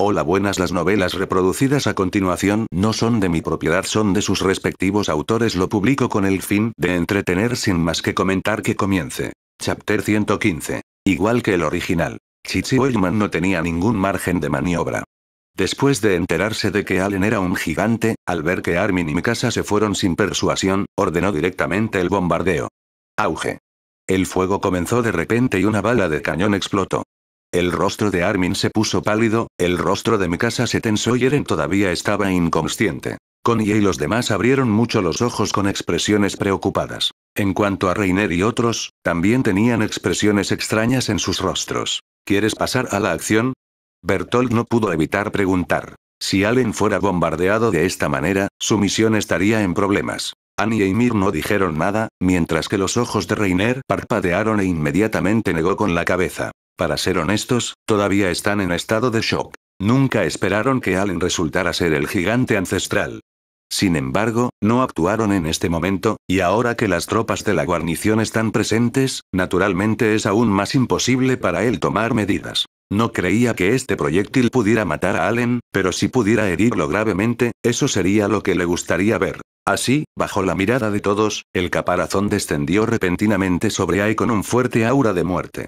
Hola buenas las novelas reproducidas a continuación no son de mi propiedad son de sus respectivos autores lo publico con el fin de entretener sin más que comentar que comience. Chapter 115. Igual que el original. Chichi Wellman no tenía ningún margen de maniobra. Después de enterarse de que Allen era un gigante, al ver que Armin y Mikasa se fueron sin persuasión, ordenó directamente el bombardeo. Auge. El fuego comenzó de repente y una bala de cañón explotó. El rostro de Armin se puso pálido, el rostro de Mikasa se tensó y Eren todavía estaba inconsciente. Connie y los demás abrieron mucho los ojos con expresiones preocupadas. En cuanto a Reiner y otros, también tenían expresiones extrañas en sus rostros. ¿Quieres pasar a la acción? Bertolt no pudo evitar preguntar. Si Allen fuera bombardeado de esta manera, su misión estaría en problemas. Annie y Mir no dijeron nada, mientras que los ojos de Reiner parpadearon e inmediatamente negó con la cabeza. Para ser honestos, todavía están en estado de shock. Nunca esperaron que Allen resultara ser el gigante ancestral. Sin embargo, no actuaron en este momento, y ahora que las tropas de la guarnición están presentes, naturalmente es aún más imposible para él tomar medidas. No creía que este proyectil pudiera matar a Allen, pero si pudiera herirlo gravemente, eso sería lo que le gustaría ver. Así, bajo la mirada de todos, el caparazón descendió repentinamente sobre Ai con un fuerte aura de muerte.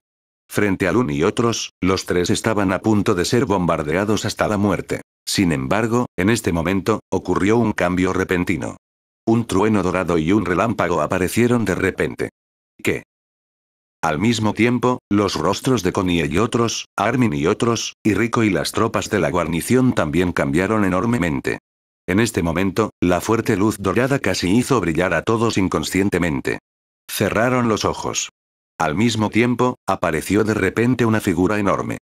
Frente a Lun y otros, los tres estaban a punto de ser bombardeados hasta la muerte. Sin embargo, en este momento, ocurrió un cambio repentino. Un trueno dorado y un relámpago aparecieron de repente. ¿Qué? Al mismo tiempo, los rostros de Connie y otros, Armin y otros, y Rico y las tropas de la guarnición también cambiaron enormemente. En este momento, la fuerte luz dorada casi hizo brillar a todos inconscientemente. Cerraron los ojos. Al mismo tiempo, apareció de repente una figura enorme.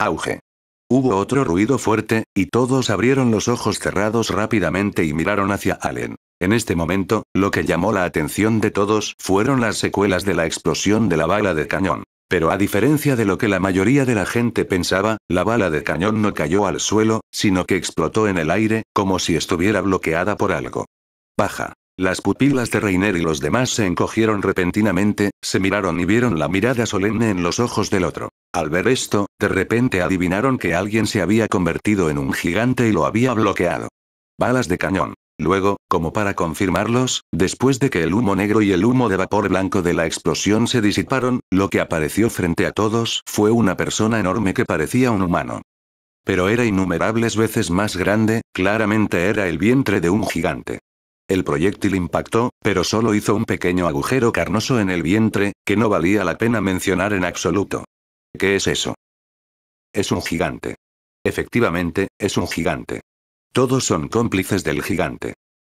Auge. Hubo otro ruido fuerte, y todos abrieron los ojos cerrados rápidamente y miraron hacia Allen. En este momento, lo que llamó la atención de todos fueron las secuelas de la explosión de la bala de cañón. Pero a diferencia de lo que la mayoría de la gente pensaba, la bala de cañón no cayó al suelo, sino que explotó en el aire, como si estuviera bloqueada por algo. Baja. Las pupilas de Reiner y los demás se encogieron repentinamente, se miraron y vieron la mirada solemne en los ojos del otro. Al ver esto, de repente adivinaron que alguien se había convertido en un gigante y lo había bloqueado. Balas de cañón. Luego, como para confirmarlos, después de que el humo negro y el humo de vapor blanco de la explosión se disiparon, lo que apareció frente a todos fue una persona enorme que parecía un humano. Pero era innumerables veces más grande, claramente era el vientre de un gigante. El proyectil impactó, pero solo hizo un pequeño agujero carnoso en el vientre, que no valía la pena mencionar en absoluto. ¿Qué es eso? Es un gigante. Efectivamente, es un gigante. Todos son cómplices del gigante.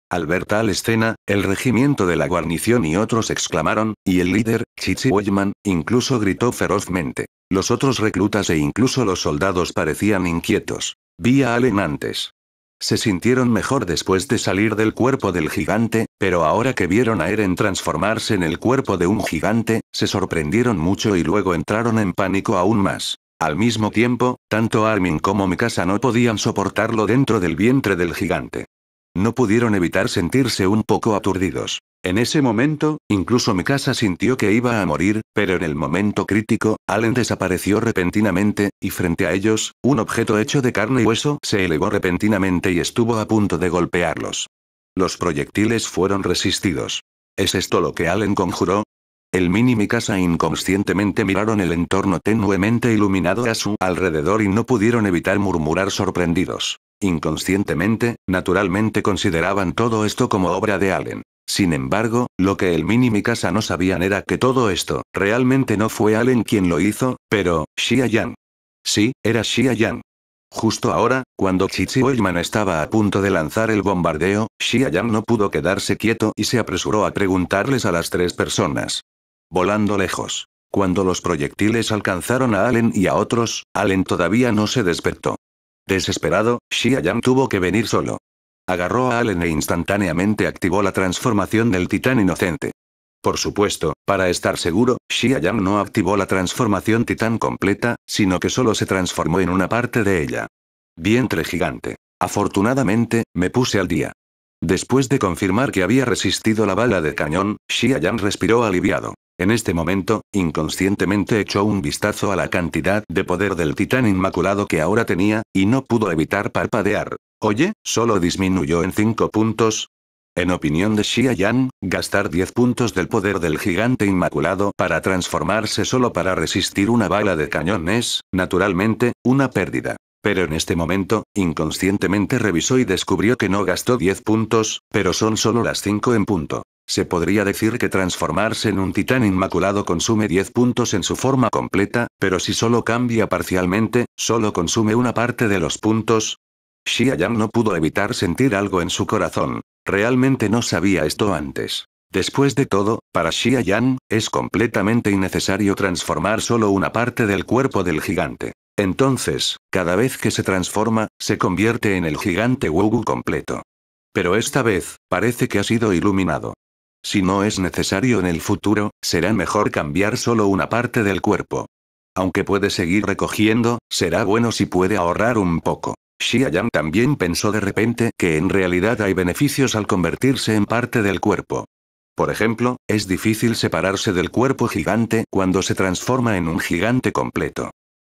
Al ver tal escena, el regimiento de la guarnición y otros exclamaron, y el líder, Chichi Weidman, incluso gritó ferozmente. Los otros reclutas e incluso los soldados parecían inquietos. Vi a Allen antes. Se sintieron mejor después de salir del cuerpo del gigante, pero ahora que vieron a Eren transformarse en el cuerpo de un gigante, se sorprendieron mucho y luego entraron en pánico aún más. Al mismo tiempo, tanto Armin como Mikasa no podían soportarlo dentro del vientre del gigante. No pudieron evitar sentirse un poco aturdidos. En ese momento, incluso Mikasa sintió que iba a morir, pero en el momento crítico, Allen desapareció repentinamente, y frente a ellos, un objeto hecho de carne y hueso se elevó repentinamente y estuvo a punto de golpearlos. Los proyectiles fueron resistidos. ¿Es esto lo que Allen conjuró? El mini Mikasa inconscientemente miraron el entorno tenuemente iluminado a su alrededor y no pudieron evitar murmurar sorprendidos. Inconscientemente, naturalmente consideraban todo esto como obra de Allen. Sin embargo, lo que el mini mi Mikasa no sabían era que todo esto, realmente no fue Allen quien lo hizo, pero, Xia Yang. Sí, era Xia Yang. Justo ahora, cuando Chichi estaba a punto de lanzar el bombardeo, Xia Yang no pudo quedarse quieto y se apresuró a preguntarles a las tres personas. Volando lejos. Cuando los proyectiles alcanzaron a Allen y a otros, Allen todavía no se despertó. Desesperado, Yan tuvo que venir solo. Agarró a Allen e instantáneamente activó la transformación del titán inocente. Por supuesto, para estar seguro, Yang no activó la transformación titán completa, sino que solo se transformó en una parte de ella. Vientre gigante. Afortunadamente, me puse al día. Después de confirmar que había resistido la bala de cañón, Yang respiró aliviado. En este momento, inconscientemente echó un vistazo a la cantidad de poder del titán inmaculado que ahora tenía, y no pudo evitar parpadear. Oye, solo disminuyó en 5 puntos. En opinión de Xia Yan, gastar 10 puntos del poder del gigante inmaculado para transformarse solo para resistir una bala de cañón es, naturalmente, una pérdida. Pero en este momento, inconscientemente revisó y descubrió que no gastó 10 puntos, pero son solo las 5 en punto. Se podría decir que transformarse en un titán inmaculado consume 10 puntos en su forma completa, pero si solo cambia parcialmente, solo consume una parte de los puntos. Xia Yan no pudo evitar sentir algo en su corazón. Realmente no sabía esto antes. Después de todo, para Xia Yan, es completamente innecesario transformar solo una parte del cuerpo del gigante. Entonces, cada vez que se transforma, se convierte en el gigante Wugu completo. Pero esta vez, parece que ha sido iluminado. Si no es necesario en el futuro, será mejor cambiar solo una parte del cuerpo. Aunque puede seguir recogiendo, será bueno si puede ahorrar un poco. Yang también pensó de repente que en realidad hay beneficios al convertirse en parte del cuerpo. Por ejemplo, es difícil separarse del cuerpo gigante cuando se transforma en un gigante completo.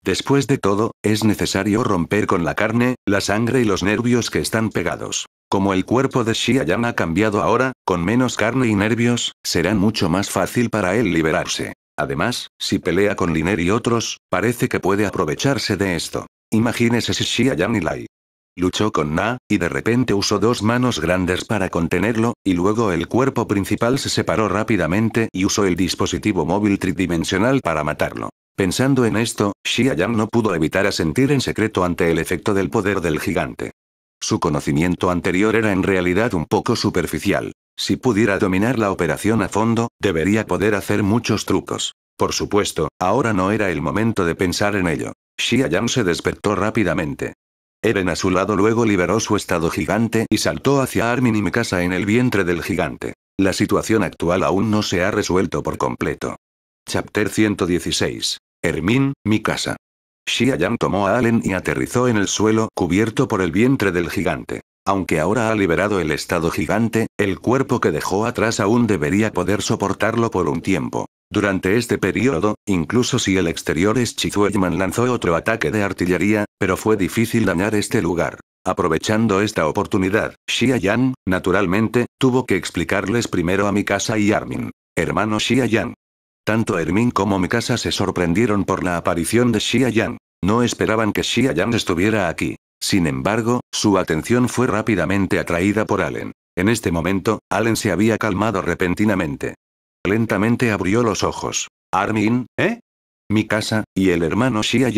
Después de todo, es necesario romper con la carne, la sangre y los nervios que están pegados. Como el cuerpo de Shiayan ha cambiado ahora, con menos carne y nervios, será mucho más fácil para él liberarse. Además, si pelea con Liner y otros, parece que puede aprovecharse de esto. Imagínese si Shiayan y Lai. Luchó con Na, y de repente usó dos manos grandes para contenerlo, y luego el cuerpo principal se separó rápidamente y usó el dispositivo móvil tridimensional para matarlo. Pensando en esto, Shiayan no pudo evitar sentir en secreto ante el efecto del poder del gigante. Su conocimiento anterior era en realidad un poco superficial. Si pudiera dominar la operación a fondo, debería poder hacer muchos trucos. Por supuesto, ahora no era el momento de pensar en ello. Xia Yang se despertó rápidamente. Eren a su lado luego liberó su estado gigante y saltó hacia Armin y Mikasa en el vientre del gigante. La situación actual aún no se ha resuelto por completo. Chapter 116. Hermin, Mikasa. Xia tomó a Allen y aterrizó en el suelo cubierto por el vientre del gigante. Aunque ahora ha liberado el estado gigante, el cuerpo que dejó atrás aún debería poder soportarlo por un tiempo. Durante este periodo, incluso si el exterior es Chizueyman lanzó otro ataque de artillería, pero fue difícil dañar este lugar. Aprovechando esta oportunidad, Xia naturalmente, tuvo que explicarles primero a Mikasa y Armin. Hermano Xia tanto Hermín como Mikasa se sorprendieron por la aparición de Xia No esperaban que Xia estuviera aquí. Sin embargo, su atención fue rápidamente atraída por Allen. En este momento, Allen se había calmado repentinamente. Lentamente abrió los ojos. Armin, ¿eh? Mikasa, y el hermano Xia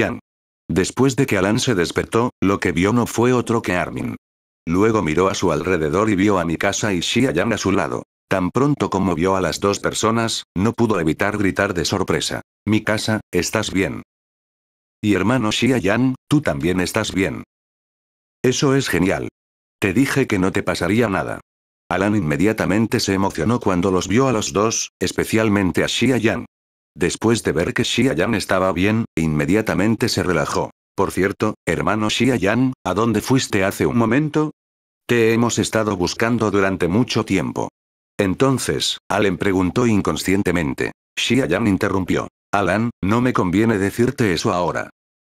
Después de que Alan se despertó, lo que vio no fue otro que Armin. Luego miró a su alrededor y vio a Mikasa y Xia a su lado. Tan pronto como vio a las dos personas, no pudo evitar gritar de sorpresa. Mi casa, estás bien. Y hermano Yan, tú también estás bien. Eso es genial. Te dije que no te pasaría nada. Alan inmediatamente se emocionó cuando los vio a los dos, especialmente a Yan. Después de ver que Yan estaba bien, inmediatamente se relajó. Por cierto, hermano Yan, ¿a dónde fuiste hace un momento? Te hemos estado buscando durante mucho tiempo. Entonces, Allen preguntó inconscientemente. Xia Yan interrumpió. Alan, no me conviene decirte eso ahora.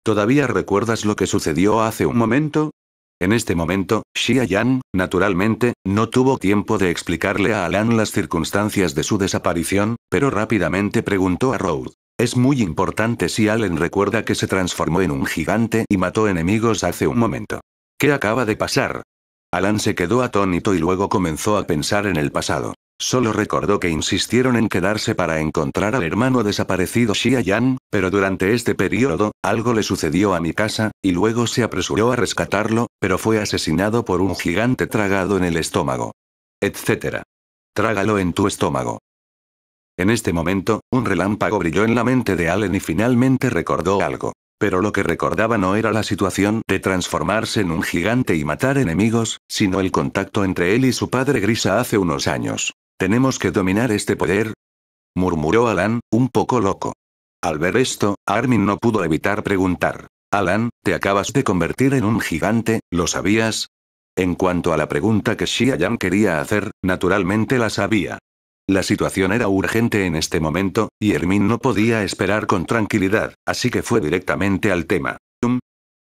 ¿Todavía recuerdas lo que sucedió hace un momento? En este momento, Xia Yan, naturalmente, no tuvo tiempo de explicarle a Alan las circunstancias de su desaparición, pero rápidamente preguntó a Road. Es muy importante si Allen recuerda que se transformó en un gigante y mató enemigos hace un momento. ¿Qué acaba de pasar? Alan se quedó atónito y luego comenzó a pensar en el pasado. Solo recordó que insistieron en quedarse para encontrar al hermano desaparecido Xia Yan, pero durante este periodo, algo le sucedió a mi casa, y luego se apresuró a rescatarlo, pero fue asesinado por un gigante tragado en el estómago. Etcétera. Trágalo en tu estómago. En este momento, un relámpago brilló en la mente de Alan y finalmente recordó algo. Pero lo que recordaba no era la situación de transformarse en un gigante y matar enemigos, sino el contacto entre él y su padre Grisa hace unos años. Tenemos que dominar este poder, murmuró Alan, un poco loco. Al ver esto, Armin no pudo evitar preguntar. Alan, te acabas de convertir en un gigante, ¿lo sabías? En cuanto a la pregunta que Xia quería hacer, naturalmente la sabía. La situación era urgente en este momento, y Hermin no podía esperar con tranquilidad, así que fue directamente al tema.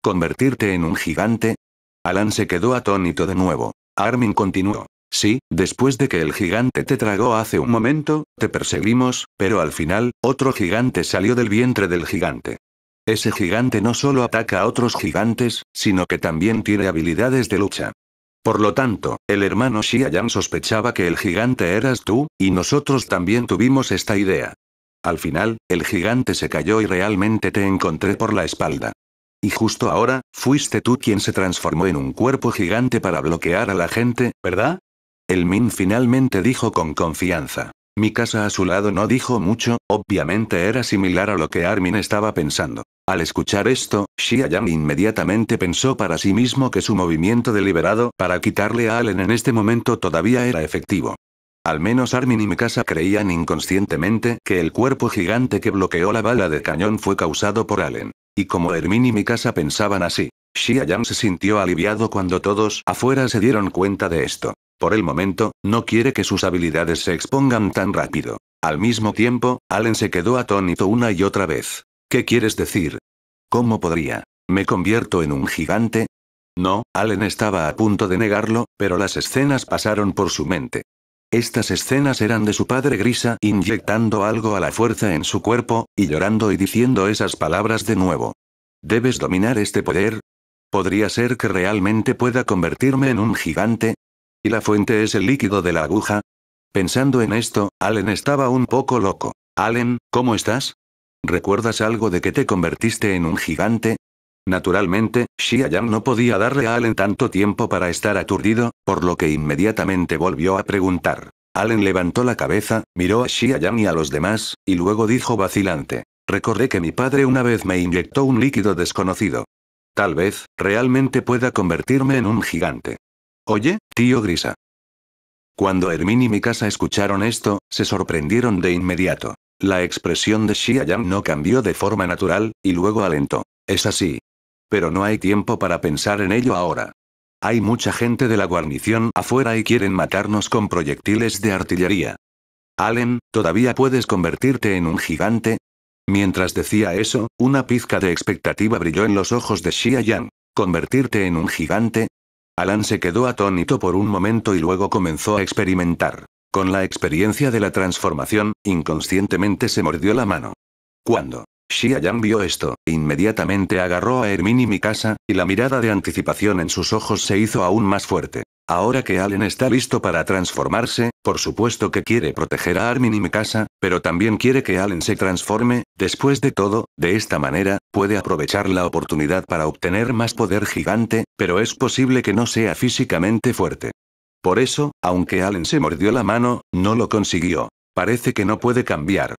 ¿Convertirte en un gigante? Alan se quedó atónito de nuevo. Armin continuó. Sí, después de que el gigante te tragó hace un momento, te perseguimos, pero al final, otro gigante salió del vientre del gigante. Ese gigante no solo ataca a otros gigantes, sino que también tiene habilidades de lucha. Por lo tanto, el hermano Xiayan sospechaba que el gigante eras tú, y nosotros también tuvimos esta idea. Al final, el gigante se cayó y realmente te encontré por la espalda. Y justo ahora, fuiste tú quien se transformó en un cuerpo gigante para bloquear a la gente, ¿verdad? El Min finalmente dijo con confianza. Mi casa a su lado no dijo mucho, obviamente era similar a lo que Armin estaba pensando. Al escuchar esto, Xia inmediatamente pensó para sí mismo que su movimiento deliberado para quitarle a Allen en este momento todavía era efectivo. Al menos Armin y Mikasa creían inconscientemente que el cuerpo gigante que bloqueó la bala de cañón fue causado por Allen. Y como Armin y Mikasa pensaban así, Xia se sintió aliviado cuando todos afuera se dieron cuenta de esto. Por el momento, no quiere que sus habilidades se expongan tan rápido. Al mismo tiempo, Allen se quedó atónito una y otra vez. ¿Qué quieres decir? ¿Cómo podría? ¿Me convierto en un gigante? No, Allen estaba a punto de negarlo, pero las escenas pasaron por su mente. Estas escenas eran de su padre Grisa inyectando algo a la fuerza en su cuerpo, y llorando y diciendo esas palabras de nuevo. ¿Debes dominar este poder? ¿Podría ser que realmente pueda convertirme en un gigante? ¿Y la fuente es el líquido de la aguja? Pensando en esto, Allen estaba un poco loco. Allen, ¿cómo estás? ¿Recuerdas algo de que te convertiste en un gigante? Naturalmente, Xiaoyan no podía darle a Allen tanto tiempo para estar aturdido, por lo que inmediatamente volvió a preguntar. Allen levantó la cabeza, miró a Xiaoyan y a los demás, y luego dijo vacilante. Recordé que mi padre una vez me inyectó un líquido desconocido. Tal vez, realmente pueda convertirme en un gigante. Oye, tío Grisa. Cuando Hermín y mi casa escucharon esto, se sorprendieron de inmediato. La expresión de Yan no cambió de forma natural, y luego alentó. Es así. Pero no hay tiempo para pensar en ello ahora. Hay mucha gente de la guarnición afuera y quieren matarnos con proyectiles de artillería. Allen, ¿todavía puedes convertirte en un gigante? Mientras decía eso, una pizca de expectativa brilló en los ojos de Xia ¿Convertirte en un gigante? Alan se quedó atónito por un momento y luego comenzó a experimentar. Con la experiencia de la transformación, inconscientemente se mordió la mano. Cuando Xia Yang vio esto, inmediatamente agarró a Hermin y Mikasa, y la mirada de anticipación en sus ojos se hizo aún más fuerte. Ahora que Allen está listo para transformarse, por supuesto que quiere proteger a Armin y Mikasa, pero también quiere que Allen se transforme, después de todo, de esta manera, puede aprovechar la oportunidad para obtener más poder gigante, pero es posible que no sea físicamente fuerte. Por eso, aunque Allen se mordió la mano, no lo consiguió. Parece que no puede cambiar.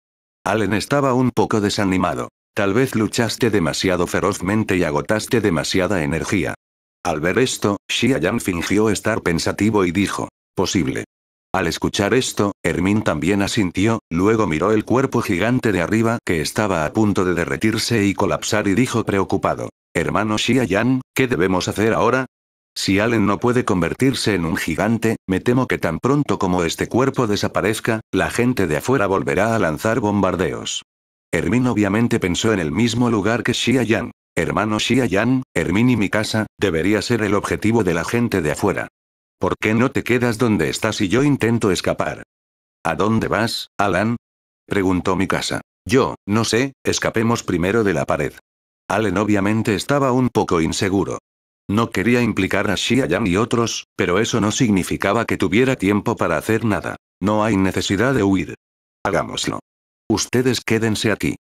Allen estaba un poco desanimado. Tal vez luchaste demasiado ferozmente y agotaste demasiada energía. Al ver esto, Xia Yan fingió estar pensativo y dijo, posible. Al escuchar esto, Hermín también asintió, luego miró el cuerpo gigante de arriba que estaba a punto de derretirse y colapsar y dijo preocupado, hermano Xia Yan, ¿qué debemos hacer ahora? Si Allen no puede convertirse en un gigante, me temo que tan pronto como este cuerpo desaparezca, la gente de afuera volverá a lanzar bombardeos. Hermin obviamente pensó en el mismo lugar que Xia Yan. Hermano Xia Yan, Hermin y mi casa, debería ser el objetivo de la gente de afuera. ¿Por qué no te quedas donde estás y yo intento escapar? ¿A dónde vas, Alan? Preguntó mi casa. Yo, no sé, escapemos primero de la pared. Allen obviamente estaba un poco inseguro. No quería implicar a Yan y otros, pero eso no significaba que tuviera tiempo para hacer nada. No hay necesidad de huir. Hagámoslo. Ustedes quédense aquí.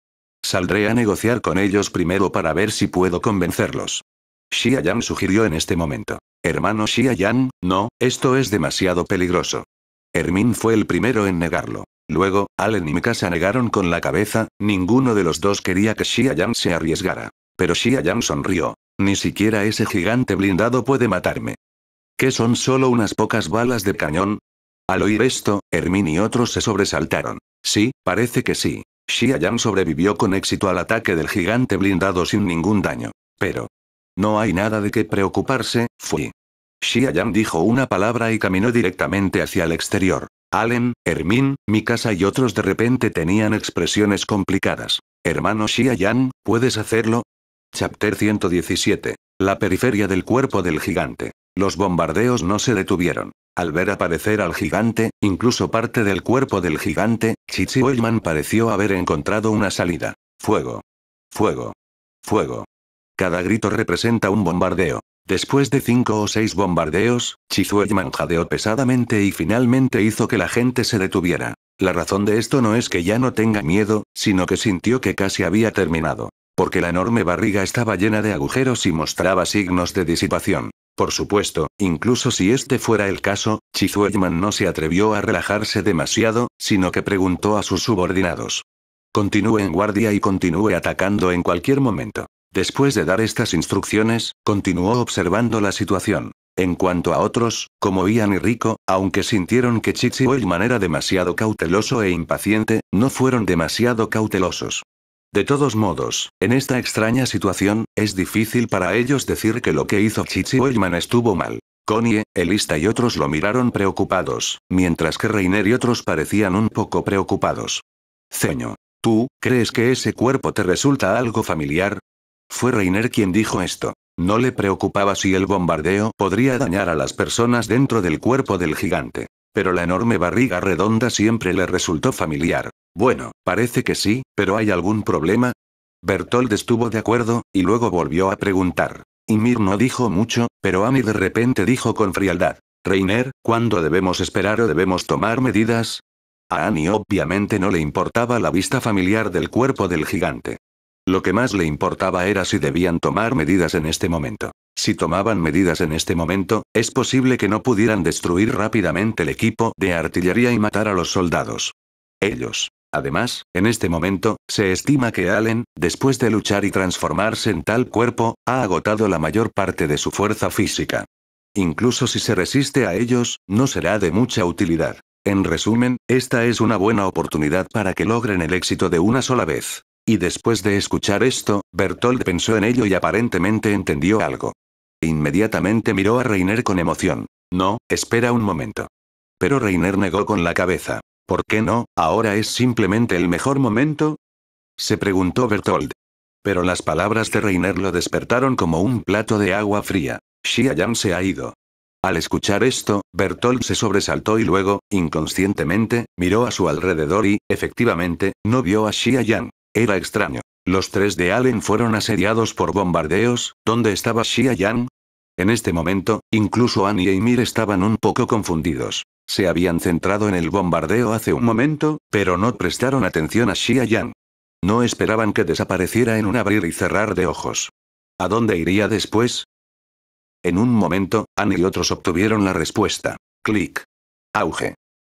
Saldré a negociar con ellos primero para ver si puedo convencerlos. Yan sugirió en este momento. Hermano Yan, no, esto es demasiado peligroso. Hermín fue el primero en negarlo. Luego, Allen y Mika se negaron con la cabeza, ninguno de los dos quería que Yan se arriesgara. Pero Xia sonrió. Ni siquiera ese gigante blindado puede matarme. ¿Qué son solo unas pocas balas de cañón? Al oír esto, Hermin y otros se sobresaltaron. Sí, parece que sí. Xia sobrevivió con éxito al ataque del gigante blindado sin ningún daño. Pero. No hay nada de qué preocuparse, fui. Xia Yang dijo una palabra y caminó directamente hacia el exterior. Allen, Hermin, Mikasa y otros de repente tenían expresiones complicadas. Hermano Xia Yang, ¿puedes hacerlo? Chapter 117. La periferia del cuerpo del gigante. Los bombardeos no se detuvieron. Al ver aparecer al gigante, incluso parte del cuerpo del gigante, Chichi pareció haber encontrado una salida. Fuego. Fuego. Fuego. Cada grito representa un bombardeo. Después de cinco o seis bombardeos, Chizuelman jadeó pesadamente y finalmente hizo que la gente se detuviera. La razón de esto no es que ya no tenga miedo, sino que sintió que casi había terminado porque la enorme barriga estaba llena de agujeros y mostraba signos de disipación. Por supuesto, incluso si este fuera el caso, Chizu no se atrevió a relajarse demasiado, sino que preguntó a sus subordinados. Continúe en guardia y continúe atacando en cualquier momento. Después de dar estas instrucciones, continuó observando la situación. En cuanto a otros, como Ian y Rico, aunque sintieron que Chichi era demasiado cauteloso e impaciente, no fueron demasiado cautelosos. De todos modos, en esta extraña situación, es difícil para ellos decir que lo que hizo Chichi Oilman estuvo mal. Connie, Elista y otros lo miraron preocupados, mientras que Reiner y otros parecían un poco preocupados. Ceño. ¿Tú, crees que ese cuerpo te resulta algo familiar? Fue Reiner quien dijo esto. No le preocupaba si el bombardeo podría dañar a las personas dentro del cuerpo del gigante. Pero la enorme barriga redonda siempre le resultó familiar. Bueno, parece que sí, pero ¿hay algún problema? Bertold estuvo de acuerdo, y luego volvió a preguntar. Ymir no dijo mucho, pero Ami de repente dijo con frialdad. Reiner, ¿cuándo debemos esperar o debemos tomar medidas? A Annie obviamente no le importaba la vista familiar del cuerpo del gigante. Lo que más le importaba era si debían tomar medidas en este momento. Si tomaban medidas en este momento, es posible que no pudieran destruir rápidamente el equipo de artillería y matar a los soldados. Ellos Además, en este momento, se estima que Allen, después de luchar y transformarse en tal cuerpo, ha agotado la mayor parte de su fuerza física. Incluso si se resiste a ellos, no será de mucha utilidad. En resumen, esta es una buena oportunidad para que logren el éxito de una sola vez. Y después de escuchar esto, Bertolt pensó en ello y aparentemente entendió algo. Inmediatamente miró a Reiner con emoción. No, espera un momento. Pero Reiner negó con la cabeza. ¿Por qué no? ¿Ahora es simplemente el mejor momento? Se preguntó Bertold. Pero las palabras de Reiner lo despertaron como un plato de agua fría. Yan se ha ido. Al escuchar esto, Bertold se sobresaltó y luego, inconscientemente, miró a su alrededor y, efectivamente, no vio a Xia Yang. Era extraño. Los tres de Allen fueron asediados por bombardeos, ¿dónde estaba Xia Yang? En este momento, incluso Annie y Mir estaban un poco confundidos. Se habían centrado en el bombardeo hace un momento, pero no prestaron atención a Xia Yang. No esperaban que desapareciera en un abrir y cerrar de ojos. ¿A dónde iría después? En un momento, Anne y otros obtuvieron la respuesta. Clic. Auge.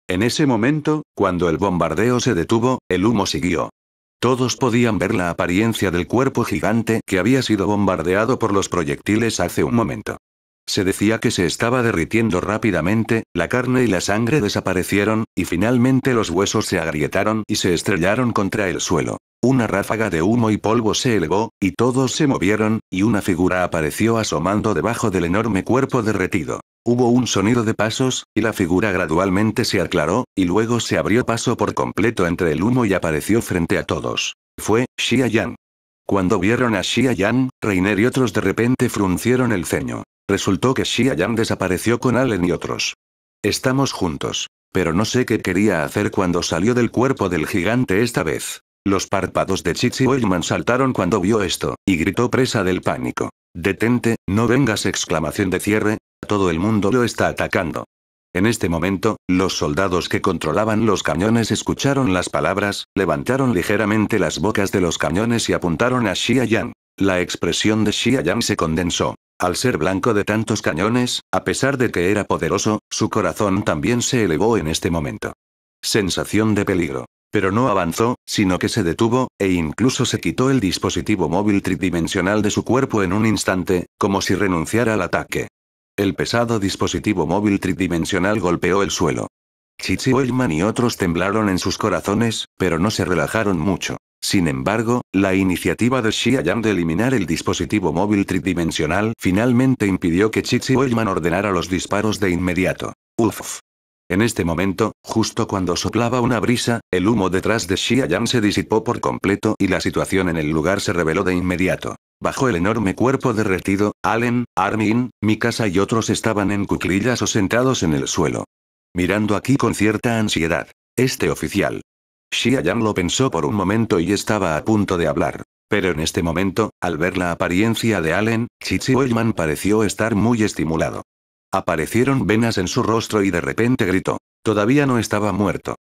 En ese momento, cuando el bombardeo se detuvo, el humo siguió. Todos podían ver la apariencia del cuerpo gigante que había sido bombardeado por los proyectiles hace un momento. Se decía que se estaba derritiendo rápidamente, la carne y la sangre desaparecieron, y finalmente los huesos se agrietaron y se estrellaron contra el suelo. Una ráfaga de humo y polvo se elevó, y todos se movieron, y una figura apareció asomando debajo del enorme cuerpo derretido. Hubo un sonido de pasos, y la figura gradualmente se aclaró, y luego se abrió paso por completo entre el humo y apareció frente a todos. Fue, Xia Yan. Cuando vieron a Xia Yan, Reiner y otros de repente fruncieron el ceño. Resultó que Xia Yan desapareció con Allen y otros. Estamos juntos. Pero no sé qué quería hacer cuando salió del cuerpo del gigante esta vez. Los párpados de Chichi Willman saltaron cuando vio esto, y gritó presa del pánico. Detente, no vengas exclamación de cierre, todo el mundo lo está atacando. En este momento, los soldados que controlaban los cañones escucharon las palabras, levantaron ligeramente las bocas de los cañones y apuntaron a Xia Yang. La expresión de Xia Yang se condensó. Al ser blanco de tantos cañones, a pesar de que era poderoso, su corazón también se elevó en este momento. Sensación de peligro. Pero no avanzó, sino que se detuvo, e incluso se quitó el dispositivo móvil tridimensional de su cuerpo en un instante, como si renunciara al ataque. El pesado dispositivo móvil tridimensional golpeó el suelo. Chichi Oilman y otros temblaron en sus corazones, pero no se relajaron mucho. Sin embargo, la iniciativa de Xiaoyang de eliminar el dispositivo móvil tridimensional finalmente impidió que Chichi Oilman ordenara los disparos de inmediato. Uf. En este momento, justo cuando soplaba una brisa, el humo detrás de Xiaoyang se disipó por completo y la situación en el lugar se reveló de inmediato. Bajo el enorme cuerpo derretido, Allen, Armin, Mikasa y otros estaban en cuclillas o sentados en el suelo. Mirando aquí con cierta ansiedad. Este oficial, Xia lo pensó por un momento y estaba a punto de hablar. Pero en este momento, al ver la apariencia de Allen, Chichi Oilman pareció estar muy estimulado. Aparecieron venas en su rostro y de repente gritó. Todavía no estaba muerto.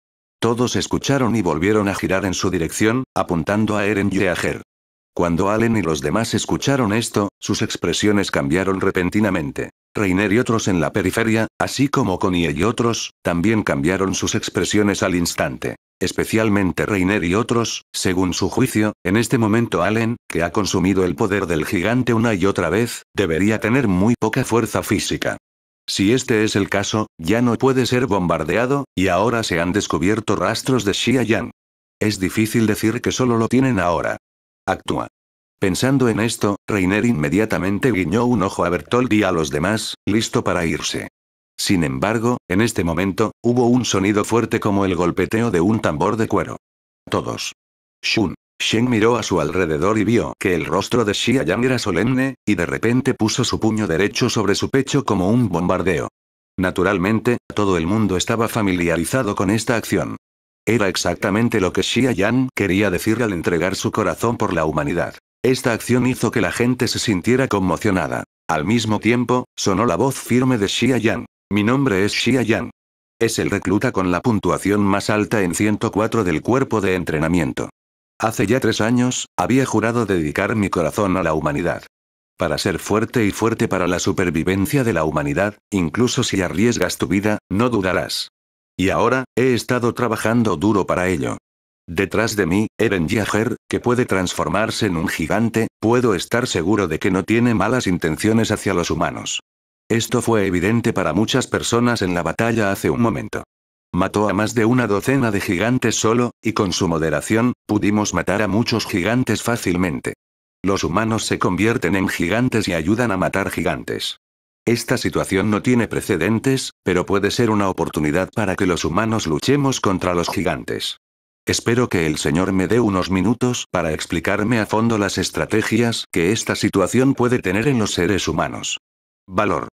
Todos escucharon y volvieron a girar en su dirección, apuntando a Eren y Cuando Allen y los demás escucharon esto, sus expresiones cambiaron repentinamente. Reiner y otros en la periferia, así como Connie y otros, también cambiaron sus expresiones al instante especialmente Reiner y otros, según su juicio, en este momento Allen, que ha consumido el poder del gigante una y otra vez, debería tener muy poca fuerza física. Si este es el caso, ya no puede ser bombardeado, y ahora se han descubierto rastros de Yang. Es difícil decir que solo lo tienen ahora. Actúa. Pensando en esto, Reiner inmediatamente guiñó un ojo a Bertold y a los demás, listo para irse. Sin embargo, en este momento, hubo un sonido fuerte como el golpeteo de un tambor de cuero. Todos. Shun. Shen miró a su alrededor y vio que el rostro de Xia Yang era solemne, y de repente puso su puño derecho sobre su pecho como un bombardeo. Naturalmente, todo el mundo estaba familiarizado con esta acción. Era exactamente lo que Xia Yang quería decir al entregar su corazón por la humanidad. Esta acción hizo que la gente se sintiera conmocionada. Al mismo tiempo, sonó la voz firme de Xia Yang. Mi nombre es Xia Yang. Es el recluta con la puntuación más alta en 104 del cuerpo de entrenamiento. Hace ya tres años, había jurado dedicar mi corazón a la humanidad. Para ser fuerte y fuerte para la supervivencia de la humanidad, incluso si arriesgas tu vida, no dudarás. Y ahora, he estado trabajando duro para ello. Detrás de mí, Eren Yager que puede transformarse en un gigante, puedo estar seguro de que no tiene malas intenciones hacia los humanos. Esto fue evidente para muchas personas en la batalla hace un momento. Mató a más de una docena de gigantes solo, y con su moderación, pudimos matar a muchos gigantes fácilmente. Los humanos se convierten en gigantes y ayudan a matar gigantes. Esta situación no tiene precedentes, pero puede ser una oportunidad para que los humanos luchemos contra los gigantes. Espero que el Señor me dé unos minutos para explicarme a fondo las estrategias que esta situación puede tener en los seres humanos. Valor.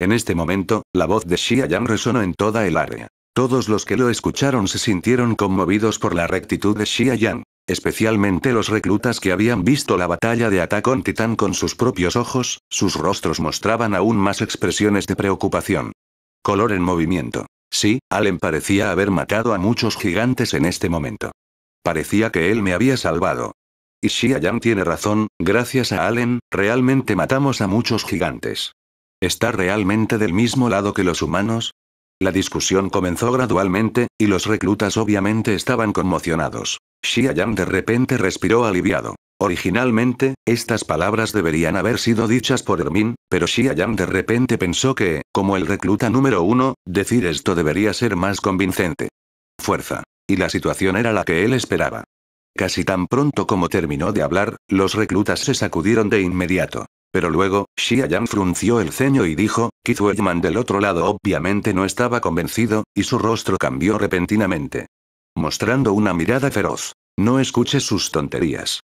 En este momento, la voz de Xia resonó en toda el área. Todos los que lo escucharon se sintieron conmovidos por la rectitud de Xia especialmente los reclutas que habían visto la batalla de ataque on Titán con sus propios ojos, sus rostros mostraban aún más expresiones de preocupación. Color en movimiento. Sí, Allen parecía haber matado a muchos gigantes en este momento. Parecía que él me había salvado. Y Xia tiene razón, gracias a Allen, realmente matamos a muchos gigantes. ¿Está realmente del mismo lado que los humanos? La discusión comenzó gradualmente, y los reclutas obviamente estaban conmocionados. Xiayan de repente respiró aliviado. Originalmente, estas palabras deberían haber sido dichas por Ermin, pero Xiayan de repente pensó que, como el recluta número uno, decir esto debería ser más convincente. Fuerza. Y la situación era la que él esperaba. Casi tan pronto como terminó de hablar, los reclutas se sacudieron de inmediato. Pero luego, Xia frunció el ceño y dijo, Kizueyman del otro lado obviamente no estaba convencido, y su rostro cambió repentinamente. Mostrando una mirada feroz. No escuches sus tonterías.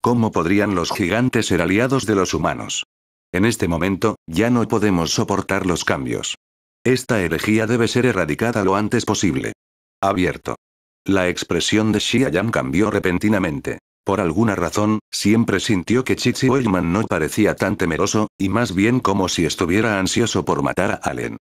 ¿Cómo podrían los gigantes ser aliados de los humanos? En este momento, ya no podemos soportar los cambios. Esta herejía debe ser erradicada lo antes posible. Abierto. La expresión de Xia cambió repentinamente. Por alguna razón, siempre sintió que Chichi Wellman no parecía tan temeroso, y más bien como si estuviera ansioso por matar a Allen.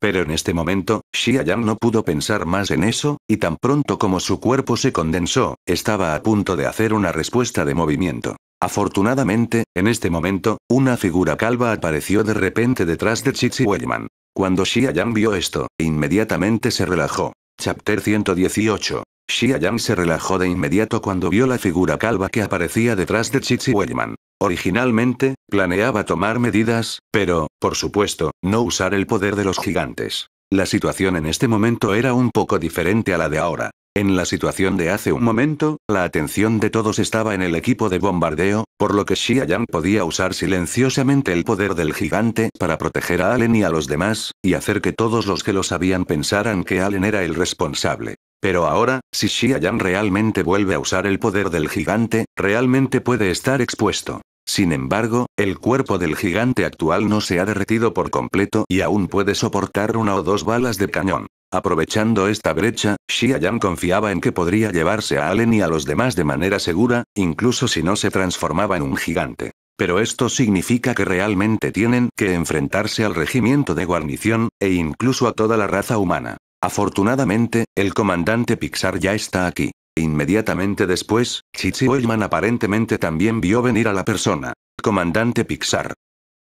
Pero en este momento, Xia Yang no pudo pensar más en eso, y tan pronto como su cuerpo se condensó, estaba a punto de hacer una respuesta de movimiento. Afortunadamente, en este momento, una figura calva apareció de repente detrás de Chichi Wellman. Cuando Xia Yang vio esto, inmediatamente se relajó. Chapter 118. Xia Yang se relajó de inmediato cuando vio la figura calva que aparecía detrás de Chichi Wellman. Originalmente, planeaba tomar medidas, pero, por supuesto, no usar el poder de los gigantes. La situación en este momento era un poco diferente a la de ahora. En la situación de hace un momento, la atención de todos estaba en el equipo de bombardeo, por lo que Xia Yang podía usar silenciosamente el poder del gigante para proteger a Allen y a los demás, y hacer que todos los que lo sabían pensaran que Allen era el responsable. Pero ahora, si Xiayan realmente vuelve a usar el poder del gigante, realmente puede estar expuesto. Sin embargo, el cuerpo del gigante actual no se ha derretido por completo y aún puede soportar una o dos balas de cañón. Aprovechando esta brecha, Yan confiaba en que podría llevarse a Allen y a los demás de manera segura, incluso si no se transformaba en un gigante. Pero esto significa que realmente tienen que enfrentarse al regimiento de guarnición, e incluso a toda la raza humana. Afortunadamente, el comandante Pixar ya está aquí. Inmediatamente después, Chichi Oilman aparentemente también vio venir a la persona. Comandante Pixar.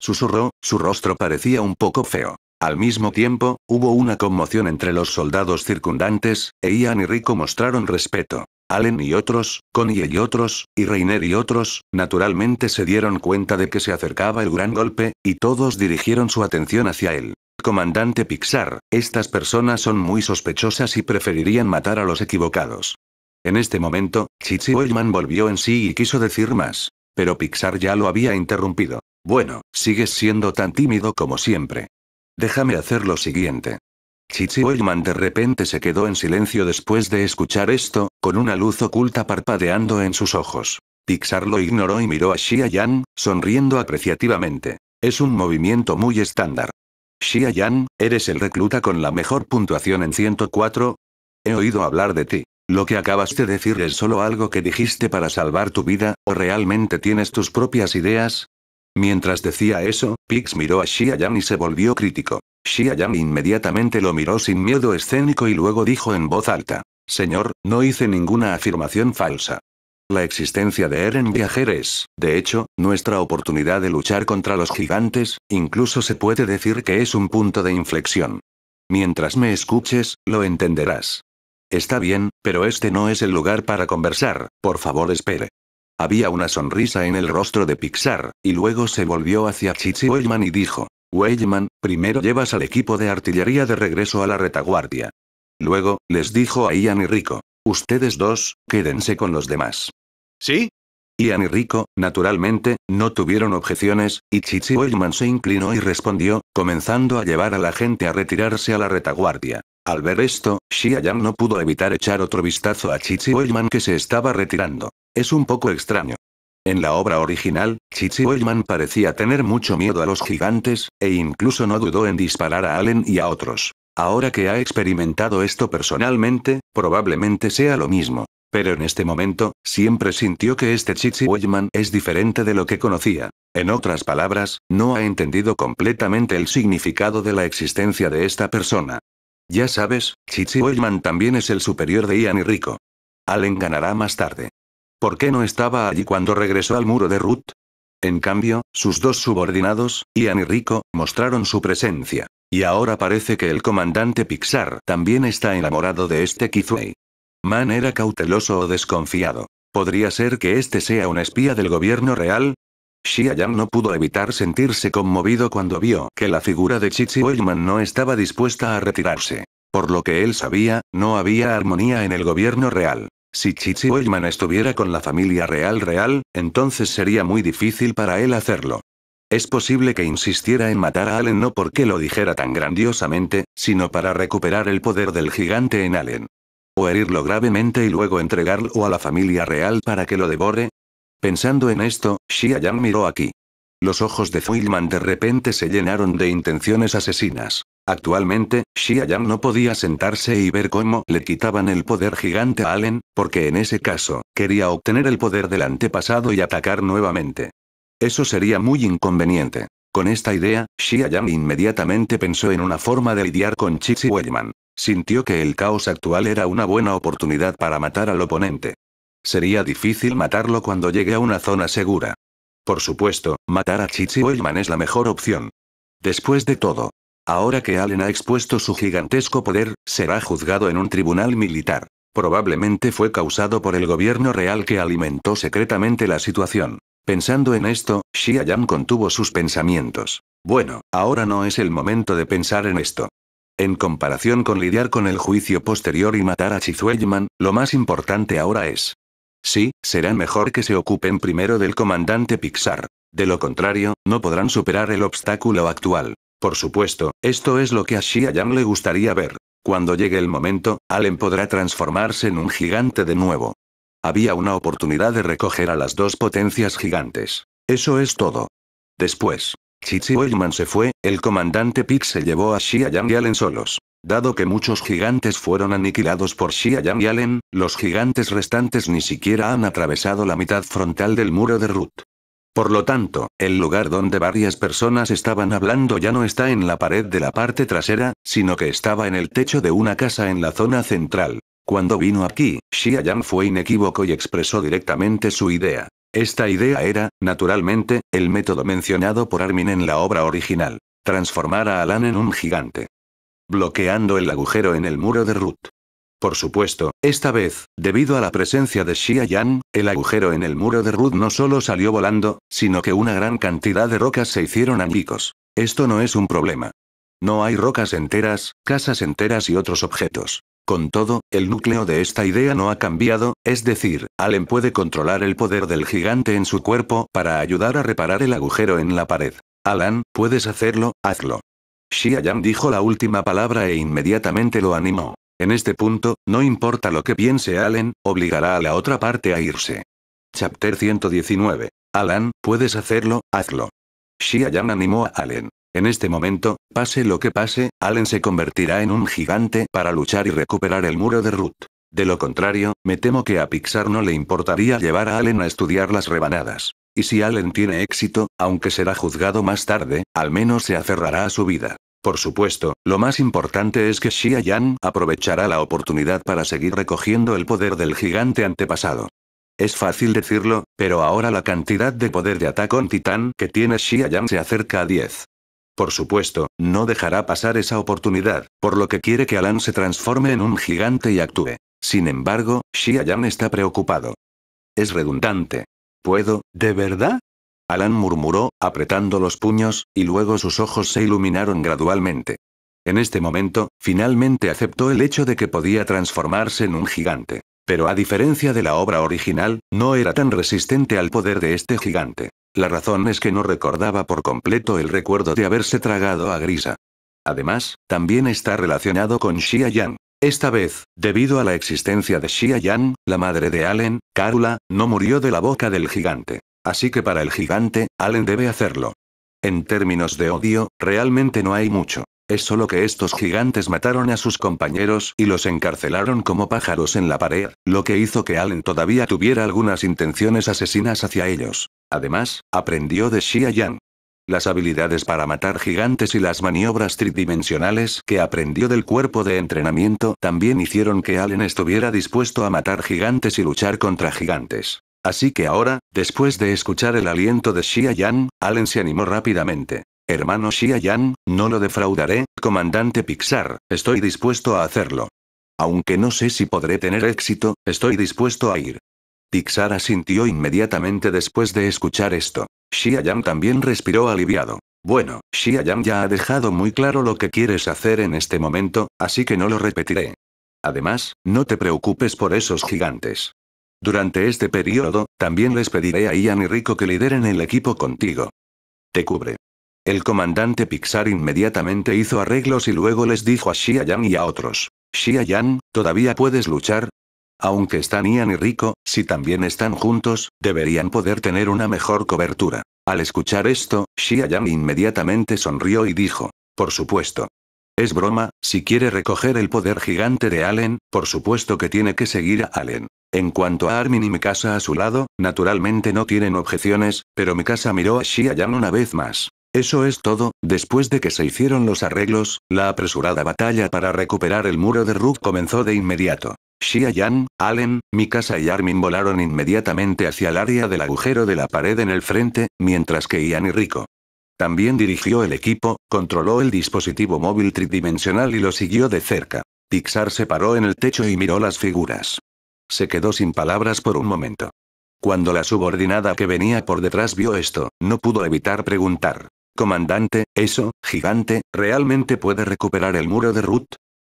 Susurró, su rostro parecía un poco feo. Al mismo tiempo, hubo una conmoción entre los soldados circundantes, e Ian y Rico mostraron respeto. Allen y otros, Connie y otros, y Reiner y otros, naturalmente se dieron cuenta de que se acercaba el gran golpe, y todos dirigieron su atención hacia él. Comandante Pixar, estas personas son muy sospechosas y preferirían matar a los equivocados. En este momento, Chichi Wellman volvió en sí y quiso decir más. Pero Pixar ya lo había interrumpido. Bueno, sigues siendo tan tímido como siempre. Déjame hacer lo siguiente. Chichi Wellman de repente se quedó en silencio después de escuchar esto, con una luz oculta parpadeando en sus ojos. Pixar lo ignoró y miró a Xia Yan, sonriendo apreciativamente. Es un movimiento muy estándar. Xia eres el recluta con la mejor puntuación en 104. He oído hablar de ti. Lo que acabas de decir es solo algo que dijiste para salvar tu vida, o realmente tienes tus propias ideas. Mientras decía eso, Pix miró a Xia y se volvió crítico. Xia inmediatamente lo miró sin miedo escénico y luego dijo en voz alta. Señor, no hice ninguna afirmación falsa. La existencia de Eren Viajer es, de hecho, nuestra oportunidad de luchar contra los gigantes, incluso se puede decir que es un punto de inflexión. Mientras me escuches, lo entenderás. Está bien, pero este no es el lugar para conversar, por favor espere. Había una sonrisa en el rostro de Pixar, y luego se volvió hacia Chichi Wellman y dijo, Weyman, primero llevas al equipo de artillería de regreso a la retaguardia. Luego, les dijo a Ian y Rico, ustedes dos, quédense con los demás. ¿Sí? Ian y Rico, naturalmente, no tuvieron objeciones, y Chichi Wellman se inclinó y respondió, comenzando a llevar a la gente a retirarse a la retaguardia. Al ver esto, Xia no pudo evitar echar otro vistazo a Chichi Wellman que se estaba retirando. Es un poco extraño. En la obra original, Chichi Wellman parecía tener mucho miedo a los gigantes, e incluso no dudó en disparar a Allen y a otros. Ahora que ha experimentado esto personalmente, probablemente sea lo mismo. Pero en este momento, siempre sintió que este Chichi Wellman es diferente de lo que conocía. En otras palabras, no ha entendido completamente el significado de la existencia de esta persona. Ya sabes, Chichi Weyman también es el superior de Ian y Rico. Allen ganará más tarde. ¿Por qué no estaba allí cuando regresó al muro de Ruth? En cambio, sus dos subordinados, Ian y Rico, mostraron su presencia. Y ahora parece que el comandante Pixar también está enamorado de este Kizuei. Man era cauteloso o desconfiado. ¿Podría ser que este sea un espía del gobierno real? Xia no pudo evitar sentirse conmovido cuando vio que la figura de Chichi Wellman no estaba dispuesta a retirarse. Por lo que él sabía, no había armonía en el gobierno real. Si Chichi Wellman estuviera con la familia real real, entonces sería muy difícil para él hacerlo. Es posible que insistiera en matar a Allen no porque lo dijera tan grandiosamente, sino para recuperar el poder del gigante en Allen o herirlo gravemente y luego entregarlo a la familia real para que lo devore? Pensando en esto, Xia Yan miró aquí. Los ojos de Zuilman de repente se llenaron de intenciones asesinas. Actualmente, Xia Yan no podía sentarse y ver cómo le quitaban el poder gigante a Allen, porque en ese caso, quería obtener el poder del antepasado y atacar nuevamente. Eso sería muy inconveniente. Con esta idea, Xia Yan inmediatamente pensó en una forma de lidiar con Chichi Wellman. Sintió que el caos actual era una buena oportunidad para matar al oponente. Sería difícil matarlo cuando llegue a una zona segura. Por supuesto, matar a Chichi Oilman es la mejor opción. Después de todo, ahora que Allen ha expuesto su gigantesco poder, será juzgado en un tribunal militar. Probablemente fue causado por el gobierno real que alimentó secretamente la situación. Pensando en esto, Xia contuvo sus pensamientos. Bueno, ahora no es el momento de pensar en esto. En comparación con lidiar con el juicio posterior y matar a Chizuelman, lo más importante ahora es. Sí, será mejor que se ocupen primero del comandante Pixar. De lo contrario, no podrán superar el obstáculo actual. Por supuesto, esto es lo que a Yang le gustaría ver. Cuando llegue el momento, Allen podrá transformarse en un gigante de nuevo. Había una oportunidad de recoger a las dos potencias gigantes. Eso es todo. Después, Chichi Wellman se fue, el comandante Pig se llevó a Xia Yang y Allen solos. Dado que muchos gigantes fueron aniquilados por Xia Yang y Allen, los gigantes restantes ni siquiera han atravesado la mitad frontal del muro de Ruth. Por lo tanto, el lugar donde varias personas estaban hablando ya no está en la pared de la parte trasera, sino que estaba en el techo de una casa en la zona central. Cuando vino aquí, Xia Yang fue inequívoco y expresó directamente su idea. Esta idea era, naturalmente, el método mencionado por Armin en la obra original. Transformar a Alan en un gigante. Bloqueando el agujero en el muro de Ruth. Por supuesto, esta vez, debido a la presencia de Xia Yan, el agujero en el muro de Ruth no solo salió volando, sino que una gran cantidad de rocas se hicieron añicos. Esto no es un problema. No hay rocas enteras, casas enteras y otros objetos. Con todo, el núcleo de esta idea no ha cambiado, es decir, Allen puede controlar el poder del gigante en su cuerpo para ayudar a reparar el agujero en la pared. Alan, puedes hacerlo, hazlo. Yan dijo la última palabra e inmediatamente lo animó. En este punto, no importa lo que piense Allen, obligará a la otra parte a irse. Chapter 119. Alan, puedes hacerlo, hazlo. yan animó a Allen. En este momento, pase lo que pase, Allen se convertirá en un gigante para luchar y recuperar el muro de Ruth. De lo contrario, me temo que a Pixar no le importaría llevar a Allen a estudiar las rebanadas. Y si Allen tiene éxito, aunque será juzgado más tarde, al menos se aferrará a su vida. Por supuesto, lo más importante es que Xia Yan aprovechará la oportunidad para seguir recogiendo el poder del gigante antepasado. Es fácil decirlo, pero ahora la cantidad de poder de ataque en titán que tiene Xia Yan se acerca a 10. Por supuesto, no dejará pasar esa oportunidad, por lo que quiere que Alan se transforme en un gigante y actúe. Sin embargo, Xia está preocupado. Es redundante. ¿Puedo, de verdad? Alan murmuró, apretando los puños, y luego sus ojos se iluminaron gradualmente. En este momento, finalmente aceptó el hecho de que podía transformarse en un gigante. Pero a diferencia de la obra original, no era tan resistente al poder de este gigante. La razón es que no recordaba por completo el recuerdo de haberse tragado a Grisa. Además, también está relacionado con Xia Yan. Esta vez, debido a la existencia de Xia Yan, la madre de Allen, Carula, no murió de la boca del gigante. Así que para el gigante, Allen debe hacerlo. En términos de odio, realmente no hay mucho. Es solo que estos gigantes mataron a sus compañeros y los encarcelaron como pájaros en la pared, lo que hizo que Allen todavía tuviera algunas intenciones asesinas hacia ellos. Además, aprendió de Xia Yang. Las habilidades para matar gigantes y las maniobras tridimensionales que aprendió del cuerpo de entrenamiento también hicieron que Allen estuviera dispuesto a matar gigantes y luchar contra gigantes. Así que ahora, después de escuchar el aliento de Xia Yan, Allen se animó rápidamente. Hermano Xia-Yan, no lo defraudaré, comandante Pixar, estoy dispuesto a hacerlo. Aunque no sé si podré tener éxito, estoy dispuesto a ir. Pixar asintió inmediatamente después de escuchar esto. Xia-Yan también respiró aliviado. Bueno, xia ya ha dejado muy claro lo que quieres hacer en este momento, así que no lo repetiré. Además, no te preocupes por esos gigantes. Durante este periodo, también les pediré a Ian y Rico que lideren el equipo contigo. Te cubre. El comandante Pixar inmediatamente hizo arreglos y luego les dijo a Xia Yan y a otros. Xia Yan, todavía puedes luchar, aunque están Ian y Rico, si también están juntos, deberían poder tener una mejor cobertura. Al escuchar esto, Xia Yang inmediatamente sonrió y dijo, por supuesto. Es broma, si quiere recoger el poder gigante de Allen, por supuesto que tiene que seguir a Allen. En cuanto a Armin y Mikasa a su lado, naturalmente no tienen objeciones, pero Mikasa miró a Xia Yang una vez más. Eso es todo, después de que se hicieron los arreglos, la apresurada batalla para recuperar el muro de Rook comenzó de inmediato. Xia Yang, Allen, Mikasa y Armin volaron inmediatamente hacia el área del agujero de la pared en el frente, mientras que Ian y Rico. También dirigió el equipo, controló el dispositivo móvil tridimensional y lo siguió de cerca. Pixar se paró en el techo y miró las figuras. Se quedó sin palabras por un momento. Cuando la subordinada que venía por detrás vio esto, no pudo evitar preguntar. Comandante, eso, gigante, ¿realmente puede recuperar el muro de Ruth?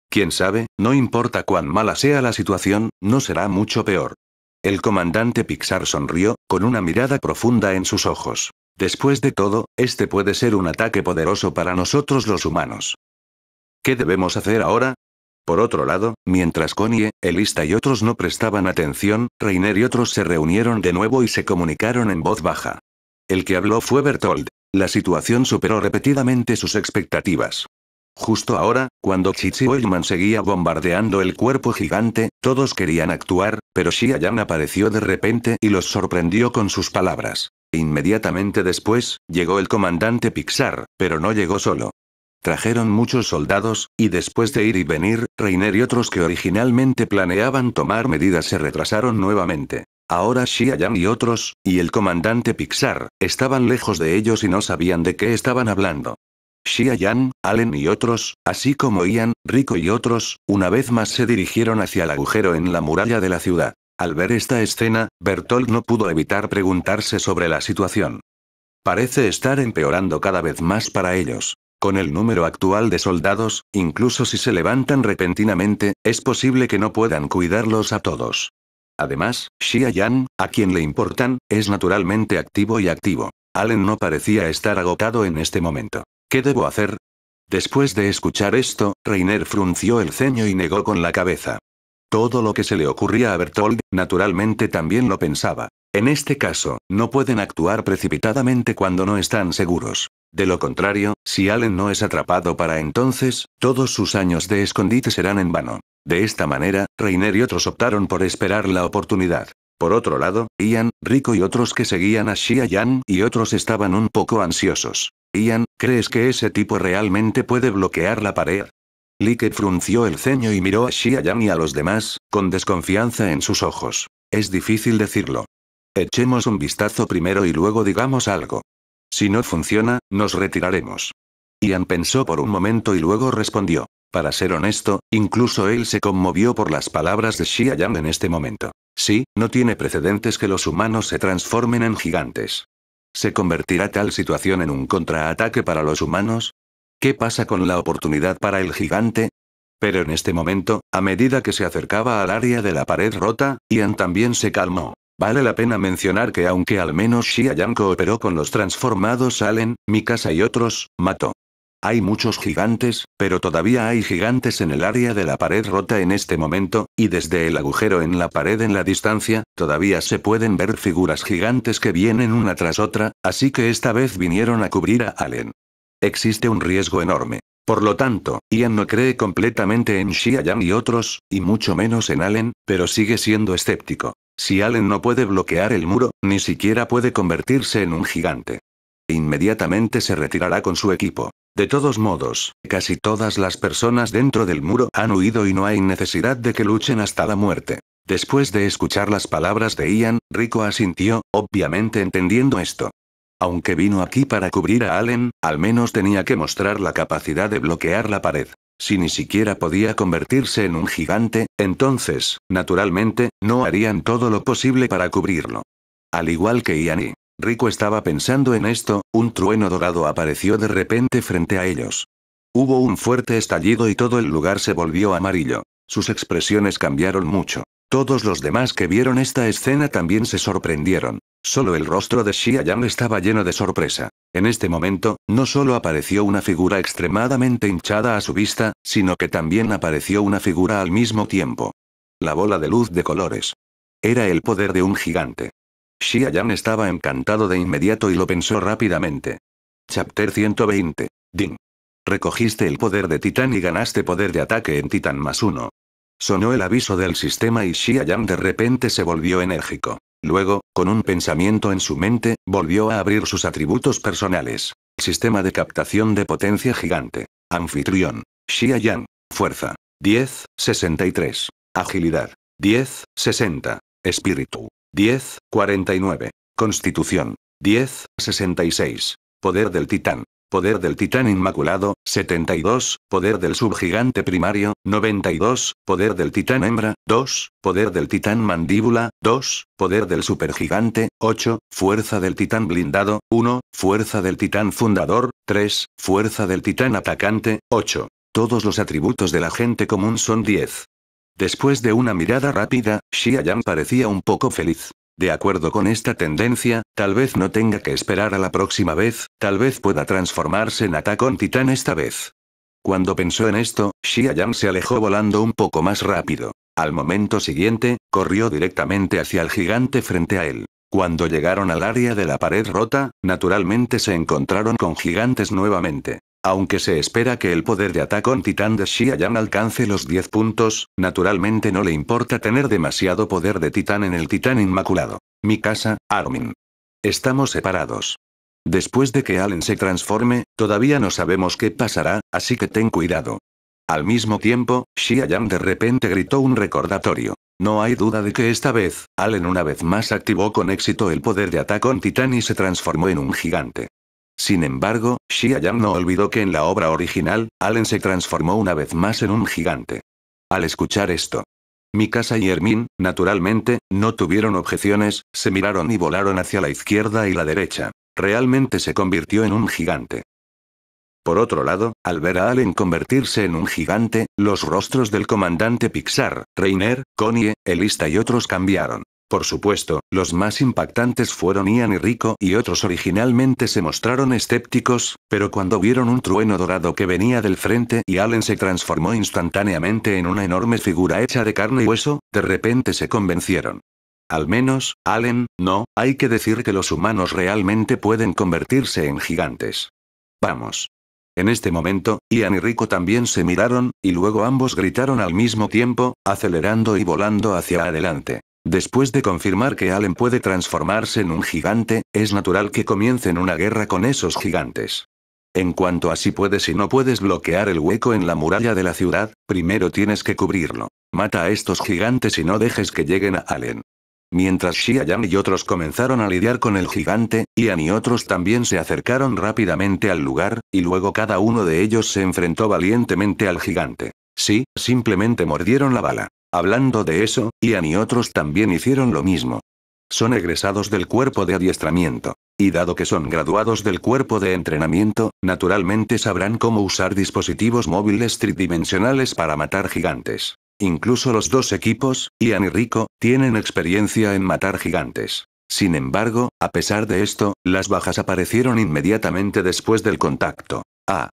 Quién sabe, no importa cuán mala sea la situación, no será mucho peor. El comandante Pixar sonrió, con una mirada profunda en sus ojos. Después de todo, este puede ser un ataque poderoso para nosotros los humanos. ¿Qué debemos hacer ahora? Por otro lado, mientras Connie, Elista y otros no prestaban atención, Reiner y otros se reunieron de nuevo y se comunicaron en voz baja. El que habló fue Bertold. La situación superó repetidamente sus expectativas. Justo ahora, cuando Chichi Oilman seguía bombardeando el cuerpo gigante, todos querían actuar, pero Xiayan apareció de repente y los sorprendió con sus palabras. Inmediatamente después, llegó el comandante Pixar, pero no llegó solo. Trajeron muchos soldados, y después de ir y venir, Reiner y otros que originalmente planeaban tomar medidas se retrasaron nuevamente. Ahora Xia Yan y otros, y el comandante Pixar, estaban lejos de ellos y no sabían de qué estaban hablando. Xia Yan, Allen y otros, así como Ian, Rico y otros, una vez más se dirigieron hacia el agujero en la muralla de la ciudad. Al ver esta escena, Bertolt no pudo evitar preguntarse sobre la situación. Parece estar empeorando cada vez más para ellos. Con el número actual de soldados, incluso si se levantan repentinamente, es posible que no puedan cuidarlos a todos. Además, Xia Yan, a quien le importan, es naturalmente activo y activo. Allen no parecía estar agotado en este momento. ¿Qué debo hacer? Después de escuchar esto, Reiner frunció el ceño y negó con la cabeza. Todo lo que se le ocurría a Bertold, naturalmente también lo pensaba. En este caso, no pueden actuar precipitadamente cuando no están seguros. De lo contrario, si Allen no es atrapado para entonces, todos sus años de escondite serán en vano. De esta manera, Reiner y otros optaron por esperar la oportunidad. Por otro lado, Ian, Rico y otros que seguían a Xia Yan y otros estaban un poco ansiosos. Ian, ¿crees que ese tipo realmente puede bloquear la pared? Lique frunció el ceño y miró a Xia Yan y a los demás, con desconfianza en sus ojos. Es difícil decirlo. Echemos un vistazo primero y luego digamos algo. Si no funciona, nos retiraremos. Ian pensó por un momento y luego respondió. Para ser honesto, incluso él se conmovió por las palabras de Yang en este momento. Sí, no tiene precedentes que los humanos se transformen en gigantes. ¿Se convertirá tal situación en un contraataque para los humanos? ¿Qué pasa con la oportunidad para el gigante? Pero en este momento, a medida que se acercaba al área de la pared rota, Ian también se calmó. Vale la pena mencionar que aunque al menos Yang cooperó con los transformados Allen, Mikasa y otros, mató hay muchos gigantes, pero todavía hay gigantes en el área de la pared rota en este momento, y desde el agujero en la pared en la distancia, todavía se pueden ver figuras gigantes que vienen una tras otra, así que esta vez vinieron a cubrir a Allen. Existe un riesgo enorme. Por lo tanto, Ian no cree completamente en yan y otros, y mucho menos en Allen, pero sigue siendo escéptico. Si Allen no puede bloquear el muro, ni siquiera puede convertirse en un gigante. Inmediatamente se retirará con su equipo. De todos modos, casi todas las personas dentro del muro han huido y no hay necesidad de que luchen hasta la muerte. Después de escuchar las palabras de Ian, Rico asintió, obviamente entendiendo esto. Aunque vino aquí para cubrir a Allen, al menos tenía que mostrar la capacidad de bloquear la pared. Si ni siquiera podía convertirse en un gigante, entonces, naturalmente, no harían todo lo posible para cubrirlo. Al igual que Ian y Rico estaba pensando en esto, un trueno dorado apareció de repente frente a ellos. Hubo un fuerte estallido y todo el lugar se volvió amarillo. Sus expresiones cambiaron mucho. Todos los demás que vieron esta escena también se sorprendieron. Solo el rostro de Xia Yang estaba lleno de sorpresa. En este momento, no solo apareció una figura extremadamente hinchada a su vista, sino que también apareció una figura al mismo tiempo. La bola de luz de colores. Era el poder de un gigante. Xia estaba encantado de inmediato y lo pensó rápidamente. Chapter 120. Ding. Recogiste el poder de Titán y ganaste poder de ataque en Titán más uno. Sonó el aviso del sistema y Yan de repente se volvió enérgico. Luego, con un pensamiento en su mente, volvió a abrir sus atributos personales. Sistema de captación de potencia gigante. Anfitrión. Yan, Fuerza. 10, 63. Agilidad. 10, 60. Espíritu. 10, 49. Constitución. 10, 66. Poder del titán. Poder del titán inmaculado, 72, poder del subgigante primario, 92, poder del titán hembra, 2, poder del titán mandíbula, 2, poder del supergigante, 8, fuerza del titán blindado, 1, fuerza del titán fundador, 3, fuerza del titán atacante, 8. Todos los atributos de la gente común son 10. Después de una mirada rápida, Xia Yan parecía un poco feliz. De acuerdo con esta tendencia, tal vez no tenga que esperar a la próxima vez, tal vez pueda transformarse en Atacón Titán esta vez. Cuando pensó en esto, Xia Yan se alejó volando un poco más rápido. Al momento siguiente, corrió directamente hacia el gigante frente a él. Cuando llegaron al área de la pared rota, naturalmente se encontraron con gigantes nuevamente. Aunque se espera que el poder de ataque en titán de Shiyan alcance los 10 puntos, naturalmente no le importa tener demasiado poder de titán en el titán inmaculado. Mi casa, Armin. Estamos separados. Después de que Allen se transforme, todavía no sabemos qué pasará, así que ten cuidado. Al mismo tiempo, yang de repente gritó un recordatorio. No hay duda de que esta vez, Allen una vez más activó con éxito el poder de ataque en titán y se transformó en un gigante. Sin embargo, Xiaoyang no olvidó que en la obra original, Allen se transformó una vez más en un gigante. Al escuchar esto, Mikasa y Hermín, naturalmente, no tuvieron objeciones, se miraron y volaron hacia la izquierda y la derecha. Realmente se convirtió en un gigante. Por otro lado, al ver a Allen convertirse en un gigante, los rostros del comandante Pixar, Reiner, Connie, Elista y otros cambiaron. Por supuesto, los más impactantes fueron Ian y Rico y otros originalmente se mostraron escépticos, pero cuando vieron un trueno dorado que venía del frente y Allen se transformó instantáneamente en una enorme figura hecha de carne y hueso, de repente se convencieron. Al menos, Allen, no, hay que decir que los humanos realmente pueden convertirse en gigantes. Vamos. En este momento, Ian y Rico también se miraron, y luego ambos gritaron al mismo tiempo, acelerando y volando hacia adelante. Después de confirmar que Allen puede transformarse en un gigante, es natural que comiencen una guerra con esos gigantes. En cuanto a si puedes y no puedes bloquear el hueco en la muralla de la ciudad, primero tienes que cubrirlo. Mata a estos gigantes y no dejes que lleguen a Allen. Mientras Xiayan y otros comenzaron a lidiar con el gigante, Ian y otros también se acercaron rápidamente al lugar, y luego cada uno de ellos se enfrentó valientemente al gigante. Sí, simplemente mordieron la bala. Hablando de eso, Ian y otros también hicieron lo mismo. Son egresados del cuerpo de adiestramiento. Y dado que son graduados del cuerpo de entrenamiento, naturalmente sabrán cómo usar dispositivos móviles tridimensionales para matar gigantes. Incluso los dos equipos, Ian y Rico, tienen experiencia en matar gigantes. Sin embargo, a pesar de esto, las bajas aparecieron inmediatamente después del contacto. A. Ah,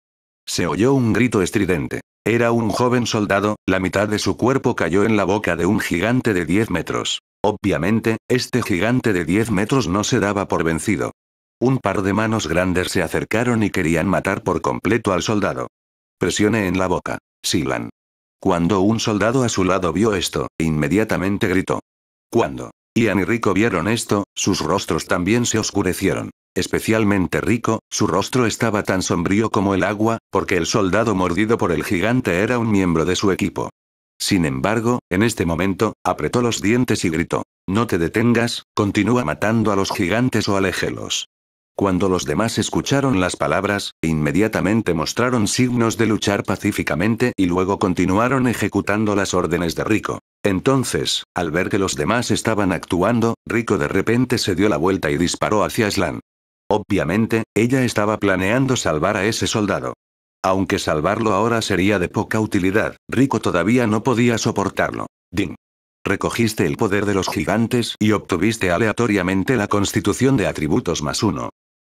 se oyó un grito estridente. Era un joven soldado, la mitad de su cuerpo cayó en la boca de un gigante de 10 metros. Obviamente, este gigante de 10 metros no se daba por vencido. Un par de manos grandes se acercaron y querían matar por completo al soldado. Presione en la boca. Silan. Cuando un soldado a su lado vio esto, inmediatamente gritó. Cuando Ian y Rico vieron esto, sus rostros también se oscurecieron especialmente rico, su rostro estaba tan sombrío como el agua, porque el soldado mordido por el gigante era un miembro de su equipo. Sin embargo, en este momento, apretó los dientes y gritó, No te detengas, continúa matando a los gigantes o aléjelos. Cuando los demás escucharon las palabras, inmediatamente mostraron signos de luchar pacíficamente y luego continuaron ejecutando las órdenes de Rico. Entonces, al ver que los demás estaban actuando, Rico de repente se dio la vuelta y disparó hacia Slan. Obviamente, ella estaba planeando salvar a ese soldado. Aunque salvarlo ahora sería de poca utilidad, Rico todavía no podía soportarlo. Ding. Recogiste el poder de los gigantes y obtuviste aleatoriamente la constitución de atributos más uno.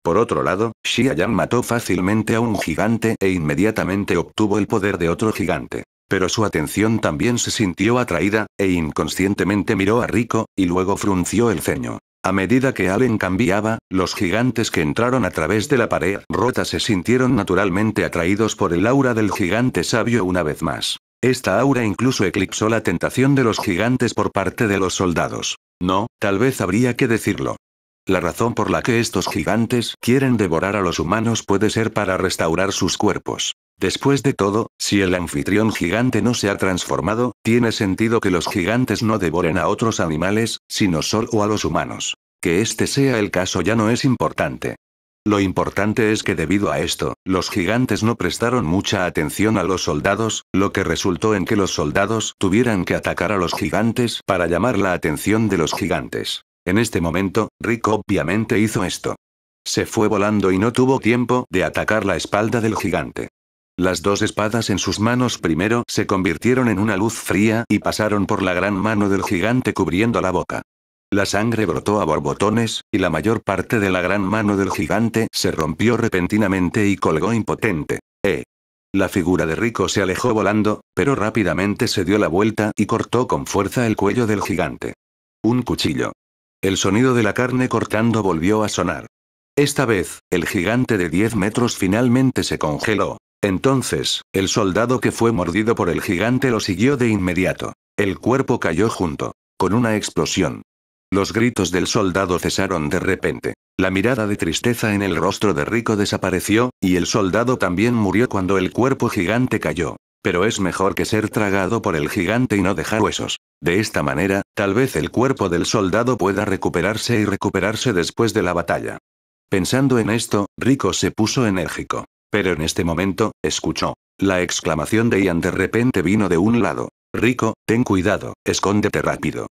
Por otro lado, Xiayan mató fácilmente a un gigante e inmediatamente obtuvo el poder de otro gigante. Pero su atención también se sintió atraída, e inconscientemente miró a Rico, y luego frunció el ceño. A medida que Allen cambiaba, los gigantes que entraron a través de la pared rota se sintieron naturalmente atraídos por el aura del gigante sabio una vez más. Esta aura incluso eclipsó la tentación de los gigantes por parte de los soldados. No, tal vez habría que decirlo. La razón por la que estos gigantes quieren devorar a los humanos puede ser para restaurar sus cuerpos. Después de todo, si el anfitrión gigante no se ha transformado, tiene sentido que los gigantes no devoren a otros animales, sino solo a los humanos. Que este sea el caso ya no es importante. Lo importante es que debido a esto, los gigantes no prestaron mucha atención a los soldados, lo que resultó en que los soldados tuvieran que atacar a los gigantes para llamar la atención de los gigantes. En este momento, Rick obviamente hizo esto. Se fue volando y no tuvo tiempo de atacar la espalda del gigante. Las dos espadas en sus manos primero se convirtieron en una luz fría y pasaron por la gran mano del gigante cubriendo la boca. La sangre brotó a borbotones, y la mayor parte de la gran mano del gigante se rompió repentinamente y colgó impotente. ¡Eh! La figura de Rico se alejó volando, pero rápidamente se dio la vuelta y cortó con fuerza el cuello del gigante. Un cuchillo. El sonido de la carne cortando volvió a sonar. Esta vez, el gigante de 10 metros finalmente se congeló, entonces, el soldado que fue mordido por el gigante lo siguió de inmediato. El cuerpo cayó junto, con una explosión. Los gritos del soldado cesaron de repente. La mirada de tristeza en el rostro de Rico desapareció, y el soldado también murió cuando el cuerpo gigante cayó. Pero es mejor que ser tragado por el gigante y no dejar huesos. De esta manera, tal vez el cuerpo del soldado pueda recuperarse y recuperarse después de la batalla. Pensando en esto, Rico se puso enérgico. Pero en este momento, escuchó. La exclamación de Ian de repente vino de un lado. Rico, ten cuidado, escóndete rápido.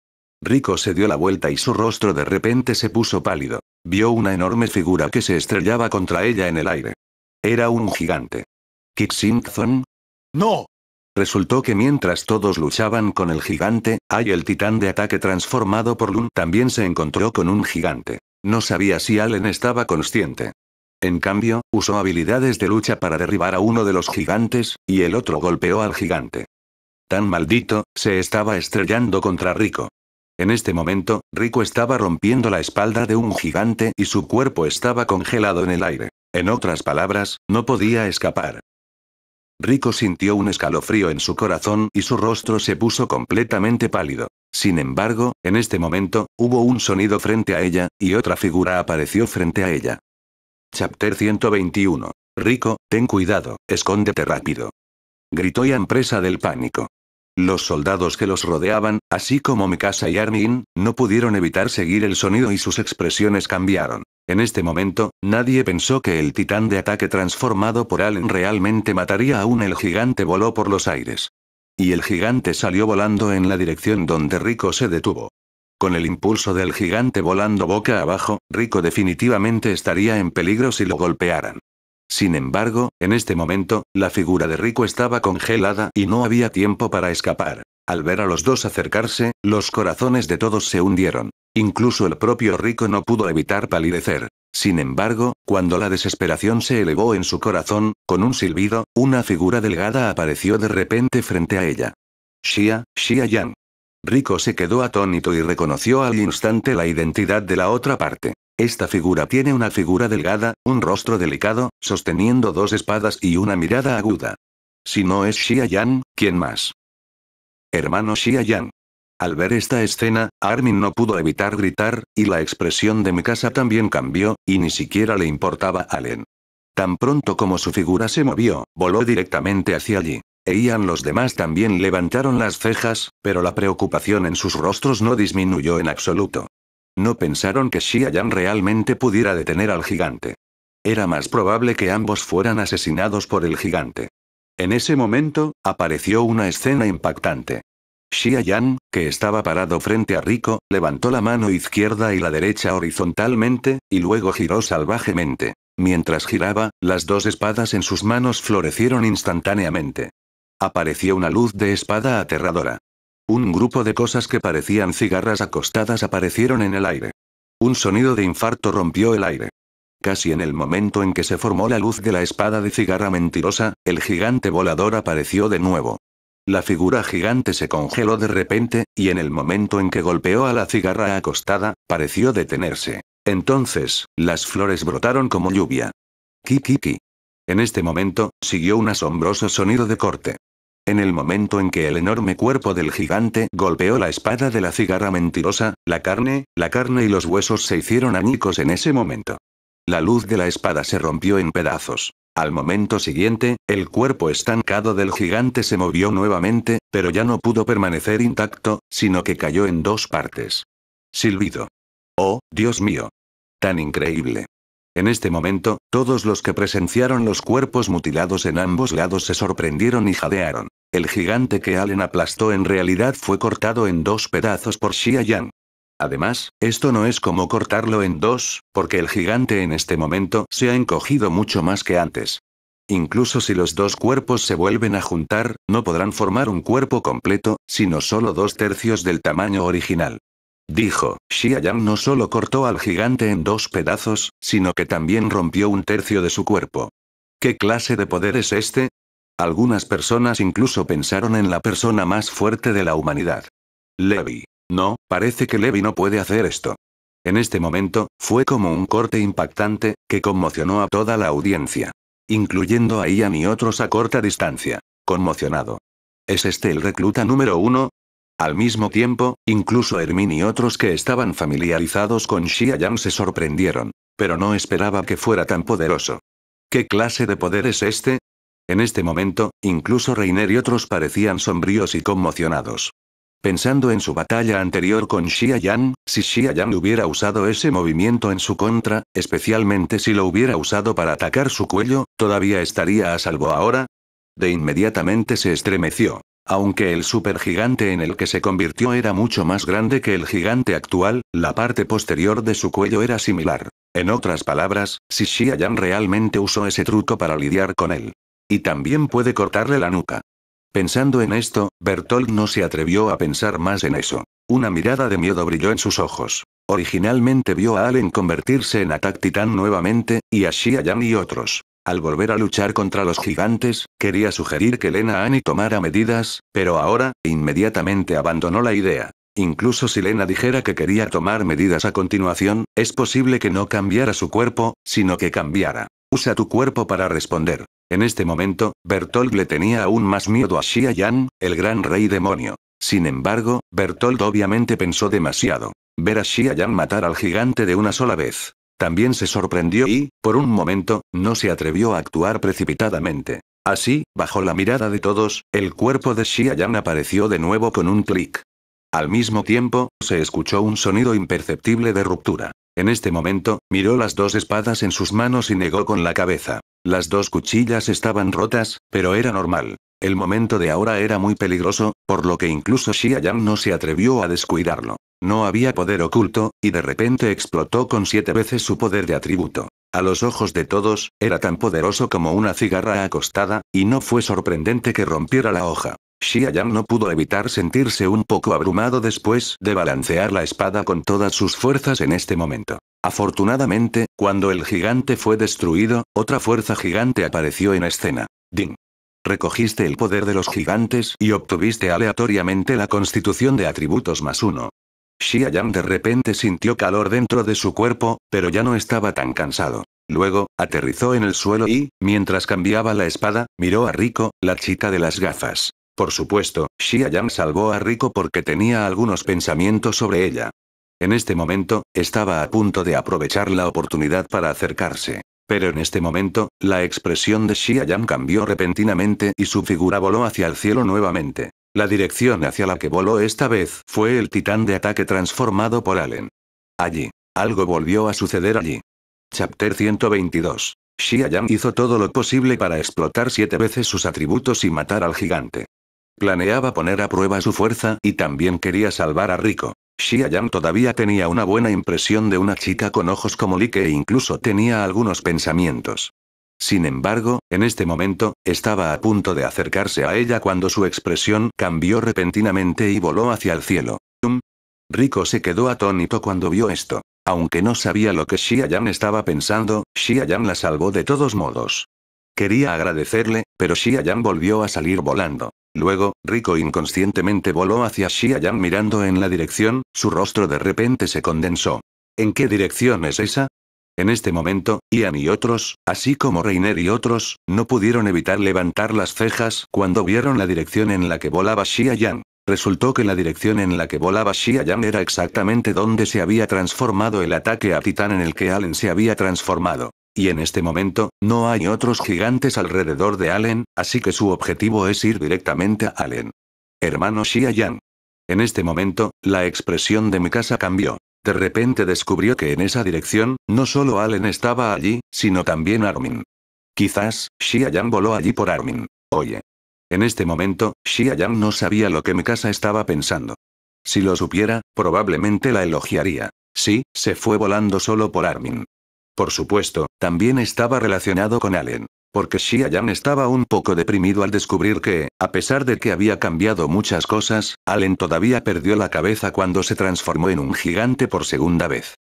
Rico se dio la vuelta y su rostro de repente se puso pálido. Vio una enorme figura que se estrellaba contra ella en el aire. Era un gigante. ¿Kixington? ¡No! Resultó que mientras todos luchaban con el gigante, Ay el titán de ataque transformado por Lun también se encontró con un gigante. No sabía si Allen estaba consciente. En cambio, usó habilidades de lucha para derribar a uno de los gigantes, y el otro golpeó al gigante. Tan maldito, se estaba estrellando contra Rico. En este momento, Rico estaba rompiendo la espalda de un gigante y su cuerpo estaba congelado en el aire. En otras palabras, no podía escapar. Rico sintió un escalofrío en su corazón y su rostro se puso completamente pálido. Sin embargo, en este momento, hubo un sonido frente a ella, y otra figura apareció frente a ella. Chapter 121. Rico, ten cuidado, escóndete rápido. Gritó Ian presa del pánico. Los soldados que los rodeaban, así como Mikasa y Armin, no pudieron evitar seguir el sonido y sus expresiones cambiaron. En este momento, nadie pensó que el titán de ataque transformado por Allen realmente mataría aún el gigante voló por los aires. Y el gigante salió volando en la dirección donde Rico se detuvo. Con el impulso del gigante volando boca abajo, Rico definitivamente estaría en peligro si lo golpearan. Sin embargo, en este momento, la figura de Rico estaba congelada y no había tiempo para escapar. Al ver a los dos acercarse, los corazones de todos se hundieron. Incluso el propio Rico no pudo evitar palidecer. Sin embargo, cuando la desesperación se elevó en su corazón, con un silbido, una figura delgada apareció de repente frente a ella. Shia, Shia Yang. Rico se quedó atónito y reconoció al instante la identidad de la otra parte. Esta figura tiene una figura delgada, un rostro delicado, sosteniendo dos espadas y una mirada aguda. Si no es Xia Yan, ¿quién más? Hermano Xia Yan. Al ver esta escena, Armin no pudo evitar gritar, y la expresión de Mikasa también cambió, y ni siquiera le importaba a Len. Tan pronto como su figura se movió, voló directamente hacia allí e los demás también levantaron las cejas, pero la preocupación en sus rostros no disminuyó en absoluto. No pensaron que Yan realmente pudiera detener al gigante. Era más probable que ambos fueran asesinados por el gigante. En ese momento, apareció una escena impactante. Xia Yan, que estaba parado frente a Rico, levantó la mano izquierda y la derecha horizontalmente, y luego giró salvajemente. Mientras giraba, las dos espadas en sus manos florecieron instantáneamente. Apareció una luz de espada aterradora. Un grupo de cosas que parecían cigarras acostadas aparecieron en el aire. Un sonido de infarto rompió el aire. Casi en el momento en que se formó la luz de la espada de cigarra mentirosa, el gigante volador apareció de nuevo. La figura gigante se congeló de repente, y en el momento en que golpeó a la cigarra acostada, pareció detenerse. Entonces, las flores brotaron como lluvia. Kikiki. En este momento, siguió un asombroso sonido de corte. En el momento en que el enorme cuerpo del gigante golpeó la espada de la cigarra mentirosa, la carne, la carne y los huesos se hicieron añicos en ese momento. La luz de la espada se rompió en pedazos. Al momento siguiente, el cuerpo estancado del gigante se movió nuevamente, pero ya no pudo permanecer intacto, sino que cayó en dos partes. Silbido. Oh, Dios mío. Tan increíble. En este momento, todos los que presenciaron los cuerpos mutilados en ambos lados se sorprendieron y jadearon. El gigante que Allen aplastó en realidad fue cortado en dos pedazos por Xia Yang. Además, esto no es como cortarlo en dos, porque el gigante en este momento se ha encogido mucho más que antes. Incluso si los dos cuerpos se vuelven a juntar, no podrán formar un cuerpo completo, sino solo dos tercios del tamaño original. Dijo, Xia Yan no solo cortó al gigante en dos pedazos, sino que también rompió un tercio de su cuerpo. ¿Qué clase de poder es este? Algunas personas incluso pensaron en la persona más fuerte de la humanidad. Levi. No, parece que Levi no puede hacer esto. En este momento, fue como un corte impactante, que conmocionó a toda la audiencia. Incluyendo a Ian y otros a corta distancia. Conmocionado. ¿Es este el recluta número uno? Al mismo tiempo, incluso Hermin y otros que estaban familiarizados con Yang se sorprendieron. Pero no esperaba que fuera tan poderoso. ¿Qué clase de poder es este? En este momento, incluso Reiner y otros parecían sombríos y conmocionados. Pensando en su batalla anterior con Xia Yan, si Xia Yan hubiera usado ese movimiento en su contra, especialmente si lo hubiera usado para atacar su cuello, ¿todavía estaría a salvo ahora? De inmediatamente se estremeció. Aunque el supergigante en el que se convirtió era mucho más grande que el gigante actual, la parte posterior de su cuello era similar. En otras palabras, si Xia Yan realmente usó ese truco para lidiar con él, y también puede cortarle la nuca. Pensando en esto, Bertolt no se atrevió a pensar más en eso. Una mirada de miedo brilló en sus ojos. Originalmente vio a Allen convertirse en Attack Titan nuevamente, y a Shia Yan y otros. Al volver a luchar contra los gigantes, quería sugerir que Lena Annie tomara medidas, pero ahora, inmediatamente abandonó la idea. Incluso si Lena dijera que quería tomar medidas a continuación, es posible que no cambiara su cuerpo, sino que cambiara. Usa tu cuerpo para responder. En este momento, Bertold le tenía aún más miedo a Xia Yan, el gran rey demonio. Sin embargo, Bertold obviamente pensó demasiado. Ver a Xia Yan matar al gigante de una sola vez. También se sorprendió y, por un momento, no se atrevió a actuar precipitadamente. Así, bajo la mirada de todos, el cuerpo de Xia Yan apareció de nuevo con un clic. Al mismo tiempo, se escuchó un sonido imperceptible de ruptura. En este momento, miró las dos espadas en sus manos y negó con la cabeza. Las dos cuchillas estaban rotas, pero era normal. El momento de ahora era muy peligroso, por lo que incluso Xiaoyan no se atrevió a descuidarlo. No había poder oculto, y de repente explotó con siete veces su poder de atributo. A los ojos de todos, era tan poderoso como una cigarra acostada, y no fue sorprendente que rompiera la hoja. Xia no pudo evitar sentirse un poco abrumado después de balancear la espada con todas sus fuerzas en este momento. Afortunadamente, cuando el gigante fue destruido, otra fuerza gigante apareció en escena. Ding. Recogiste el poder de los gigantes y obtuviste aleatoriamente la constitución de atributos más uno. Xia de repente sintió calor dentro de su cuerpo, pero ya no estaba tan cansado. Luego, aterrizó en el suelo y, mientras cambiaba la espada, miró a Rico, la chica de las gafas. Por supuesto, Xia Yang salvó a Rico porque tenía algunos pensamientos sobre ella. En este momento, estaba a punto de aprovechar la oportunidad para acercarse. Pero en este momento, la expresión de Xia Yang cambió repentinamente y su figura voló hacia el cielo nuevamente. La dirección hacia la que voló esta vez fue el titán de ataque transformado por Allen. Allí. Algo volvió a suceder allí. Chapter 122. Xia Yang hizo todo lo posible para explotar siete veces sus atributos y matar al gigante. Planeaba poner a prueba su fuerza, y también quería salvar a Rico. Xiayan Yan todavía tenía una buena impresión de una chica con ojos como Like e incluso tenía algunos pensamientos. Sin embargo, en este momento, estaba a punto de acercarse a ella cuando su expresión cambió repentinamente y voló hacia el cielo. Rico se quedó atónito cuando vio esto. Aunque no sabía lo que Xiayan estaba pensando, Xiayan la salvó de todos modos. Quería agradecerle, pero Xiayan volvió a salir volando. Luego, Rico inconscientemente voló hacia Xiayan mirando en la dirección, su rostro de repente se condensó. ¿En qué dirección es esa? En este momento, Ian y otros, así como Reiner y otros, no pudieron evitar levantar las cejas cuando vieron la dirección en la que volaba Yang. Resultó que la dirección en la que volaba Xiayan era exactamente donde se había transformado el ataque a Titán en el que Allen se había transformado y en este momento, no hay otros gigantes alrededor de Allen, así que su objetivo es ir directamente a Allen. Hermano Xia Yang. En este momento, la expresión de mi casa cambió. De repente descubrió que en esa dirección, no solo Allen estaba allí, sino también Armin. Quizás, Xia Yang voló allí por Armin. Oye. En este momento, Xia Yang no sabía lo que casa estaba pensando. Si lo supiera, probablemente la elogiaría. Sí, se fue volando solo por Armin. Por supuesto, también estaba relacionado con Allen. Porque Yan estaba un poco deprimido al descubrir que, a pesar de que había cambiado muchas cosas, Allen todavía perdió la cabeza cuando se transformó en un gigante por segunda vez.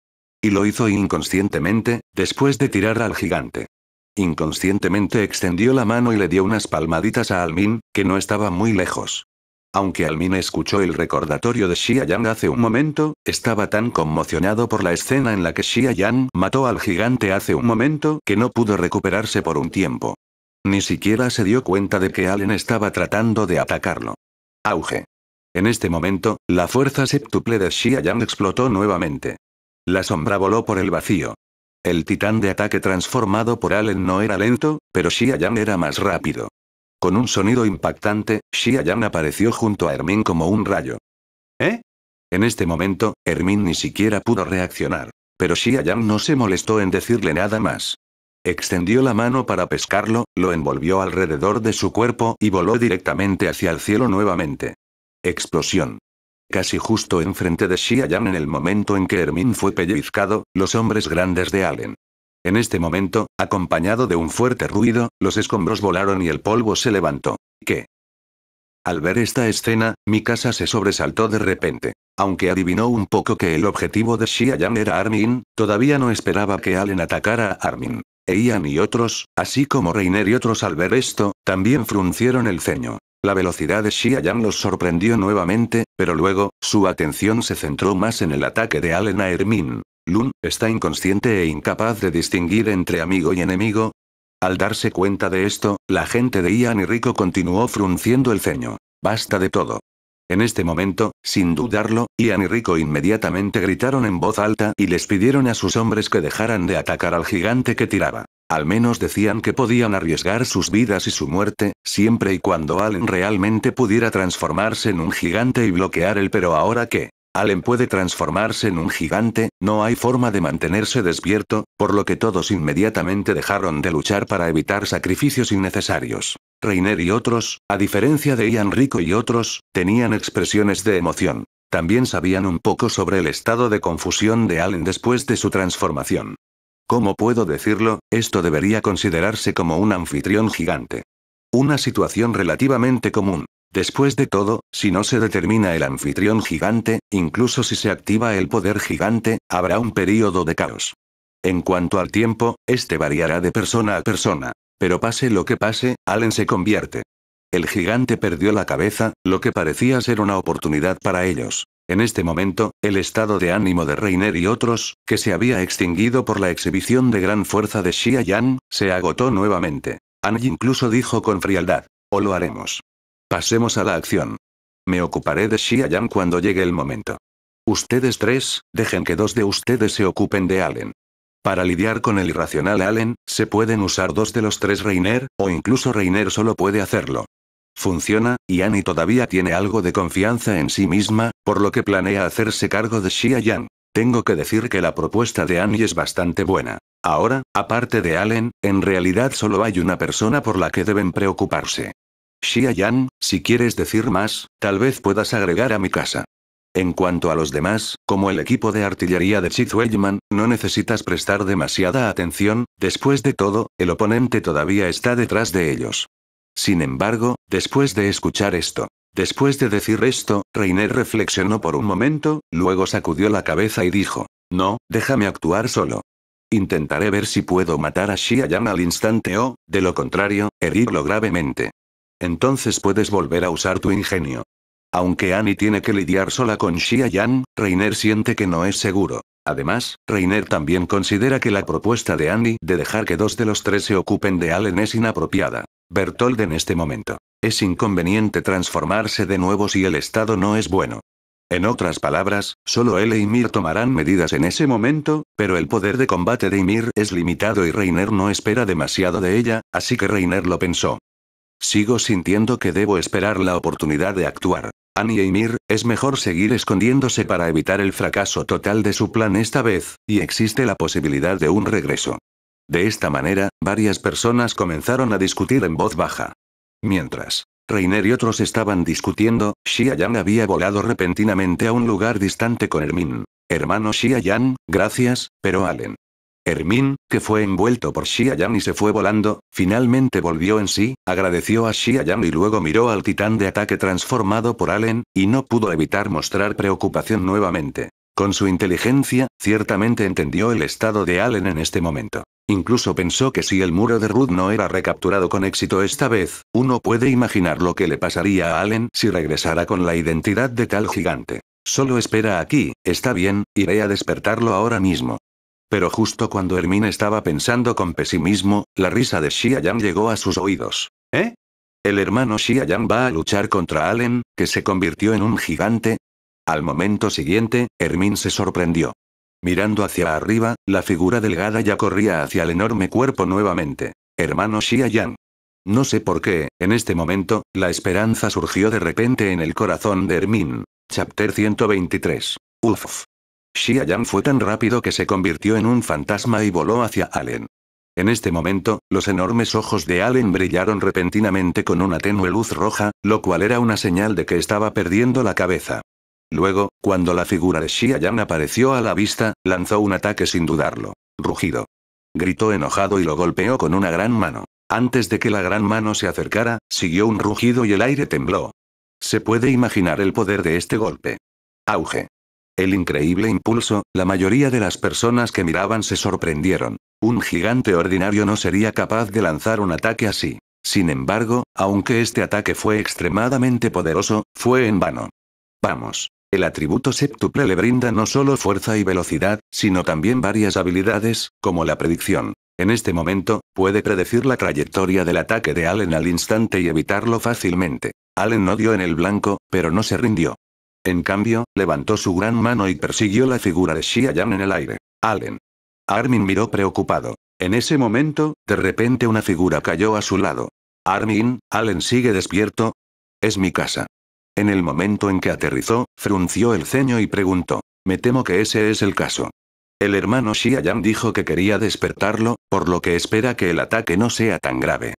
Y lo hizo inconscientemente, después de tirar al gigante. Inconscientemente extendió la mano y le dio unas palmaditas a Almin, que no estaba muy lejos. Aunque Almin escuchó el recordatorio de Xia Yang hace un momento, estaba tan conmocionado por la escena en la que Xia Yan mató al gigante hace un momento que no pudo recuperarse por un tiempo. Ni siquiera se dio cuenta de que Allen estaba tratando de atacarlo. Auge. En este momento, la fuerza septuple de Xia Yang explotó nuevamente. La sombra voló por el vacío. El titán de ataque transformado por Allen no era lento, pero Xia Yan era más rápido. Con un sonido impactante, Yan apareció junto a Hermín como un rayo. ¿Eh? En este momento, Hermín ni siquiera pudo reaccionar. Pero Yan no se molestó en decirle nada más. Extendió la mano para pescarlo, lo envolvió alrededor de su cuerpo y voló directamente hacia el cielo nuevamente. Explosión. Casi justo enfrente de Yan en el momento en que Hermín fue pellizcado, los hombres grandes de Allen en este momento, acompañado de un fuerte ruido, los escombros volaron y el polvo se levantó. ¿Qué? Al ver esta escena, mi casa se sobresaltó de repente. Aunque adivinó un poco que el objetivo de Xiayan era Armin, todavía no esperaba que Allen atacara a Armin. Eian y otros, así como Reiner y otros al ver esto, también fruncieron el ceño. La velocidad de Xiayan los sorprendió nuevamente, pero luego, su atención se centró más en el ataque de Allen a Armin. Lun, está inconsciente e incapaz de distinguir entre amigo y enemigo. Al darse cuenta de esto, la gente de Ian y Rico continuó frunciendo el ceño. Basta de todo. En este momento, sin dudarlo, Ian y Rico inmediatamente gritaron en voz alta y les pidieron a sus hombres que dejaran de atacar al gigante que tiraba. Al menos decían que podían arriesgar sus vidas y su muerte, siempre y cuando Allen realmente pudiera transformarse en un gigante y bloquear el pero ahora qué. Allen puede transformarse en un gigante, no hay forma de mantenerse despierto, por lo que todos inmediatamente dejaron de luchar para evitar sacrificios innecesarios. Reiner y otros, a diferencia de Ian Rico y otros, tenían expresiones de emoción. También sabían un poco sobre el estado de confusión de Allen después de su transformación. ¿Cómo puedo decirlo? Esto debería considerarse como un anfitrión gigante. Una situación relativamente común. Después de todo, si no se determina el anfitrión gigante, incluso si se activa el poder gigante, habrá un período de caos. En cuanto al tiempo, este variará de persona a persona. Pero pase lo que pase, Allen se convierte. El gigante perdió la cabeza, lo que parecía ser una oportunidad para ellos. En este momento, el estado de ánimo de Reiner y otros, que se había extinguido por la exhibición de gran fuerza de Xia Yan, se agotó nuevamente. Anji incluso dijo con frialdad: O lo haremos. Pasemos a la acción. Me ocuparé de Xiayan cuando llegue el momento. Ustedes tres, dejen que dos de ustedes se ocupen de Allen. Para lidiar con el irracional Allen, se pueden usar dos de los tres Reiner, o incluso Reiner solo puede hacerlo. Funciona, y Annie todavía tiene algo de confianza en sí misma, por lo que planea hacerse cargo de Xia Tengo que decir que la propuesta de Annie es bastante buena. Ahora, aparte de Allen, en realidad solo hay una persona por la que deben preocuparse. Xia Yan, si quieres decir más, tal vez puedas agregar a mi casa. En cuanto a los demás, como el equipo de artillería de Chizueyman, no necesitas prestar demasiada atención, después de todo, el oponente todavía está detrás de ellos. Sin embargo, después de escuchar esto, después de decir esto, Reiner reflexionó por un momento, luego sacudió la cabeza y dijo, no, déjame actuar solo. Intentaré ver si puedo matar a Yan al instante o, de lo contrario, herirlo gravemente. Entonces puedes volver a usar tu ingenio. Aunque Annie tiene que lidiar sola con Xia Yan, Reiner siente que no es seguro. Además, Reiner también considera que la propuesta de Annie de dejar que dos de los tres se ocupen de Allen es inapropiada. Bertold en este momento. Es inconveniente transformarse de nuevo si el estado no es bueno. En otras palabras, solo él e Ymir tomarán medidas en ese momento, pero el poder de combate de Ymir es limitado y Reiner no espera demasiado de ella, así que Reiner lo pensó. Sigo sintiendo que debo esperar la oportunidad de actuar. Annie y Mir, es mejor seguir escondiéndose para evitar el fracaso total de su plan esta vez, y existe la posibilidad de un regreso. De esta manera, varias personas comenzaron a discutir en voz baja. Mientras, Reiner y otros estaban discutiendo, Xia-Yan había volado repentinamente a un lugar distante con Hermin. Hermano xia gracias, pero Allen, Hermín, que fue envuelto por Xia y se fue volando, finalmente volvió en sí, agradeció a Xia y luego miró al titán de ataque transformado por Allen, y no pudo evitar mostrar preocupación nuevamente. Con su inteligencia, ciertamente entendió el estado de Allen en este momento. Incluso pensó que si el muro de Ruth no era recapturado con éxito esta vez, uno puede imaginar lo que le pasaría a Allen si regresara con la identidad de tal gigante. Solo espera aquí, está bien, iré a despertarlo ahora mismo. Pero justo cuando Hermine estaba pensando con pesimismo, la risa de yang llegó a sus oídos. ¿Eh? ¿El hermano yang va a luchar contra Allen, que se convirtió en un gigante? Al momento siguiente, Hermín se sorprendió. Mirando hacia arriba, la figura delgada ya corría hacia el enorme cuerpo nuevamente. Hermano yang No sé por qué, en este momento, la esperanza surgió de repente en el corazón de Hermín. Chapter 123. Uf. Xia fue tan rápido que se convirtió en un fantasma y voló hacia Allen. En este momento, los enormes ojos de Allen brillaron repentinamente con una tenue luz roja, lo cual era una señal de que estaba perdiendo la cabeza. Luego, cuando la figura de Yan apareció a la vista, lanzó un ataque sin dudarlo. Rugido. Gritó enojado y lo golpeó con una gran mano. Antes de que la gran mano se acercara, siguió un rugido y el aire tembló. Se puede imaginar el poder de este golpe. Auge. El increíble impulso, la mayoría de las personas que miraban se sorprendieron. Un gigante ordinario no sería capaz de lanzar un ataque así. Sin embargo, aunque este ataque fue extremadamente poderoso, fue en vano. Vamos. El atributo séptuple le brinda no solo fuerza y velocidad, sino también varias habilidades, como la predicción. En este momento, puede predecir la trayectoria del ataque de Allen al instante y evitarlo fácilmente. Allen no dio en el blanco, pero no se rindió. En cambio, levantó su gran mano y persiguió la figura de Yan en el aire. Allen. Armin miró preocupado. En ese momento, de repente una figura cayó a su lado. Armin, Allen sigue despierto. Es mi casa. En el momento en que aterrizó, frunció el ceño y preguntó. Me temo que ese es el caso. El hermano Xiayan dijo que quería despertarlo, por lo que espera que el ataque no sea tan grave.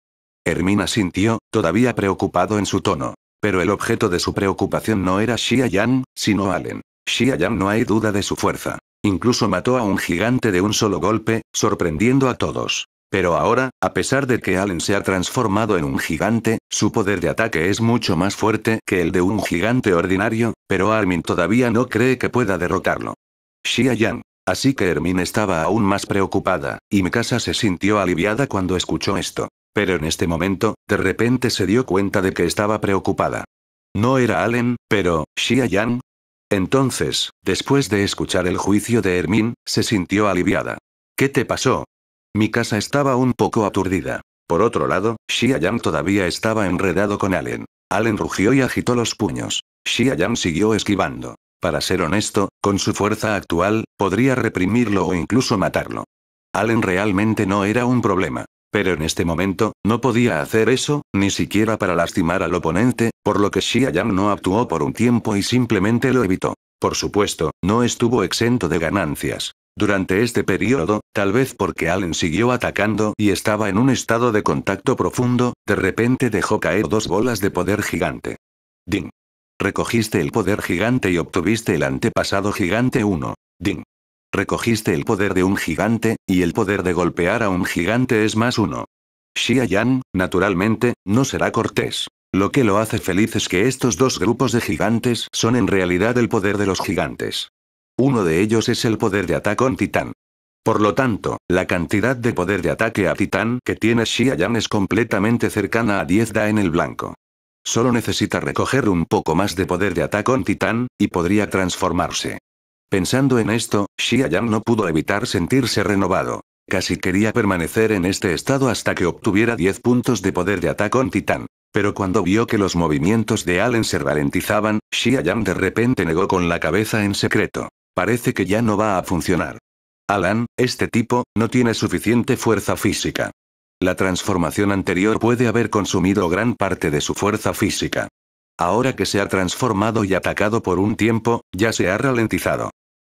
Hermina sintió, todavía preocupado en su tono. Pero el objeto de su preocupación no era Xia Yang, sino Allen. Xia Yang no hay duda de su fuerza. Incluso mató a un gigante de un solo golpe, sorprendiendo a todos. Pero ahora, a pesar de que Allen se ha transformado en un gigante, su poder de ataque es mucho más fuerte que el de un gigante ordinario, pero Armin todavía no cree que pueda derrotarlo. Xia Yang. Así que Hermin estaba aún más preocupada, y Mikasa se sintió aliviada cuando escuchó esto. Pero en este momento, de repente se dio cuenta de que estaba preocupada. No era Allen, pero, Xia Yang. Entonces, después de escuchar el juicio de Hermín, se sintió aliviada. ¿Qué te pasó? Mi casa estaba un poco aturdida. Por otro lado, Xia Yang todavía estaba enredado con Allen. Allen rugió y agitó los puños. Xia Yang siguió esquivando. Para ser honesto, con su fuerza actual, podría reprimirlo o incluso matarlo. Allen realmente no era un problema. Pero en este momento, no podía hacer eso, ni siquiera para lastimar al oponente, por lo que Xia Yang no actuó por un tiempo y simplemente lo evitó. Por supuesto, no estuvo exento de ganancias. Durante este periodo, tal vez porque Allen siguió atacando y estaba en un estado de contacto profundo, de repente dejó caer dos bolas de poder gigante. Ding. Recogiste el poder gigante y obtuviste el antepasado gigante 1. Ding. Recogiste el poder de un gigante, y el poder de golpear a un gigante es más uno. Xia Yan, naturalmente, no será cortés. Lo que lo hace feliz es que estos dos grupos de gigantes son en realidad el poder de los gigantes. Uno de ellos es el poder de ataque con titán. Por lo tanto, la cantidad de poder de ataque a titán que tiene Xia Yan es completamente cercana a 10 da en el blanco. Solo necesita recoger un poco más de poder de ataque con titán, y podría transformarse. Pensando en esto, Xia Yan no pudo evitar sentirse renovado. Casi quería permanecer en este estado hasta que obtuviera 10 puntos de poder de ataque en Titán. Pero cuando vio que los movimientos de Allen se ralentizaban, Xia de repente negó con la cabeza en secreto. Parece que ya no va a funcionar. Alan, este tipo, no tiene suficiente fuerza física. La transformación anterior puede haber consumido gran parte de su fuerza física. Ahora que se ha transformado y atacado por un tiempo, ya se ha ralentizado.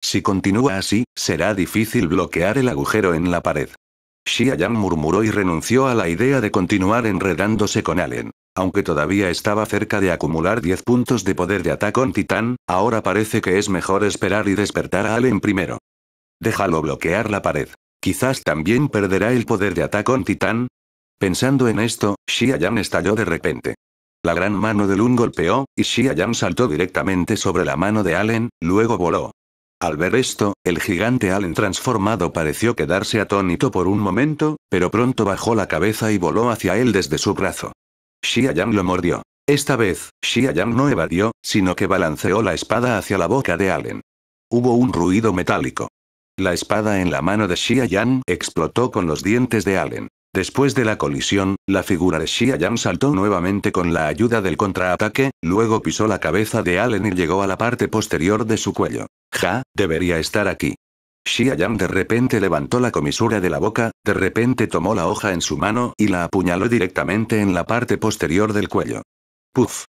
Si continúa así, será difícil bloquear el agujero en la pared. Xia murmuró y renunció a la idea de continuar enredándose con Allen. Aunque todavía estaba cerca de acumular 10 puntos de poder de ataque con Titán, ahora parece que es mejor esperar y despertar a Allen primero. Déjalo bloquear la pared. Quizás también perderá el poder de ataque con Titán. Pensando en esto, Xia Yan estalló de repente. La gran mano de Lun golpeó, y Xia saltó directamente sobre la mano de Allen, luego voló. Al ver esto, el gigante Allen transformado pareció quedarse atónito por un momento, pero pronto bajó la cabeza y voló hacia él desde su brazo. Xia Yan lo mordió. Esta vez, Xia Yan no evadió, sino que balanceó la espada hacia la boca de Allen. Hubo un ruido metálico. La espada en la mano de Xia Yan explotó con los dientes de Allen. Después de la colisión, la figura de Xia Yan saltó nuevamente con la ayuda del contraataque, luego pisó la cabeza de Allen y llegó a la parte posterior de su cuello. Ja, debería estar aquí. Xia de repente levantó la comisura de la boca, de repente tomó la hoja en su mano y la apuñaló directamente en la parte posterior del cuello. Puf.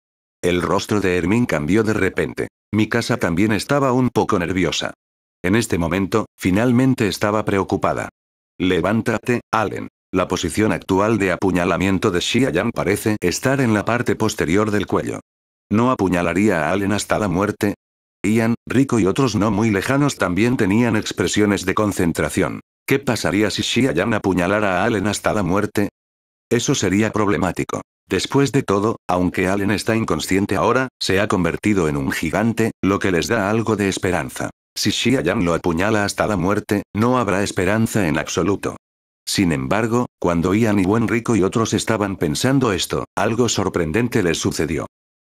El rostro de Hermín cambió de repente. Mi casa también estaba un poco nerviosa. En este momento, finalmente estaba preocupada. Levántate, Allen. La posición actual de apuñalamiento de Xia parece estar en la parte posterior del cuello. No apuñalaría a Allen hasta la muerte, Ian, Rico y otros no muy lejanos también tenían expresiones de concentración. ¿Qué pasaría si Jan apuñalara a Allen hasta la muerte? Eso sería problemático. Después de todo, aunque Allen está inconsciente ahora, se ha convertido en un gigante, lo que les da algo de esperanza. Si Jan lo apuñala hasta la muerte, no habrá esperanza en absoluto. Sin embargo, cuando Ian y Buen Rico y otros estaban pensando esto, algo sorprendente les sucedió.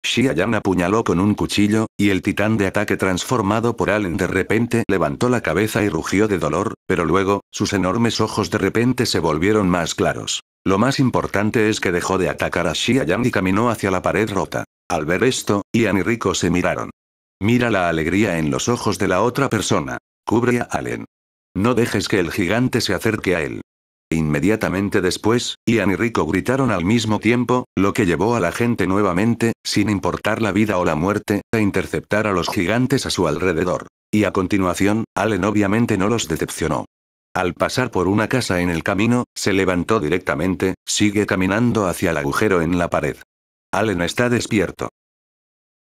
Shiayan apuñaló con un cuchillo, y el titán de ataque transformado por Allen de repente levantó la cabeza y rugió de dolor, pero luego, sus enormes ojos de repente se volvieron más claros. Lo más importante es que dejó de atacar a Shiayan y caminó hacia la pared rota. Al ver esto, Ian y Rico se miraron. Mira la alegría en los ojos de la otra persona. Cubre a Allen. No dejes que el gigante se acerque a él. Inmediatamente después, Ian y Rico gritaron al mismo tiempo, lo que llevó a la gente nuevamente, sin importar la vida o la muerte, a interceptar a los gigantes a su alrededor. Y a continuación, Allen obviamente no los decepcionó. Al pasar por una casa en el camino, se levantó directamente, sigue caminando hacia el agujero en la pared. Allen está despierto.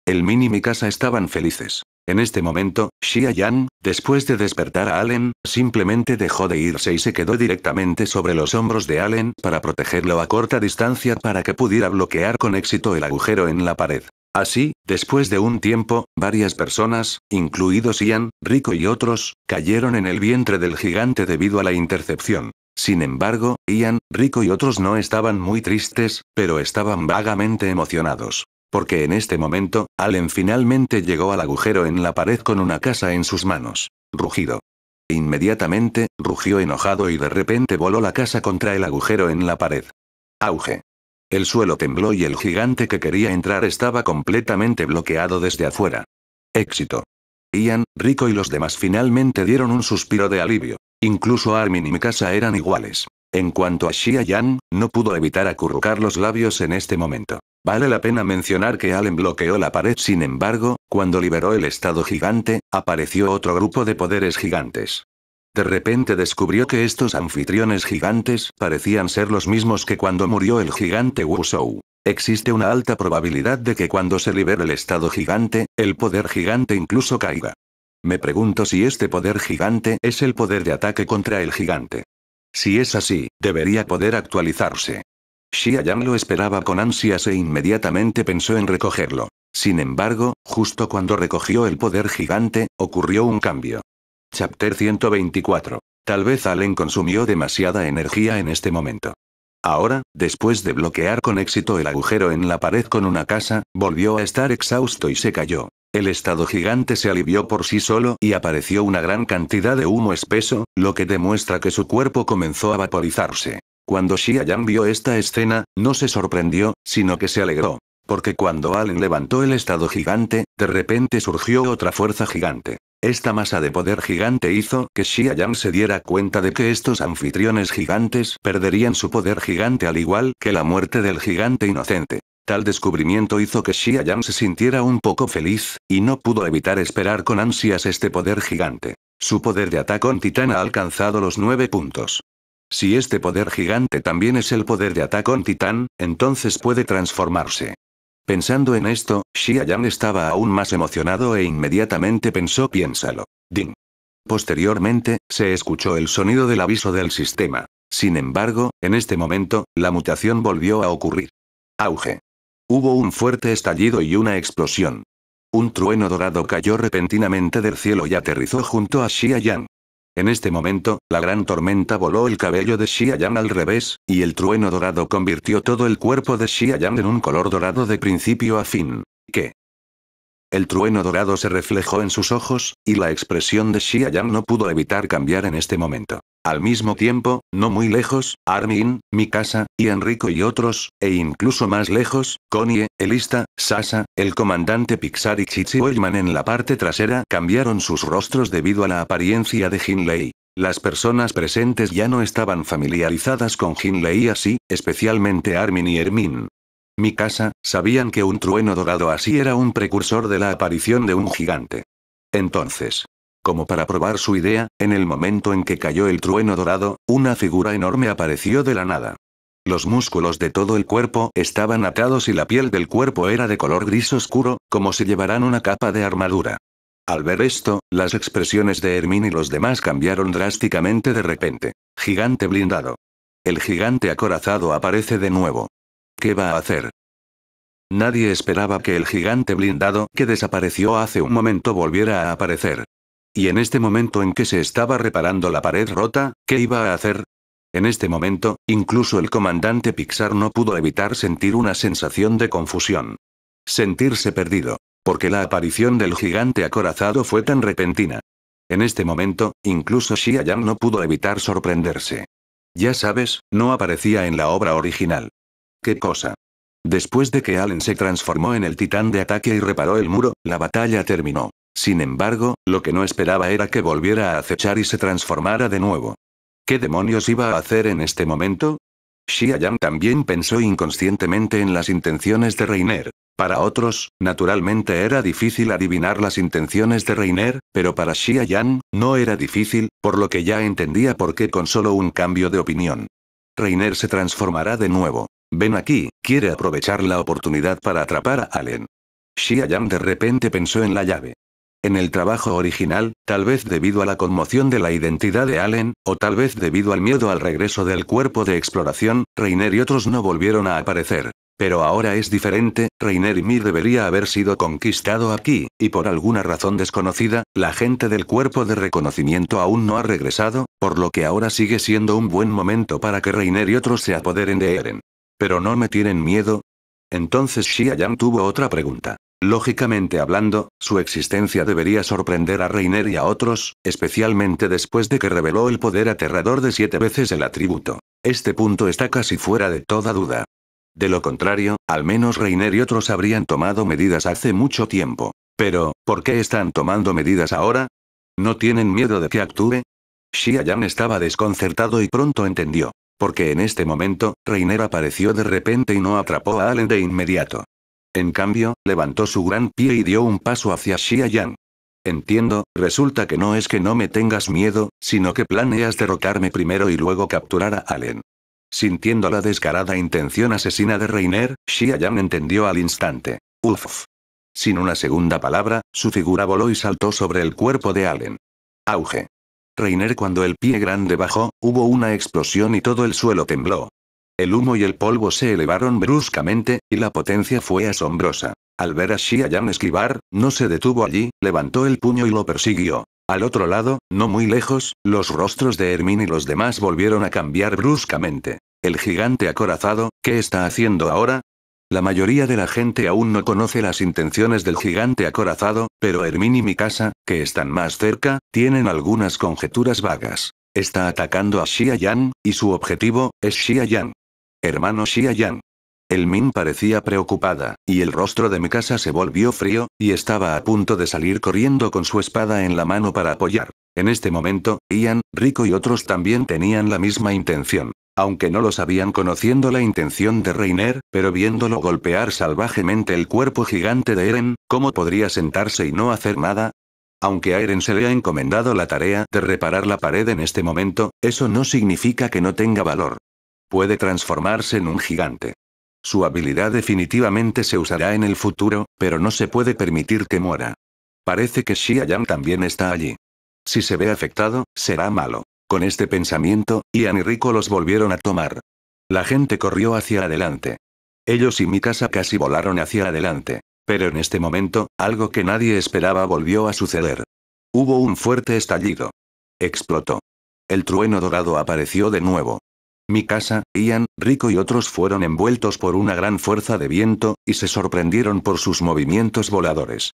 El mini y mi casa estaban felices. En este momento, Xia Yan, después de despertar a Allen, simplemente dejó de irse y se quedó directamente sobre los hombros de Allen para protegerlo a corta distancia para que pudiera bloquear con éxito el agujero en la pared. Así, después de un tiempo, varias personas, incluidos Ian, Rico y otros, cayeron en el vientre del gigante debido a la intercepción. Sin embargo, Ian, Rico y otros no estaban muy tristes, pero estaban vagamente emocionados. Porque en este momento, Allen finalmente llegó al agujero en la pared con una casa en sus manos. Rugido. Inmediatamente, rugió enojado y de repente voló la casa contra el agujero en la pared. Auge. El suelo tembló y el gigante que quería entrar estaba completamente bloqueado desde afuera. Éxito. Ian, Rico y los demás finalmente dieron un suspiro de alivio. Incluso Armin y mi casa eran iguales. En cuanto a Xia Yan, no pudo evitar acurrucar los labios en este momento. Vale la pena mencionar que Allen bloqueó la pared, sin embargo, cuando liberó el estado gigante, apareció otro grupo de poderes gigantes. De repente descubrió que estos anfitriones gigantes parecían ser los mismos que cuando murió el gigante Wushou. Existe una alta probabilidad de que cuando se libere el estado gigante, el poder gigante incluso caiga. Me pregunto si este poder gigante es el poder de ataque contra el gigante. Si es así, debería poder actualizarse. Xiayan lo esperaba con ansias e inmediatamente pensó en recogerlo. Sin embargo, justo cuando recogió el poder gigante, ocurrió un cambio. Chapter 124. Tal vez Allen consumió demasiada energía en este momento. Ahora, después de bloquear con éxito el agujero en la pared con una casa, volvió a estar exhausto y se cayó. El estado gigante se alivió por sí solo y apareció una gran cantidad de humo espeso, lo que demuestra que su cuerpo comenzó a vaporizarse. Cuando Yan vio esta escena, no se sorprendió, sino que se alegró. Porque cuando Allen levantó el estado gigante, de repente surgió otra fuerza gigante. Esta masa de poder gigante hizo que Yan se diera cuenta de que estos anfitriones gigantes perderían su poder gigante al igual que la muerte del gigante inocente. Tal descubrimiento hizo que Xia Yan se sintiera un poco feliz, y no pudo evitar esperar con ansias este poder gigante. Su poder de ataque con titán ha alcanzado los nueve puntos. Si este poder gigante también es el poder de ataque con titán, entonces puede transformarse. Pensando en esto, Xia Yan estaba aún más emocionado e inmediatamente pensó piénsalo. Ding. Posteriormente, se escuchó el sonido del aviso del sistema. Sin embargo, en este momento, la mutación volvió a ocurrir. Auge. Hubo un fuerte estallido y una explosión. Un trueno dorado cayó repentinamente del cielo y aterrizó junto a Xia Yang. En este momento, la gran tormenta voló el cabello de Xia al revés, y el trueno dorado convirtió todo el cuerpo de Xia Yang en un color dorado de principio a fin. ¿Qué? El trueno dorado se reflejó en sus ojos, y la expresión de Xia no pudo evitar cambiar en este momento. Al mismo tiempo, no muy lejos, Armin, Mikasa, y Enrico y otros, e incluso más lejos, Connie, Elista, Sasa, el comandante Pixar y Chichi Oilman en la parte trasera cambiaron sus rostros debido a la apariencia de Hinley. Las personas presentes ya no estaban familiarizadas con Hinley así, especialmente Armin y Hermin mi casa, sabían que un trueno dorado así era un precursor de la aparición de un gigante. Entonces, como para probar su idea, en el momento en que cayó el trueno dorado, una figura enorme apareció de la nada. Los músculos de todo el cuerpo estaban atados y la piel del cuerpo era de color gris oscuro, como si llevaran una capa de armadura. Al ver esto, las expresiones de Hermín y los demás cambiaron drásticamente de repente. Gigante blindado. El gigante acorazado aparece de nuevo. ¿Qué va a hacer? Nadie esperaba que el gigante blindado que desapareció hace un momento volviera a aparecer. Y en este momento en que se estaba reparando la pared rota, ¿qué iba a hacer? En este momento, incluso el comandante Pixar no pudo evitar sentir una sensación de confusión. Sentirse perdido. Porque la aparición del gigante acorazado fue tan repentina. En este momento, incluso Yang no pudo evitar sorprenderse. Ya sabes, no aparecía en la obra original. ¿Qué cosa? Después de que Allen se transformó en el titán de ataque y reparó el muro, la batalla terminó. Sin embargo, lo que no esperaba era que volviera a acechar y se transformara de nuevo. ¿Qué demonios iba a hacer en este momento? Xia Yang también pensó inconscientemente en las intenciones de Reiner. Para otros, naturalmente era difícil adivinar las intenciones de Reiner, pero para Xia no era difícil, por lo que ya entendía por qué con solo un cambio de opinión. Reiner se transformará de nuevo. Ven aquí, quiere aprovechar la oportunidad para atrapar a Allen. Shia Yang de repente pensó en la llave. En el trabajo original, tal vez debido a la conmoción de la identidad de Allen, o tal vez debido al miedo al regreso del cuerpo de exploración, Reiner y otros no volvieron a aparecer. Pero ahora es diferente, Reiner y Mir debería haber sido conquistado aquí, y por alguna razón desconocida, la gente del cuerpo de reconocimiento aún no ha regresado, por lo que ahora sigue siendo un buen momento para que Reiner y otros se apoderen de Eren. ¿Pero no me tienen miedo? Entonces Xia tuvo otra pregunta. Lógicamente hablando, su existencia debería sorprender a Reiner y a otros, especialmente después de que reveló el poder aterrador de siete veces el atributo. Este punto está casi fuera de toda duda. De lo contrario, al menos Reiner y otros habrían tomado medidas hace mucho tiempo. Pero, ¿por qué están tomando medidas ahora? ¿No tienen miedo de que actúe? Xia estaba desconcertado y pronto entendió. Porque en este momento, Reiner apareció de repente y no atrapó a Allen de inmediato. En cambio, levantó su gran pie y dio un paso hacia Xia Yang. Entiendo, resulta que no es que no me tengas miedo, sino que planeas derrocarme primero y luego capturar a Allen. Sintiendo la descarada intención asesina de Reiner, Xia Yang entendió al instante. Uff. Sin una segunda palabra, su figura voló y saltó sobre el cuerpo de Allen. Auge. Reiner cuando el pie grande bajó, hubo una explosión y todo el suelo tembló. El humo y el polvo se elevaron bruscamente, y la potencia fue asombrosa. Al ver a Xiayan esquivar, no se detuvo allí, levantó el puño y lo persiguió. Al otro lado, no muy lejos, los rostros de Hermín y los demás volvieron a cambiar bruscamente. El gigante acorazado, ¿qué está haciendo ahora? La mayoría de la gente aún no conoce las intenciones del gigante acorazado, pero Hermín y Mikasa, que están más cerca, tienen algunas conjeturas vagas. Está atacando a Xia Yan, y su objetivo, es Xia Yan. Hermano Xia Yan. El Min parecía preocupada, y el rostro de Mikasa se volvió frío, y estaba a punto de salir corriendo con su espada en la mano para apoyar. En este momento, Ian, Rico y otros también tenían la misma intención aunque no lo sabían conociendo la intención de Reiner, pero viéndolo golpear salvajemente el cuerpo gigante de Eren, ¿cómo podría sentarse y no hacer nada? Aunque a Eren se le ha encomendado la tarea de reparar la pared en este momento, eso no significa que no tenga valor. Puede transformarse en un gigante. Su habilidad definitivamente se usará en el futuro, pero no se puede permitir que muera. Parece que Xiayang también está allí. Si se ve afectado, será malo. Con este pensamiento, Ian y Rico los volvieron a tomar. La gente corrió hacia adelante. Ellos y mi casa casi volaron hacia adelante. Pero en este momento, algo que nadie esperaba volvió a suceder. Hubo un fuerte estallido. Explotó. El trueno dorado apareció de nuevo. Mi casa, Ian, Rico y otros fueron envueltos por una gran fuerza de viento, y se sorprendieron por sus movimientos voladores.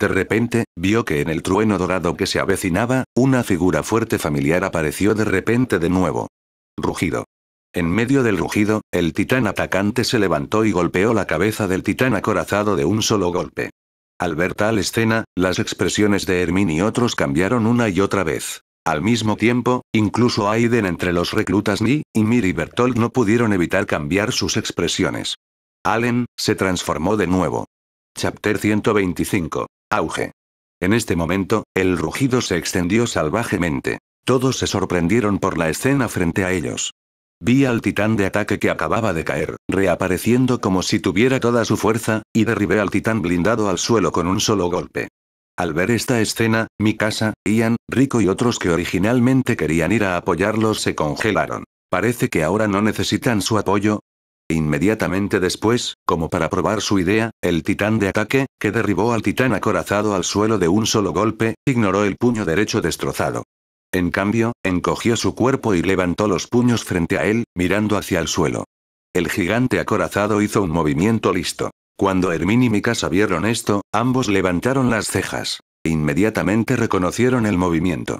De repente, vio que en el trueno dorado que se avecinaba, una figura fuerte familiar apareció de repente de nuevo. Rugido. En medio del rugido, el titán atacante se levantó y golpeó la cabeza del titán acorazado de un solo golpe. Al ver tal escena, las expresiones de Hermín y otros cambiaron una y otra vez. Al mismo tiempo, incluso Aiden entre los reclutas Ni, y Mir y Bertolt no pudieron evitar cambiar sus expresiones. Allen, se transformó de nuevo. Chapter 125. Auge. En este momento, el rugido se extendió salvajemente. Todos se sorprendieron por la escena frente a ellos. Vi al titán de ataque que acababa de caer, reapareciendo como si tuviera toda su fuerza, y derribé al titán blindado al suelo con un solo golpe. Al ver esta escena, mi casa, Ian, Rico y otros que originalmente querían ir a apoyarlos se congelaron. Parece que ahora no necesitan su apoyo, Inmediatamente después, como para probar su idea, el titán de ataque, que derribó al titán acorazado al suelo de un solo golpe, ignoró el puño derecho destrozado. En cambio, encogió su cuerpo y levantó los puños frente a él, mirando hacia el suelo. El gigante acorazado hizo un movimiento listo. Cuando Hermín y Mikasa vieron esto, ambos levantaron las cejas. Inmediatamente reconocieron el movimiento.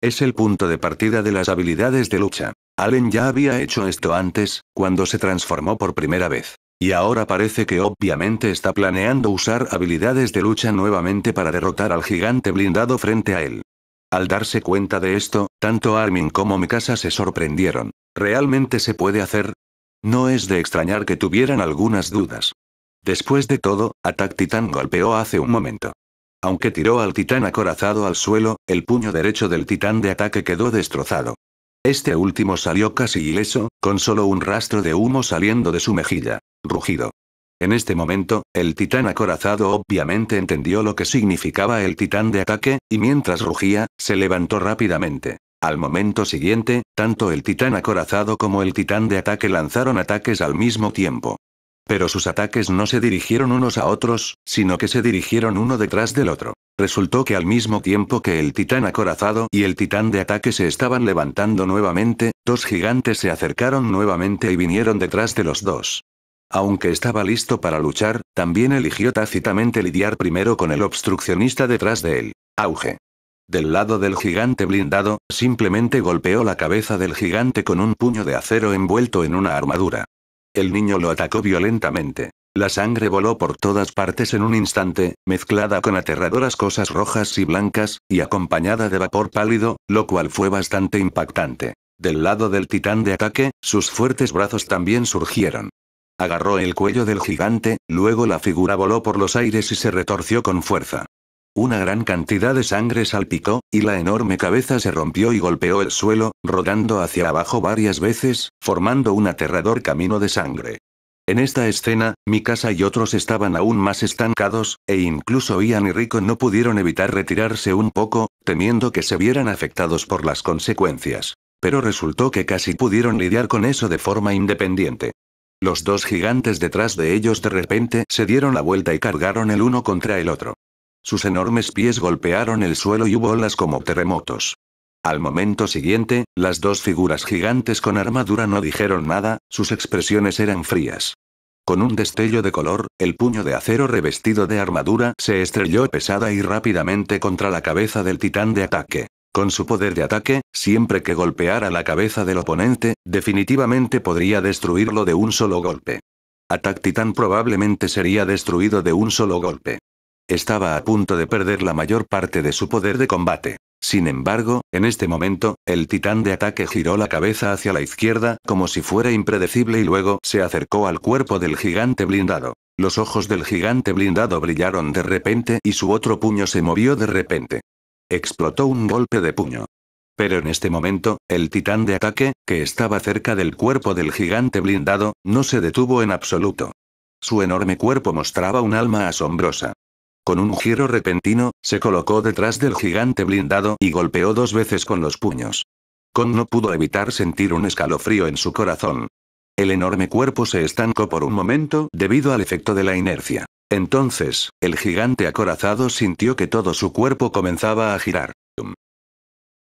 Es el punto de partida de las habilidades de lucha. Allen ya había hecho esto antes, cuando se transformó por primera vez. Y ahora parece que obviamente está planeando usar habilidades de lucha nuevamente para derrotar al gigante blindado frente a él. Al darse cuenta de esto, tanto Armin como Mikasa se sorprendieron. ¿Realmente se puede hacer? No es de extrañar que tuvieran algunas dudas. Después de todo, Attack Titan golpeó hace un momento. Aunque tiró al titán acorazado al suelo, el puño derecho del titán de ataque quedó destrozado. Este último salió casi ileso, con solo un rastro de humo saliendo de su mejilla. Rugido. En este momento, el titán acorazado obviamente entendió lo que significaba el titán de ataque, y mientras rugía, se levantó rápidamente. Al momento siguiente, tanto el titán acorazado como el titán de ataque lanzaron ataques al mismo tiempo. Pero sus ataques no se dirigieron unos a otros, sino que se dirigieron uno detrás del otro. Resultó que al mismo tiempo que el titán acorazado y el titán de ataque se estaban levantando nuevamente, dos gigantes se acercaron nuevamente y vinieron detrás de los dos. Aunque estaba listo para luchar, también eligió tácitamente lidiar primero con el obstruccionista detrás de él. Auge. Del lado del gigante blindado, simplemente golpeó la cabeza del gigante con un puño de acero envuelto en una armadura. El niño lo atacó violentamente. La sangre voló por todas partes en un instante, mezclada con aterradoras cosas rojas y blancas, y acompañada de vapor pálido, lo cual fue bastante impactante. Del lado del titán de ataque, sus fuertes brazos también surgieron. Agarró el cuello del gigante, luego la figura voló por los aires y se retorció con fuerza. Una gran cantidad de sangre salpicó, y la enorme cabeza se rompió y golpeó el suelo, rodando hacia abajo varias veces, formando un aterrador camino de sangre. En esta escena, mi casa y otros estaban aún más estancados, e incluso Ian y Rico no pudieron evitar retirarse un poco, temiendo que se vieran afectados por las consecuencias. Pero resultó que casi pudieron lidiar con eso de forma independiente. Los dos gigantes detrás de ellos de repente se dieron la vuelta y cargaron el uno contra el otro. Sus enormes pies golpearon el suelo y hubo olas como terremotos. Al momento siguiente, las dos figuras gigantes con armadura no dijeron nada, sus expresiones eran frías. Con un destello de color, el puño de acero revestido de armadura se estrelló pesada y rápidamente contra la cabeza del titán de ataque. Con su poder de ataque, siempre que golpeara la cabeza del oponente, definitivamente podría destruirlo de un solo golpe. Attack Titan probablemente sería destruido de un solo golpe. Estaba a punto de perder la mayor parte de su poder de combate. Sin embargo, en este momento, el titán de ataque giró la cabeza hacia la izquierda, como si fuera impredecible y luego se acercó al cuerpo del gigante blindado. Los ojos del gigante blindado brillaron de repente y su otro puño se movió de repente. Explotó un golpe de puño. Pero en este momento, el titán de ataque, que estaba cerca del cuerpo del gigante blindado, no se detuvo en absoluto. Su enorme cuerpo mostraba un alma asombrosa. Con un giro repentino, se colocó detrás del gigante blindado y golpeó dos veces con los puños. Con no pudo evitar sentir un escalofrío en su corazón. El enorme cuerpo se estancó por un momento debido al efecto de la inercia. Entonces, el gigante acorazado sintió que todo su cuerpo comenzaba a girar.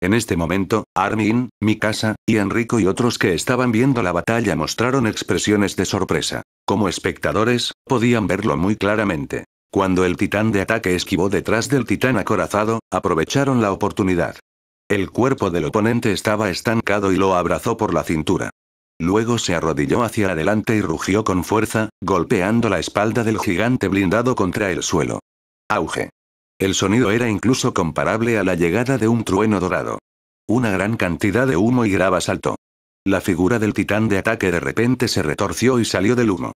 En este momento, Armin, Mikasa, y Enrico y otros que estaban viendo la batalla mostraron expresiones de sorpresa. Como espectadores, podían verlo muy claramente. Cuando el titán de ataque esquivó detrás del titán acorazado, aprovecharon la oportunidad. El cuerpo del oponente estaba estancado y lo abrazó por la cintura. Luego se arrodilló hacia adelante y rugió con fuerza, golpeando la espalda del gigante blindado contra el suelo. Auge. El sonido era incluso comparable a la llegada de un trueno dorado. Una gran cantidad de humo y grava saltó. La figura del titán de ataque de repente se retorció y salió del humo.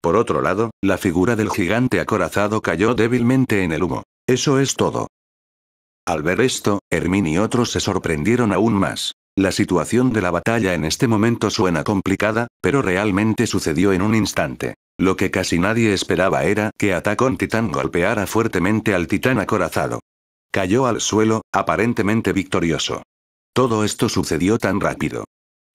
Por otro lado, la figura del gigante acorazado cayó débilmente en el humo. Eso es todo. Al ver esto, Hermín y otros se sorprendieron aún más. La situación de la batalla en este momento suena complicada, pero realmente sucedió en un instante. Lo que casi nadie esperaba era que Atacón Titán golpeara fuertemente al titán acorazado. Cayó al suelo, aparentemente victorioso. Todo esto sucedió tan rápido.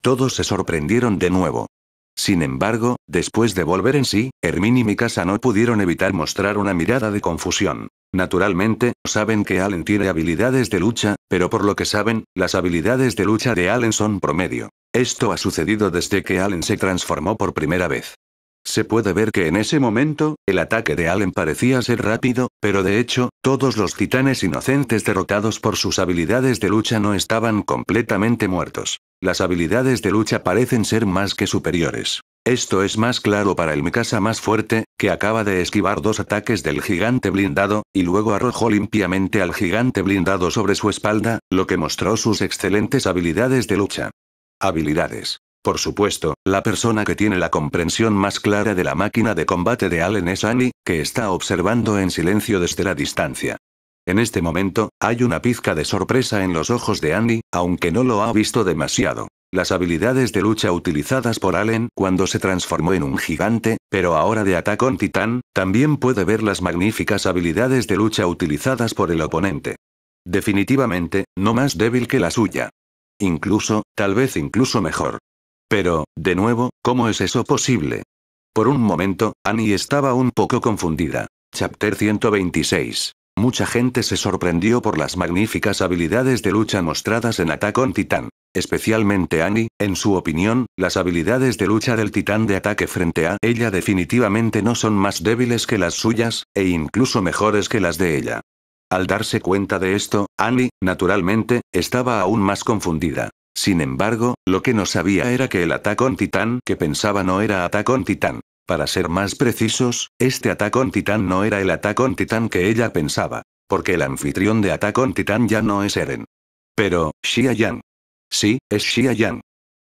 Todos se sorprendieron de nuevo. Sin embargo, después de volver en sí, Hermín y Mikasa no pudieron evitar mostrar una mirada de confusión. Naturalmente, saben que Allen tiene habilidades de lucha, pero por lo que saben, las habilidades de lucha de Allen son promedio. Esto ha sucedido desde que Allen se transformó por primera vez. Se puede ver que en ese momento, el ataque de Allen parecía ser rápido, pero de hecho, todos los titanes inocentes derrotados por sus habilidades de lucha no estaban completamente muertos. Las habilidades de lucha parecen ser más que superiores. Esto es más claro para el Mikasa más fuerte, que acaba de esquivar dos ataques del gigante blindado, y luego arrojó limpiamente al gigante blindado sobre su espalda, lo que mostró sus excelentes habilidades de lucha. Habilidades. Por supuesto, la persona que tiene la comprensión más clara de la máquina de combate de Allen es Annie, que está observando en silencio desde la distancia. En este momento, hay una pizca de sorpresa en los ojos de Annie, aunque no lo ha visto demasiado. Las habilidades de lucha utilizadas por Allen cuando se transformó en un gigante, pero ahora de ataque con titán, también puede ver las magníficas habilidades de lucha utilizadas por el oponente. Definitivamente, no más débil que la suya. Incluso, tal vez incluso mejor. Pero, de nuevo, ¿cómo es eso posible? Por un momento, Annie estaba un poco confundida. Chapter 126. Mucha gente se sorprendió por las magníficas habilidades de lucha mostradas en Ataque on Titán. Especialmente Annie, en su opinión, las habilidades de lucha del titán de ataque frente a ella definitivamente no son más débiles que las suyas, e incluso mejores que las de ella. Al darse cuenta de esto, Annie, naturalmente, estaba aún más confundida. Sin embargo, lo que no sabía era que el atacón titán que pensaba no era atacón titán. Para ser más precisos, este atacón titán no era el atacón titán que ella pensaba, porque el anfitrión de atacón titán ya no es Eren. Pero, Xia Sí, es Xia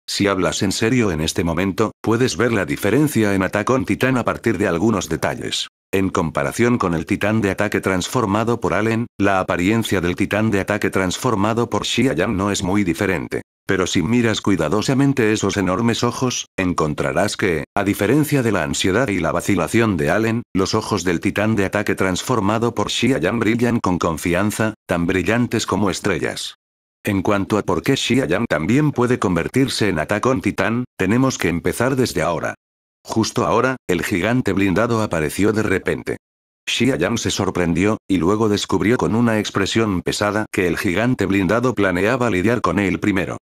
Si hablas en serio en este momento, puedes ver la diferencia en atacón titán a partir de algunos detalles. En comparación con el titán de ataque transformado por Allen, la apariencia del titán de ataque transformado por Yang no es muy diferente. Pero si miras cuidadosamente esos enormes ojos, encontrarás que, a diferencia de la ansiedad y la vacilación de Allen, los ojos del titán de ataque transformado por Xiayan brillan con confianza, tan brillantes como estrellas. En cuanto a por qué Xiayan también puede convertirse en atacón titán, tenemos que empezar desde ahora. Justo ahora, el gigante blindado apareció de repente. Xia Yan se sorprendió, y luego descubrió con una expresión pesada que el gigante blindado planeaba lidiar con él primero.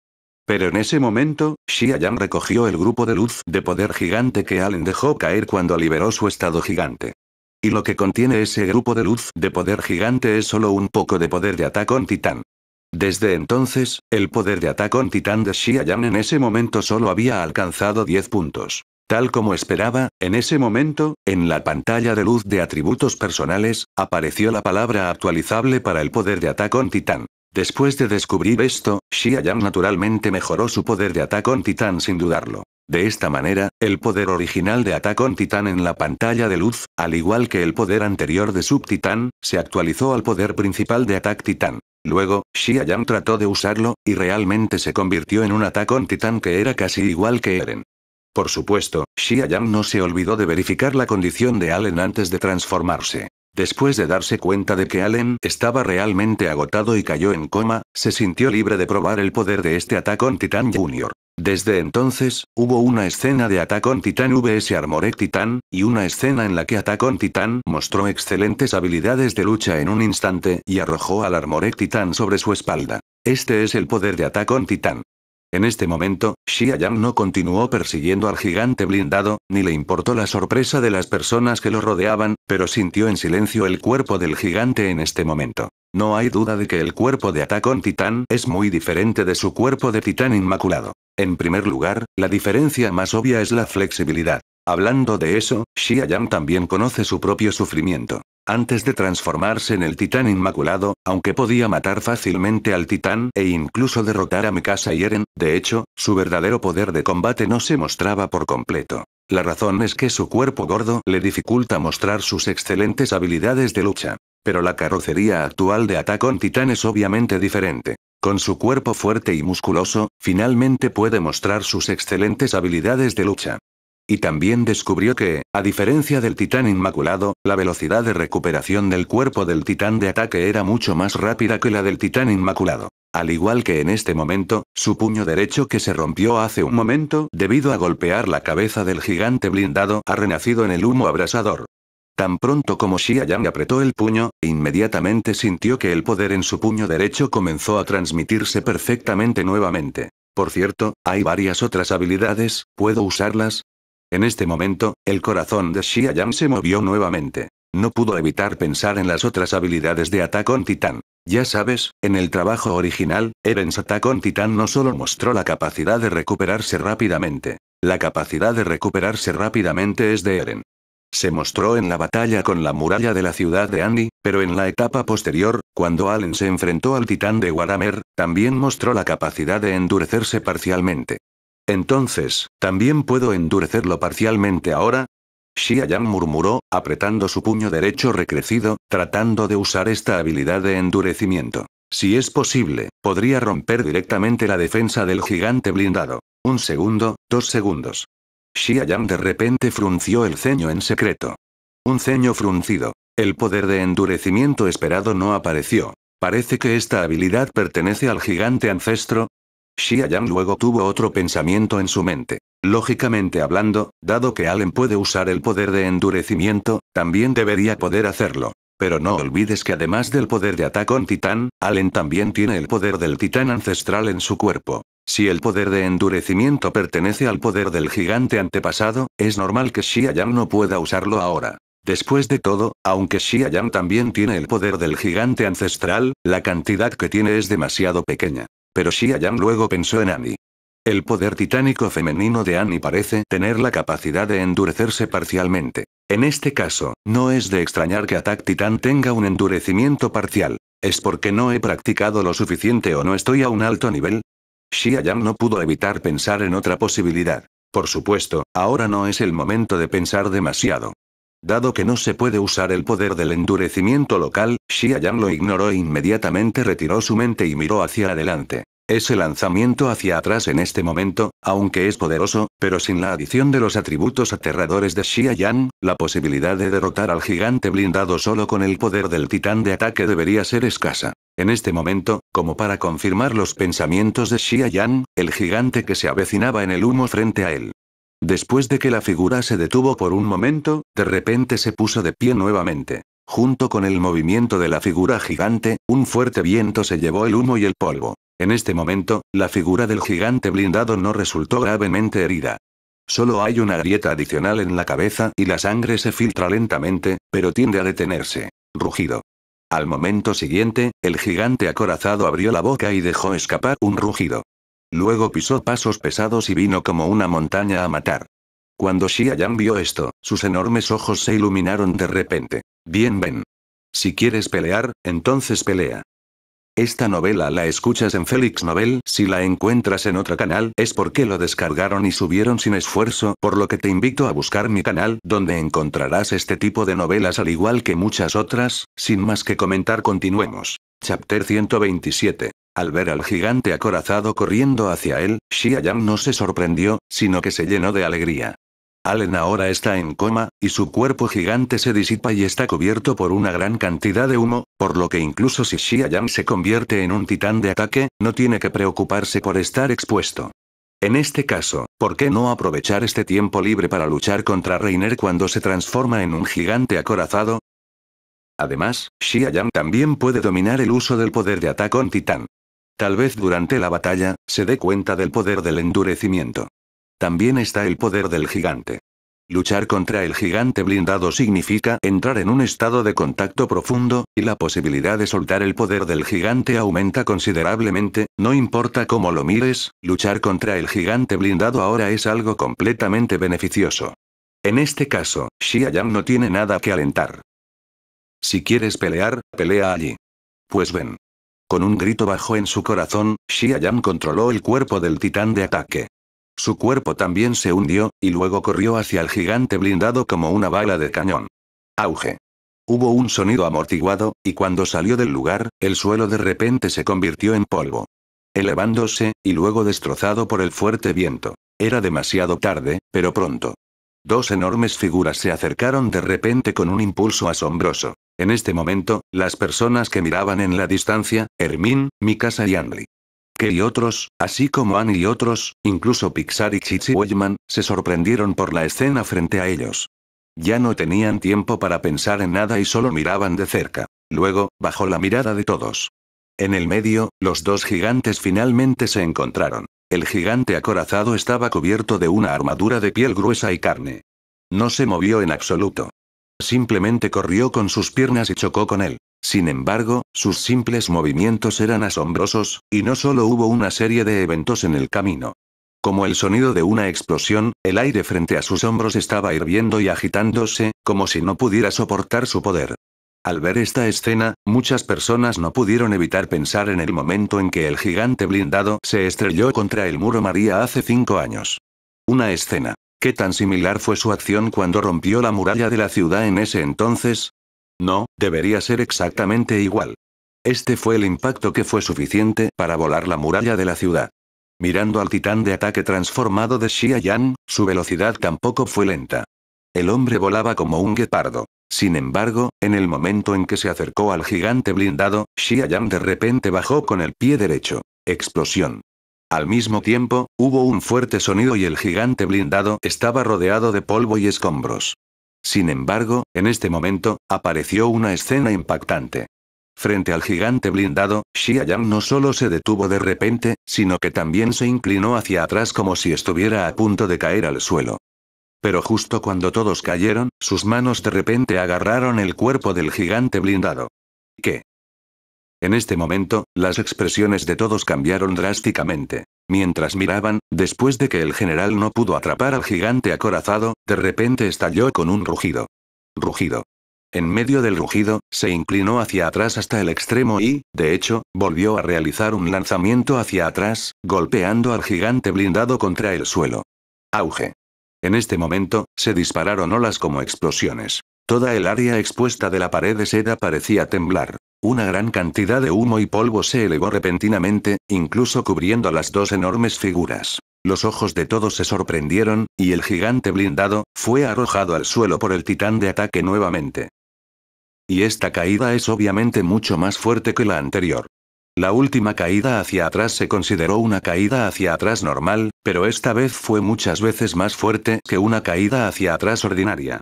Pero en ese momento, Yan recogió el grupo de luz de poder gigante que Allen dejó caer cuando liberó su estado gigante. Y lo que contiene ese grupo de luz de poder gigante es solo un poco de poder de ataque en titán. Desde entonces, el poder de ataque con titán de Yan en ese momento solo había alcanzado 10 puntos. Tal como esperaba, en ese momento, en la pantalla de luz de atributos personales, apareció la palabra actualizable para el poder de ataque con titán. Después de descubrir esto, Xia naturalmente mejoró su poder de ataque on titán sin dudarlo. De esta manera, el poder original de ataque on Titán en la pantalla de luz, al igual que el poder anterior de Subtitán, se actualizó al poder principal de ataque Titán. Luego, Xia trató de usarlo, y realmente se convirtió en un ataque on titán que era casi igual que Eren. Por supuesto, Xia no se olvidó de verificar la condición de Allen antes de transformarse. Después de darse cuenta de que Allen estaba realmente agotado y cayó en coma, se sintió libre de probar el poder de este con Titan Jr. Desde entonces, hubo una escena de ataque con Titan vs Armored Titan, y una escena en la que con Titan mostró excelentes habilidades de lucha en un instante y arrojó al Armored Titan sobre su espalda. Este es el poder de Ataque con Titan. En este momento, Xia Yang no continuó persiguiendo al gigante blindado, ni le importó la sorpresa de las personas que lo rodeaban, pero sintió en silencio el cuerpo del gigante en este momento. No hay duda de que el cuerpo de Atacón Titán es muy diferente de su cuerpo de Titán Inmaculado. En primer lugar, la diferencia más obvia es la flexibilidad. Hablando de eso, Xia Yan también conoce su propio sufrimiento. Antes de transformarse en el titán inmaculado, aunque podía matar fácilmente al titán e incluso derrotar a Mikasa y Eren, de hecho, su verdadero poder de combate no se mostraba por completo. La razón es que su cuerpo gordo le dificulta mostrar sus excelentes habilidades de lucha. Pero la carrocería actual de Atacón Titán es obviamente diferente. Con su cuerpo fuerte y musculoso, finalmente puede mostrar sus excelentes habilidades de lucha. Y también descubrió que, a diferencia del titán inmaculado, la velocidad de recuperación del cuerpo del titán de ataque era mucho más rápida que la del titán inmaculado. Al igual que en este momento, su puño derecho que se rompió hace un momento debido a golpear la cabeza del gigante blindado ha renacido en el humo abrasador. Tan pronto como Xia Yang apretó el puño, inmediatamente sintió que el poder en su puño derecho comenzó a transmitirse perfectamente nuevamente. Por cierto, hay varias otras habilidades, ¿puedo usarlas? En este momento, el corazón de Xia se movió nuevamente. No pudo evitar pensar en las otras habilidades de ataque con titán. Ya sabes, en el trabajo original, Eren's ataque on Titán no solo mostró la capacidad de recuperarse rápidamente. La capacidad de recuperarse rápidamente es de Eren. Se mostró en la batalla con la muralla de la ciudad de Andy, pero en la etapa posterior, cuando Allen se enfrentó al titán de Warhammer, también mostró la capacidad de endurecerse parcialmente. Entonces, ¿también puedo endurecerlo parcialmente ahora? Xia Yang murmuró, apretando su puño derecho recrecido, tratando de usar esta habilidad de endurecimiento. Si es posible, podría romper directamente la defensa del gigante blindado. Un segundo, dos segundos. Xia Yang de repente frunció el ceño en secreto. Un ceño fruncido. El poder de endurecimiento esperado no apareció. Parece que esta habilidad pertenece al gigante ancestro, Xia luego tuvo otro pensamiento en su mente. Lógicamente hablando, dado que Allen puede usar el poder de endurecimiento, también debería poder hacerlo. Pero no olvides que además del poder de ataque con titán, Allen también tiene el poder del titán ancestral en su cuerpo. Si el poder de endurecimiento pertenece al poder del gigante antepasado, es normal que Xia no pueda usarlo ahora. Después de todo, aunque Xia también tiene el poder del gigante ancestral, la cantidad que tiene es demasiado pequeña. Pero Xia luego pensó en Annie. El poder titánico femenino de Annie parece tener la capacidad de endurecerse parcialmente. En este caso, no es de extrañar que Attack Titan tenga un endurecimiento parcial. ¿Es porque no he practicado lo suficiente o no estoy a un alto nivel? Xia no pudo evitar pensar en otra posibilidad. Por supuesto, ahora no es el momento de pensar demasiado. Dado que no se puede usar el poder del endurecimiento local, Yan lo ignoró e inmediatamente retiró su mente y miró hacia adelante. Ese lanzamiento hacia atrás en este momento, aunque es poderoso, pero sin la adición de los atributos aterradores de Yan, la posibilidad de derrotar al gigante blindado solo con el poder del titán de ataque debería ser escasa. En este momento, como para confirmar los pensamientos de Yan, el gigante que se avecinaba en el humo frente a él, Después de que la figura se detuvo por un momento, de repente se puso de pie nuevamente. Junto con el movimiento de la figura gigante, un fuerte viento se llevó el humo y el polvo. En este momento, la figura del gigante blindado no resultó gravemente herida. Solo hay una grieta adicional en la cabeza y la sangre se filtra lentamente, pero tiende a detenerse. Rugido. Al momento siguiente, el gigante acorazado abrió la boca y dejó escapar un rugido. Luego pisó pasos pesados y vino como una montaña a matar. Cuando Xia Yan vio esto, sus enormes ojos se iluminaron de repente. Bien, ven. Si quieres pelear, entonces pelea. Esta novela la escuchas en Félix Novel, si la encuentras en otro canal es porque lo descargaron y subieron sin esfuerzo, por lo que te invito a buscar mi canal, donde encontrarás este tipo de novelas al igual que muchas otras, sin más que comentar continuemos. Chapter 127 al ver al gigante acorazado corriendo hacia él, Yang no se sorprendió, sino que se llenó de alegría. Allen ahora está en coma, y su cuerpo gigante se disipa y está cubierto por una gran cantidad de humo, por lo que incluso si Yang se convierte en un titán de ataque, no tiene que preocuparse por estar expuesto. En este caso, ¿por qué no aprovechar este tiempo libre para luchar contra Reiner cuando se transforma en un gigante acorazado? Además, Yang también puede dominar el uso del poder de ataque en titán. Tal vez durante la batalla, se dé cuenta del poder del endurecimiento. También está el poder del gigante. Luchar contra el gigante blindado significa entrar en un estado de contacto profundo, y la posibilidad de soltar el poder del gigante aumenta considerablemente, no importa cómo lo mires, luchar contra el gigante blindado ahora es algo completamente beneficioso. En este caso, Xia Yang no tiene nada que alentar. Si quieres pelear, pelea allí. Pues ven. Con un grito bajo en su corazón, Xia controló el cuerpo del titán de ataque. Su cuerpo también se hundió, y luego corrió hacia el gigante blindado como una bala de cañón. Auge. Hubo un sonido amortiguado, y cuando salió del lugar, el suelo de repente se convirtió en polvo. Elevándose, y luego destrozado por el fuerte viento. Era demasiado tarde, pero pronto. Dos enormes figuras se acercaron de repente con un impulso asombroso. En este momento, las personas que miraban en la distancia, Hermín, Mikasa y Anri, Que y otros, así como Annie y otros, incluso Pixar y Chichi Weyman, se sorprendieron por la escena frente a ellos. Ya no tenían tiempo para pensar en nada y solo miraban de cerca. Luego, bajo la mirada de todos. En el medio, los dos gigantes finalmente se encontraron. El gigante acorazado estaba cubierto de una armadura de piel gruesa y carne. No se movió en absoluto. Simplemente corrió con sus piernas y chocó con él. Sin embargo, sus simples movimientos eran asombrosos, y no solo hubo una serie de eventos en el camino. Como el sonido de una explosión, el aire frente a sus hombros estaba hirviendo y agitándose, como si no pudiera soportar su poder. Al ver esta escena, muchas personas no pudieron evitar pensar en el momento en que el gigante blindado se estrelló contra el muro María hace cinco años. Una escena. ¿Qué tan similar fue su acción cuando rompió la muralla de la ciudad en ese entonces? No, debería ser exactamente igual. Este fue el impacto que fue suficiente para volar la muralla de la ciudad. Mirando al titán de ataque transformado de Xia Yan, su velocidad tampoco fue lenta. El hombre volaba como un guepardo. Sin embargo, en el momento en que se acercó al gigante blindado, Yang de repente bajó con el pie derecho. Explosión. Al mismo tiempo, hubo un fuerte sonido y el gigante blindado estaba rodeado de polvo y escombros. Sin embargo, en este momento, apareció una escena impactante. Frente al gigante blindado, Yang no solo se detuvo de repente, sino que también se inclinó hacia atrás como si estuviera a punto de caer al suelo. Pero justo cuando todos cayeron, sus manos de repente agarraron el cuerpo del gigante blindado. ¿Qué? En este momento, las expresiones de todos cambiaron drásticamente. Mientras miraban, después de que el general no pudo atrapar al gigante acorazado, de repente estalló con un rugido. Rugido. En medio del rugido, se inclinó hacia atrás hasta el extremo y, de hecho, volvió a realizar un lanzamiento hacia atrás, golpeando al gigante blindado contra el suelo. Auge. En este momento, se dispararon olas como explosiones. Toda el área expuesta de la pared de seda parecía temblar. Una gran cantidad de humo y polvo se elevó repentinamente, incluso cubriendo las dos enormes figuras. Los ojos de todos se sorprendieron, y el gigante blindado, fue arrojado al suelo por el titán de ataque nuevamente. Y esta caída es obviamente mucho más fuerte que la anterior. La última caída hacia atrás se consideró una caída hacia atrás normal, pero esta vez fue muchas veces más fuerte que una caída hacia atrás ordinaria.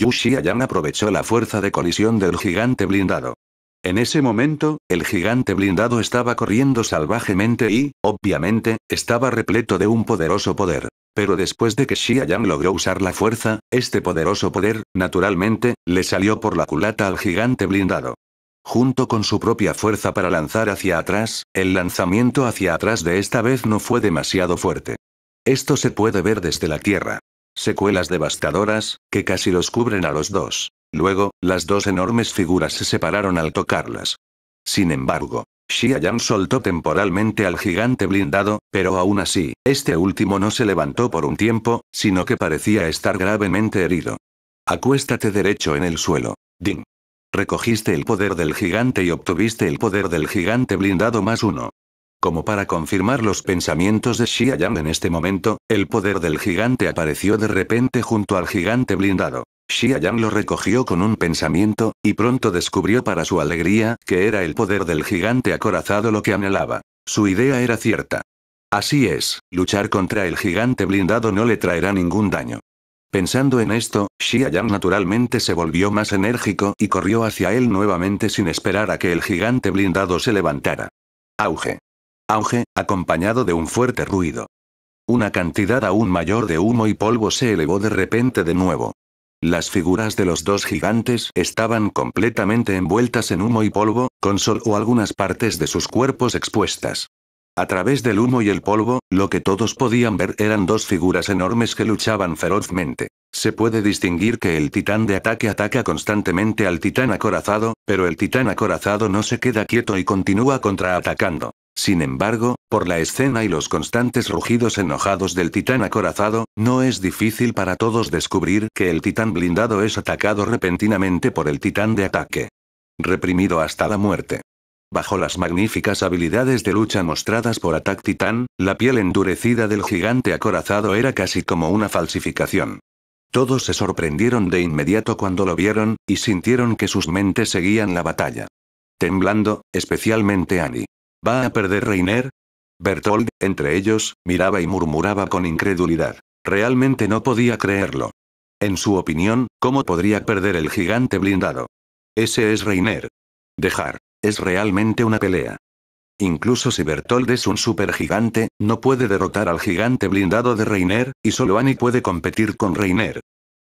Yu Yan aprovechó la fuerza de colisión del gigante blindado. En ese momento, el gigante blindado estaba corriendo salvajemente y, obviamente, estaba repleto de un poderoso poder. Pero después de que Yan logró usar la fuerza, este poderoso poder, naturalmente, le salió por la culata al gigante blindado junto con su propia fuerza para lanzar hacia atrás, el lanzamiento hacia atrás de esta vez no fue demasiado fuerte. Esto se puede ver desde la Tierra. Secuelas devastadoras, que casi los cubren a los dos. Luego, las dos enormes figuras se separaron al tocarlas. Sin embargo, Yan soltó temporalmente al gigante blindado, pero aún así, este último no se levantó por un tiempo, sino que parecía estar gravemente herido. Acuéstate derecho en el suelo. Ding. Recogiste el poder del gigante y obtuviste el poder del gigante blindado más uno. Como para confirmar los pensamientos de Xia Yang en este momento, el poder del gigante apareció de repente junto al gigante blindado. Xia Yang lo recogió con un pensamiento, y pronto descubrió para su alegría que era el poder del gigante acorazado lo que anhelaba. Su idea era cierta. Así es, luchar contra el gigante blindado no le traerá ningún daño. Pensando en esto, Yang naturalmente se volvió más enérgico y corrió hacia él nuevamente sin esperar a que el gigante blindado se levantara. Auge. Auge, acompañado de un fuerte ruido. Una cantidad aún mayor de humo y polvo se elevó de repente de nuevo. Las figuras de los dos gigantes estaban completamente envueltas en humo y polvo, con sol o algunas partes de sus cuerpos expuestas. A través del humo y el polvo, lo que todos podían ver eran dos figuras enormes que luchaban ferozmente. Se puede distinguir que el titán de ataque ataca constantemente al titán acorazado, pero el titán acorazado no se queda quieto y continúa contraatacando. Sin embargo, por la escena y los constantes rugidos enojados del titán acorazado, no es difícil para todos descubrir que el titán blindado es atacado repentinamente por el titán de ataque. Reprimido hasta la muerte. Bajo las magníficas habilidades de lucha mostradas por Attack Titan, la piel endurecida del gigante acorazado era casi como una falsificación. Todos se sorprendieron de inmediato cuando lo vieron, y sintieron que sus mentes seguían la batalla. Temblando, especialmente Annie. ¿Va a perder Reiner? Bertold, entre ellos, miraba y murmuraba con incredulidad. Realmente no podía creerlo. En su opinión, ¿cómo podría perder el gigante blindado? Ese es Reiner. Dejar es realmente una pelea. Incluso si Bertold es un supergigante, no puede derrotar al gigante blindado de Reiner, y solo Annie puede competir con Reiner.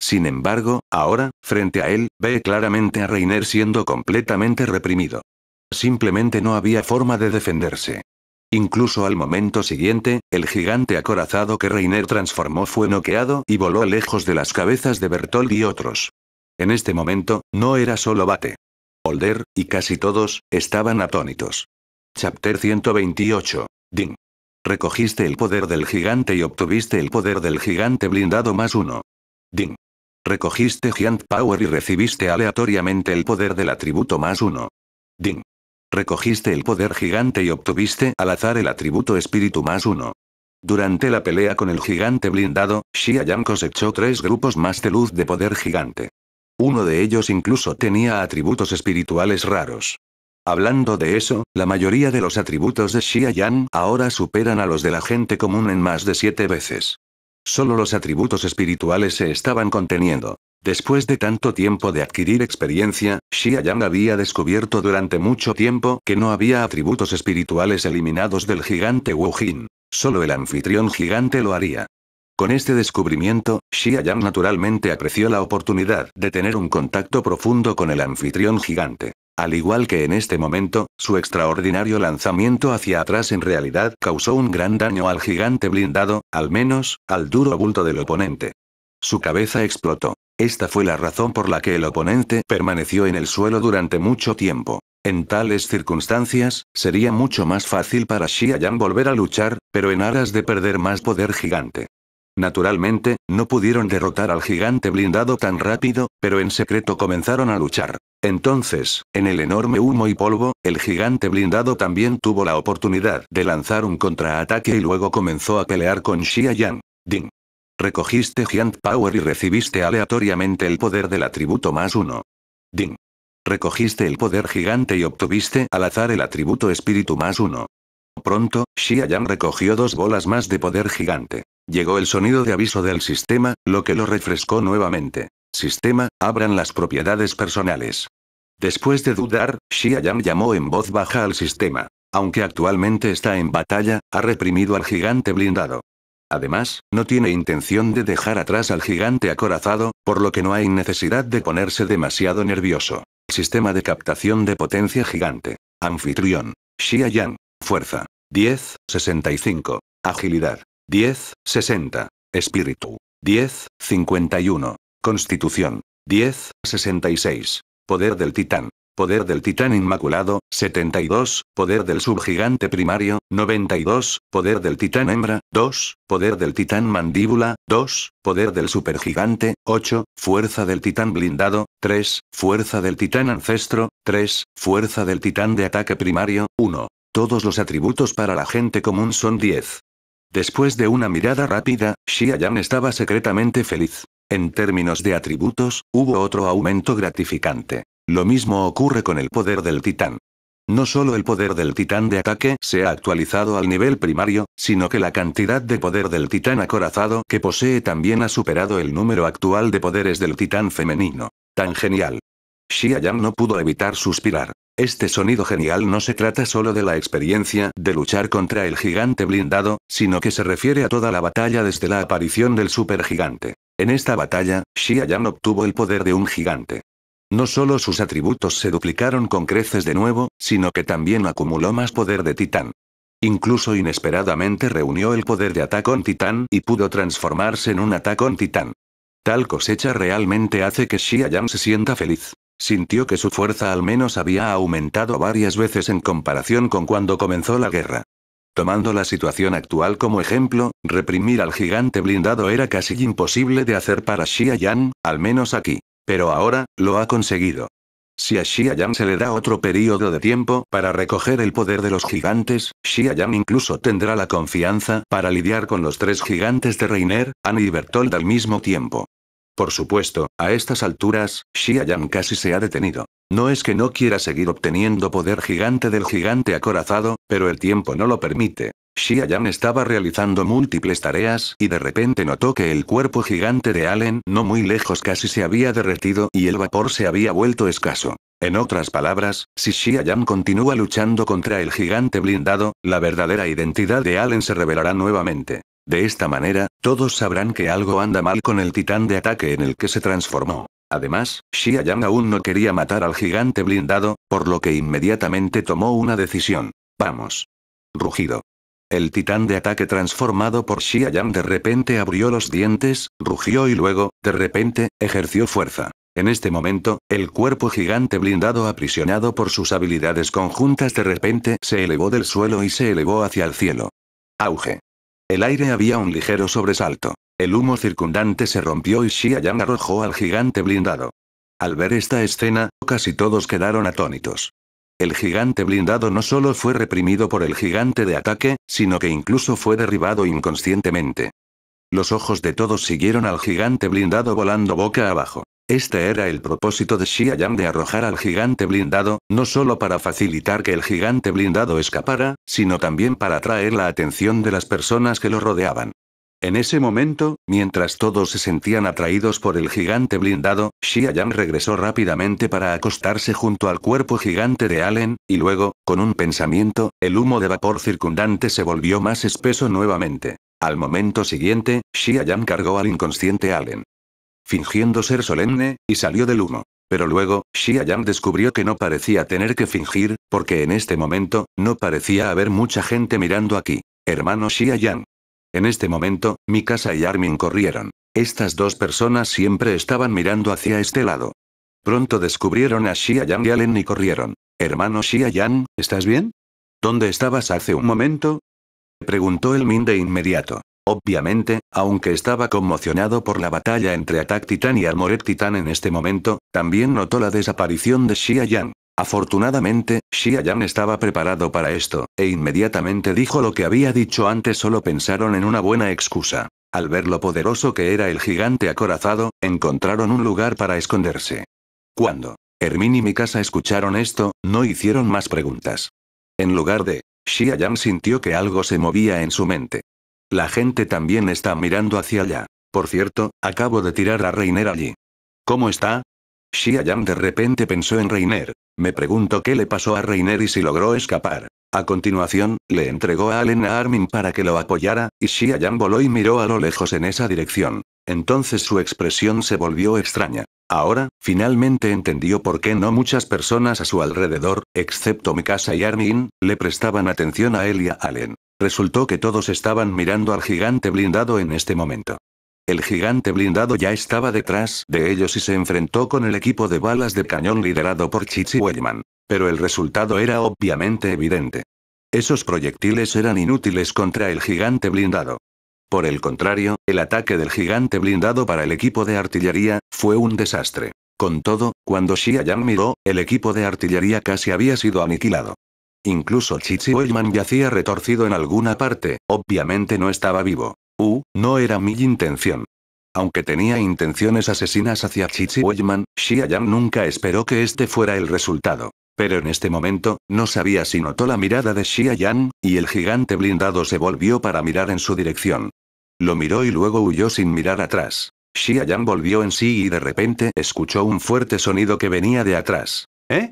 Sin embargo, ahora, frente a él, ve claramente a Reiner siendo completamente reprimido. Simplemente no había forma de defenderse. Incluso al momento siguiente, el gigante acorazado que Reiner transformó fue noqueado y voló lejos de las cabezas de Bertold y otros. En este momento, no era solo bate. Holder, y casi todos, estaban atónitos. Chapter 128. Ding. Recogiste el poder del gigante y obtuviste el poder del gigante blindado más uno. Ding. Recogiste Giant Power y recibiste aleatoriamente el poder del atributo más uno. Ding. Recogiste el poder gigante y obtuviste al azar el atributo espíritu más uno. Durante la pelea con el gigante blindado, Xia Yang cosechó tres grupos más de luz de poder gigante. Uno de ellos incluso tenía atributos espirituales raros. Hablando de eso, la mayoría de los atributos de Xia Yan ahora superan a los de la gente común en más de siete veces. Solo los atributos espirituales se estaban conteniendo. Después de tanto tiempo de adquirir experiencia, Xia Yang había descubierto durante mucho tiempo que no había atributos espirituales eliminados del gigante Wu Jin. Solo el anfitrión gigante lo haría. Con este descubrimiento, Xia Yan naturalmente apreció la oportunidad de tener un contacto profundo con el anfitrión gigante. Al igual que en este momento, su extraordinario lanzamiento hacia atrás en realidad causó un gran daño al gigante blindado, al menos, al duro bulto del oponente. Su cabeza explotó. Esta fue la razón por la que el oponente permaneció en el suelo durante mucho tiempo. En tales circunstancias, sería mucho más fácil para Xia volver a luchar, pero en aras de perder más poder gigante. Naturalmente, no pudieron derrotar al gigante blindado tan rápido, pero en secreto comenzaron a luchar. Entonces, en el enorme humo y polvo, el gigante blindado también tuvo la oportunidad de lanzar un contraataque y luego comenzó a pelear con Xia Ding. Recogiste Giant Power y recibiste aleatoriamente el poder del atributo más uno. Ding. Recogiste el poder gigante y obtuviste al azar el atributo espíritu más uno. Pronto, Xia Yang recogió dos bolas más de poder gigante. Llegó el sonido de aviso del sistema, lo que lo refrescó nuevamente. Sistema, abran las propiedades personales. Después de dudar, Yan llamó en voz baja al sistema. Aunque actualmente está en batalla, ha reprimido al gigante blindado. Además, no tiene intención de dejar atrás al gigante acorazado, por lo que no hay necesidad de ponerse demasiado nervioso. Sistema de captación de potencia gigante. Anfitrión. Xia Yan. Fuerza. 10, 65. Agilidad. 10, 60. Espíritu. 10, 51. Constitución. 10, 66. Poder del titán. Poder del Titán Inmaculado, 72, Poder del Subgigante Primario, 92, Poder del Titán Hembra, 2, Poder del Titán Mandíbula, 2, Poder del Supergigante, 8, Fuerza del Titán Blindado, 3, Fuerza del Titán Ancestro, 3, Fuerza del Titán de Ataque Primario, 1. Todos los atributos para la gente común son 10. Después de una mirada rápida, Xiayan estaba secretamente feliz. En términos de atributos, hubo otro aumento gratificante. Lo mismo ocurre con el poder del titán. No solo el poder del titán de ataque se ha actualizado al nivel primario, sino que la cantidad de poder del titán acorazado que posee también ha superado el número actual de poderes del titán femenino. Tan genial. Xia no pudo evitar suspirar. Este sonido genial no se trata solo de la experiencia de luchar contra el gigante blindado, sino que se refiere a toda la batalla desde la aparición del supergigante. En esta batalla, Xia obtuvo el poder de un gigante. No solo sus atributos se duplicaron con creces de nuevo, sino que también acumuló más poder de titán. Incluso inesperadamente reunió el poder de ataque con Titán y pudo transformarse en un ataque con Titán. Tal cosecha realmente hace que Xia se sienta feliz. Sintió que su fuerza al menos había aumentado varias veces en comparación con cuando comenzó la guerra. Tomando la situación actual como ejemplo, reprimir al gigante blindado era casi imposible de hacer para Xia Yan, al menos aquí. Pero ahora, lo ha conseguido. Si a Xia Yan se le da otro periodo de tiempo para recoger el poder de los gigantes, Xia Yan incluso tendrá la confianza para lidiar con los tres gigantes de Reiner, Annie y Bertold al mismo tiempo. Por supuesto, a estas alturas, Yan casi se ha detenido. No es que no quiera seguir obteniendo poder gigante del gigante acorazado, pero el tiempo no lo permite. Yan estaba realizando múltiples tareas y de repente notó que el cuerpo gigante de Allen no muy lejos casi se había derretido y el vapor se había vuelto escaso. En otras palabras, si Yan continúa luchando contra el gigante blindado, la verdadera identidad de Allen se revelará nuevamente. De esta manera, todos sabrán que algo anda mal con el titán de ataque en el que se transformó. Además, Xia Yang aún no quería matar al gigante blindado, por lo que inmediatamente tomó una decisión. Vamos. Rugido. El titán de ataque transformado por Xia Yang de repente abrió los dientes, rugió y luego, de repente, ejerció fuerza. En este momento, el cuerpo gigante blindado aprisionado por sus habilidades conjuntas de repente se elevó del suelo y se elevó hacia el cielo. Auge. El aire había un ligero sobresalto. El humo circundante se rompió y Xia arrojó al gigante blindado. Al ver esta escena, casi todos quedaron atónitos. El gigante blindado no solo fue reprimido por el gigante de ataque, sino que incluso fue derribado inconscientemente. Los ojos de todos siguieron al gigante blindado volando boca abajo. Este era el propósito de Yan de arrojar al gigante blindado, no solo para facilitar que el gigante blindado escapara, sino también para atraer la atención de las personas que lo rodeaban. En ese momento, mientras todos se sentían atraídos por el gigante blindado, Ayam regresó rápidamente para acostarse junto al cuerpo gigante de Allen, y luego, con un pensamiento, el humo de vapor circundante se volvió más espeso nuevamente. Al momento siguiente, Yan cargó al inconsciente Allen fingiendo ser solemne, y salió del humo. Pero luego, Xia Yang descubrió que no parecía tener que fingir, porque en este momento, no parecía haber mucha gente mirando aquí. Hermano Xia Yang. En este momento, Mikasa y Armin corrieron. Estas dos personas siempre estaban mirando hacia este lado. Pronto descubrieron a Xia Yang y Allen y corrieron. Hermano Xia Yang, ¿estás bien? ¿Dónde estabas hace un momento? Preguntó el Min de inmediato. Obviamente, aunque estaba conmocionado por la batalla entre Atac Titan y Armored Titan en este momento, también notó la desaparición de Xia Yan. Afortunadamente, Xia Yan estaba preparado para esto, e inmediatamente dijo lo que había dicho antes solo pensaron en una buena excusa. Al ver lo poderoso que era el gigante acorazado, encontraron un lugar para esconderse. Cuando Hermín y Mikasa escucharon esto, no hicieron más preguntas. En lugar de, Xia Yan sintió que algo se movía en su mente. La gente también está mirando hacia allá. Por cierto, acabo de tirar a Reiner allí. ¿Cómo está? Xia de repente pensó en Reiner. Me pregunto qué le pasó a Reiner y si logró escapar. A continuación, le entregó a Allen a Armin para que lo apoyara, y Xia voló y miró a lo lejos en esa dirección. Entonces su expresión se volvió extraña. Ahora, finalmente entendió por qué no muchas personas a su alrededor, excepto Mikasa y Armin, le prestaban atención a él y a Allen. Resultó que todos estaban mirando al gigante blindado en este momento. El gigante blindado ya estaba detrás de ellos y se enfrentó con el equipo de balas de cañón liderado por Chichi Wellman. Pero el resultado era obviamente evidente. Esos proyectiles eran inútiles contra el gigante blindado. Por el contrario, el ataque del gigante blindado para el equipo de artillería, fue un desastre. Con todo, cuando Xia miró, el equipo de artillería casi había sido aniquilado. Incluso Chichi ya yacía retorcido en alguna parte, obviamente no estaba vivo. Uh, no era mi intención. Aunque tenía intenciones asesinas hacia Chichi Xia Yang nunca esperó que este fuera el resultado. Pero en este momento, no sabía si notó la mirada de Yang, y el gigante blindado se volvió para mirar en su dirección. Lo miró y luego huyó sin mirar atrás. Yang volvió en sí y de repente escuchó un fuerte sonido que venía de atrás. ¿Eh?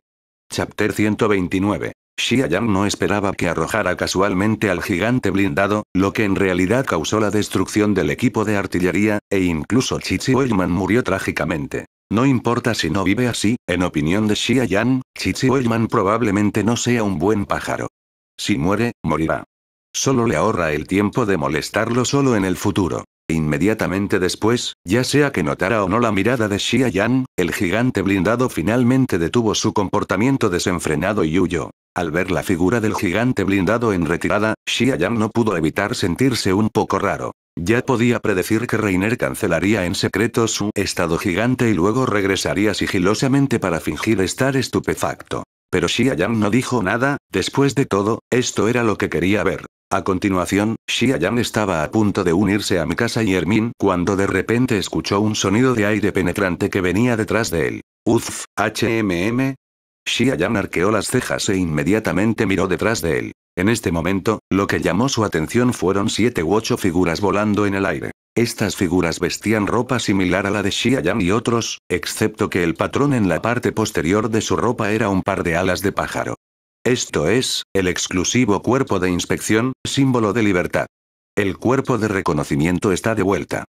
Chapter 129 Xia Yang no esperaba que arrojara casualmente al gigante blindado, lo que en realidad causó la destrucción del equipo de artillería, e incluso Chichi murió trágicamente. No importa si no vive así, en opinión de Xia Yang, Chichi probablemente no sea un buen pájaro. Si muere, morirá. Solo le ahorra el tiempo de molestarlo solo en el futuro. Inmediatamente después, ya sea que notara o no la mirada de Xia el gigante blindado finalmente detuvo su comportamiento desenfrenado y huyó. Al ver la figura del gigante blindado en retirada, Yang no pudo evitar sentirse un poco raro. Ya podía predecir que Reiner cancelaría en secreto su estado gigante y luego regresaría sigilosamente para fingir estar estupefacto. Pero Yang no dijo nada, después de todo, esto era lo que quería ver. A continuación, Yang estaba a punto de unirse a Mikasa y Hermin cuando de repente escuchó un sonido de aire penetrante que venía detrás de él. Uf, HMM, Xia arqueó las cejas e inmediatamente miró detrás de él. En este momento, lo que llamó su atención fueron siete u ocho figuras volando en el aire. Estas figuras vestían ropa similar a la de Xiayan y otros, excepto que el patrón en la parte posterior de su ropa era un par de alas de pájaro. Esto es, el exclusivo cuerpo de inspección, símbolo de libertad. El cuerpo de reconocimiento está de vuelta.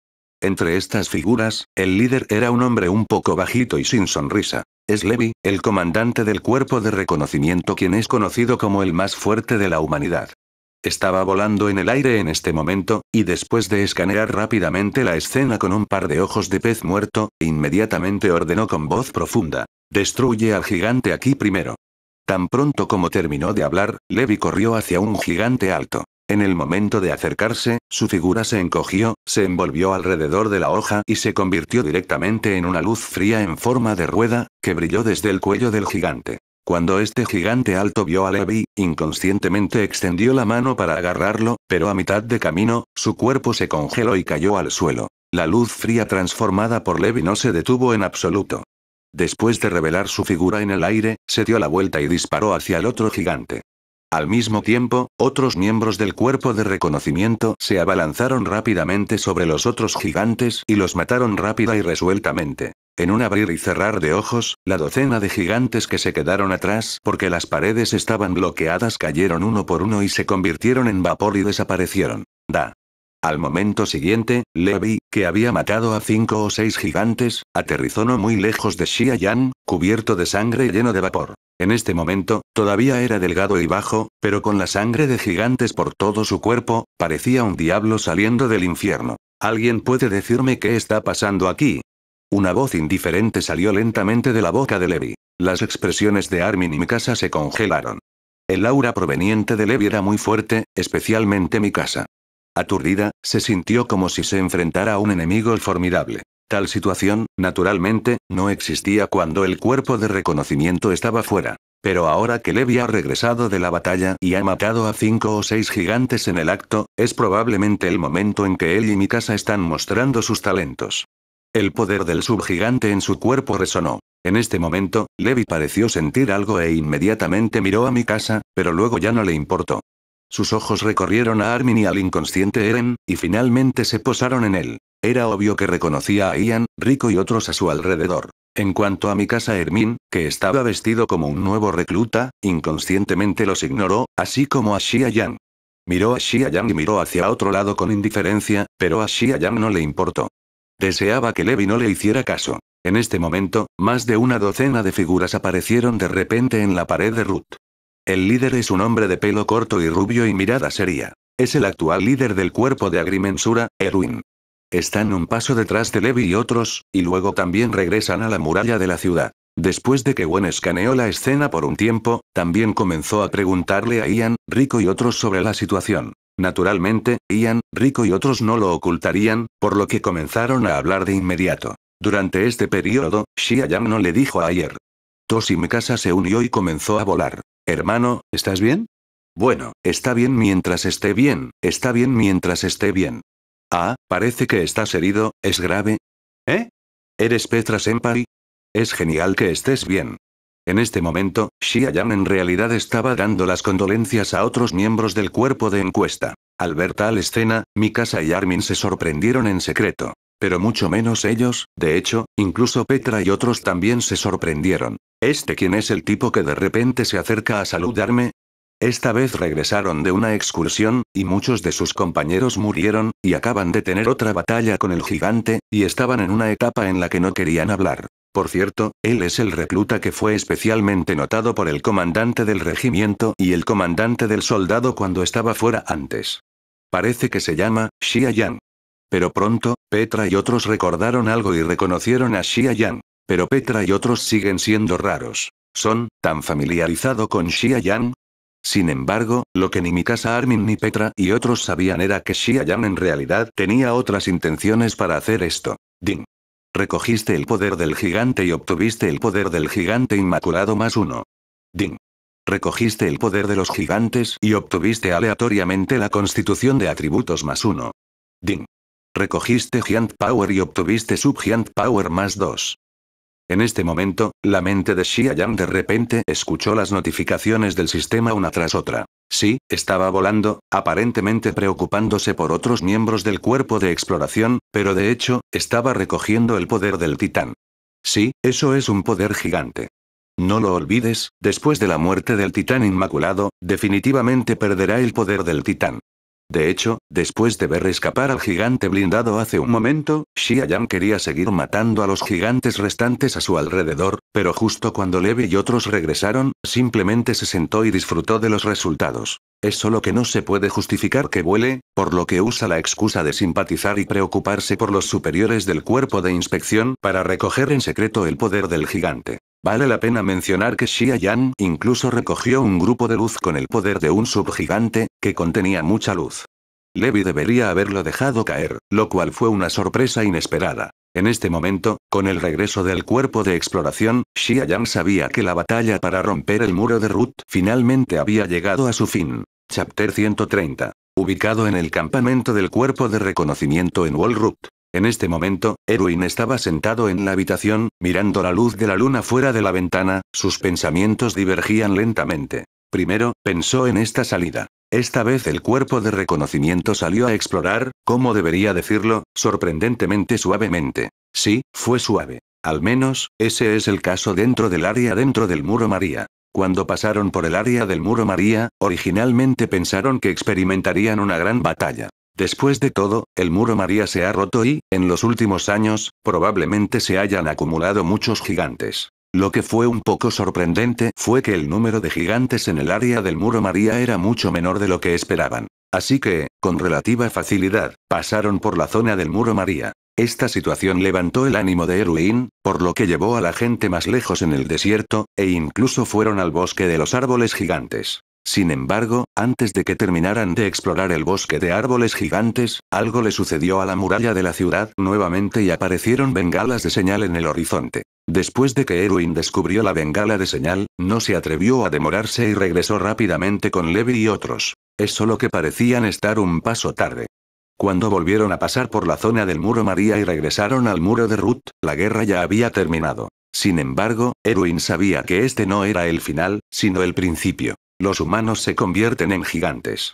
Entre estas figuras, el líder era un hombre un poco bajito y sin sonrisa. Es Levi, el comandante del cuerpo de reconocimiento quien es conocido como el más fuerte de la humanidad. Estaba volando en el aire en este momento, y después de escanear rápidamente la escena con un par de ojos de pez muerto, inmediatamente ordenó con voz profunda. Destruye al gigante aquí primero. Tan pronto como terminó de hablar, Levi corrió hacia un gigante alto. En el momento de acercarse, su figura se encogió, se envolvió alrededor de la hoja y se convirtió directamente en una luz fría en forma de rueda, que brilló desde el cuello del gigante. Cuando este gigante alto vio a Levi, inconscientemente extendió la mano para agarrarlo, pero a mitad de camino, su cuerpo se congeló y cayó al suelo. La luz fría transformada por Levi no se detuvo en absoluto. Después de revelar su figura en el aire, se dio la vuelta y disparó hacia el otro gigante. Al mismo tiempo, otros miembros del cuerpo de reconocimiento se abalanzaron rápidamente sobre los otros gigantes y los mataron rápida y resueltamente. En un abrir y cerrar de ojos, la docena de gigantes que se quedaron atrás porque las paredes estaban bloqueadas cayeron uno por uno y se convirtieron en vapor y desaparecieron. Da. Al momento siguiente, Levi, que había matado a cinco o seis gigantes, aterrizó no muy lejos de Yan, cubierto de sangre y lleno de vapor. En este momento, todavía era delgado y bajo, pero con la sangre de gigantes por todo su cuerpo, parecía un diablo saliendo del infierno. ¿Alguien puede decirme qué está pasando aquí? Una voz indiferente salió lentamente de la boca de Levi. Las expresiones de Armin y Mikasa se congelaron. El aura proveniente de Levi era muy fuerte, especialmente Mikasa. Aturdida, se sintió como si se enfrentara a un enemigo formidable. Tal situación, naturalmente, no existía cuando el cuerpo de reconocimiento estaba fuera. Pero ahora que Levi ha regresado de la batalla y ha matado a cinco o seis gigantes en el acto, es probablemente el momento en que él y Mikasa están mostrando sus talentos. El poder del subgigante en su cuerpo resonó. En este momento, Levi pareció sentir algo e inmediatamente miró a Mikasa, pero luego ya no le importó. Sus ojos recorrieron a Armin y al inconsciente Eren, y finalmente se posaron en él. Era obvio que reconocía a Ian, Rico y otros a su alrededor. En cuanto a mi casa que estaba vestido como un nuevo recluta, inconscientemente los ignoró, así como a Xia Yang. Miró a Xia Yang y miró hacia otro lado con indiferencia, pero a Xia no le importó. Deseaba que Levi no le hiciera caso. En este momento, más de una docena de figuras aparecieron de repente en la pared de Ruth. El líder es un hombre de pelo corto y rubio y mirada seria. Es el actual líder del cuerpo de agrimensura, Erwin. Están un paso detrás de Levi y otros, y luego también regresan a la muralla de la ciudad. Después de que Gwen escaneó la escena por un tiempo, también comenzó a preguntarle a Ian, Rico y otros sobre la situación. Naturalmente, Ian, Rico y otros no lo ocultarían, por lo que comenzaron a hablar de inmediato. Durante este periodo, Xia Yang no le dijo a Ayer. Toshi Mikasa se unió y comenzó a volar. Hermano, ¿estás bien? Bueno, está bien mientras esté bien, está bien mientras esté bien. Ah, parece que estás herido, ¿es grave? ¿Eh? ¿Eres Petra Senpai? Es genial que estés bien. En este momento, Yan en realidad estaba dando las condolencias a otros miembros del cuerpo de encuesta. Al ver tal escena, Mikasa y Armin se sorprendieron en secreto. Pero mucho menos ellos, de hecho, incluso Petra y otros también se sorprendieron. ¿Este quién es el tipo que de repente se acerca a saludarme? Esta vez regresaron de una excursión, y muchos de sus compañeros murieron, y acaban de tener otra batalla con el gigante, y estaban en una etapa en la que no querían hablar. Por cierto, él es el recluta que fue especialmente notado por el comandante del regimiento y el comandante del soldado cuando estaba fuera antes. Parece que se llama, Xia Yang. Pero pronto, Petra y otros recordaron algo y reconocieron a Xia pero Petra y otros siguen siendo raros. Son, tan familiarizado con Xia Yang, sin embargo, lo que ni Mikasa Armin ni Petra y otros sabían era que yang en realidad tenía otras intenciones para hacer esto. Ding. Recogiste el poder del gigante y obtuviste el poder del gigante inmaculado más uno. Ding. Recogiste el poder de los gigantes y obtuviste aleatoriamente la constitución de atributos más uno. Ding. Recogiste Giant Power y obtuviste Sub Giant Power más dos. En este momento, la mente de Yang de repente escuchó las notificaciones del sistema una tras otra. Sí, estaba volando, aparentemente preocupándose por otros miembros del cuerpo de exploración, pero de hecho, estaba recogiendo el poder del titán. Sí, eso es un poder gigante. No lo olvides, después de la muerte del titán inmaculado, definitivamente perderá el poder del titán. De hecho, después de ver escapar al gigante blindado hace un momento, Xiayan quería seguir matando a los gigantes restantes a su alrededor, pero justo cuando Levi y otros regresaron, simplemente se sentó y disfrutó de los resultados. Es solo que no se puede justificar que vuele, por lo que usa la excusa de simpatizar y preocuparse por los superiores del cuerpo de inspección para recoger en secreto el poder del gigante. Vale la pena mencionar que Xia Yan incluso recogió un grupo de luz con el poder de un subgigante, que contenía mucha luz. Levi debería haberlo dejado caer, lo cual fue una sorpresa inesperada. En este momento, con el regreso del cuerpo de exploración, Xia Yan sabía que la batalla para romper el muro de Ruth finalmente había llegado a su fin. Chapter 130. Ubicado en el campamento del cuerpo de reconocimiento en Walrut. En este momento, Erwin estaba sentado en la habitación, mirando la luz de la luna fuera de la ventana, sus pensamientos divergían lentamente. Primero, pensó en esta salida. Esta vez el cuerpo de reconocimiento salió a explorar, como debería decirlo? Sorprendentemente suavemente. Sí, fue suave. Al menos, ese es el caso dentro del área dentro del muro María. Cuando pasaron por el área del muro María, originalmente pensaron que experimentarían una gran batalla. Después de todo, el muro María se ha roto y, en los últimos años, probablemente se hayan acumulado muchos gigantes. Lo que fue un poco sorprendente fue que el número de gigantes en el área del muro María era mucho menor de lo que esperaban. Así que, con relativa facilidad, pasaron por la zona del muro María. Esta situación levantó el ánimo de Erwin, por lo que llevó a la gente más lejos en el desierto, e incluso fueron al bosque de los árboles gigantes. Sin embargo, antes de que terminaran de explorar el bosque de árboles gigantes, algo le sucedió a la muralla de la ciudad nuevamente y aparecieron bengalas de señal en el horizonte. Después de que Erwin descubrió la bengala de señal, no se atrevió a demorarse y regresó rápidamente con Levi y otros. Es solo que parecían estar un paso tarde. Cuando volvieron a pasar por la zona del muro María y regresaron al muro de Ruth, la guerra ya había terminado. Sin embargo, Erwin sabía que este no era el final, sino el principio. Los humanos se convierten en gigantes.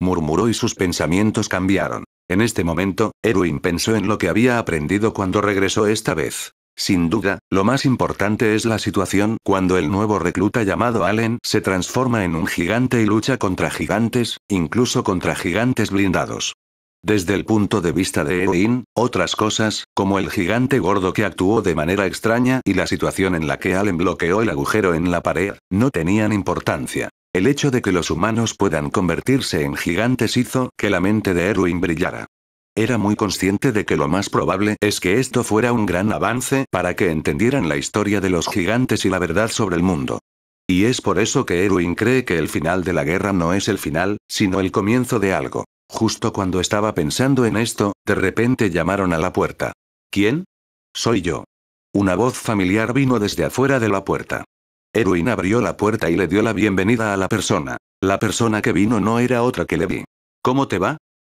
Murmuró y sus pensamientos cambiaron. En este momento, Erwin pensó en lo que había aprendido cuando regresó esta vez. Sin duda, lo más importante es la situación cuando el nuevo recluta llamado Allen se transforma en un gigante y lucha contra gigantes, incluso contra gigantes blindados. Desde el punto de vista de Erwin, otras cosas, como el gigante gordo que actuó de manera extraña y la situación en la que Allen bloqueó el agujero en la pared, no tenían importancia. El hecho de que los humanos puedan convertirse en gigantes hizo que la mente de Erwin brillara. Era muy consciente de que lo más probable es que esto fuera un gran avance para que entendieran la historia de los gigantes y la verdad sobre el mundo. Y es por eso que Erwin cree que el final de la guerra no es el final, sino el comienzo de algo. Justo cuando estaba pensando en esto, de repente llamaron a la puerta. ¿Quién? Soy yo. Una voz familiar vino desde afuera de la puerta. Erwin abrió la puerta y le dio la bienvenida a la persona. La persona que vino no era otra que Levi. ¿Cómo te va?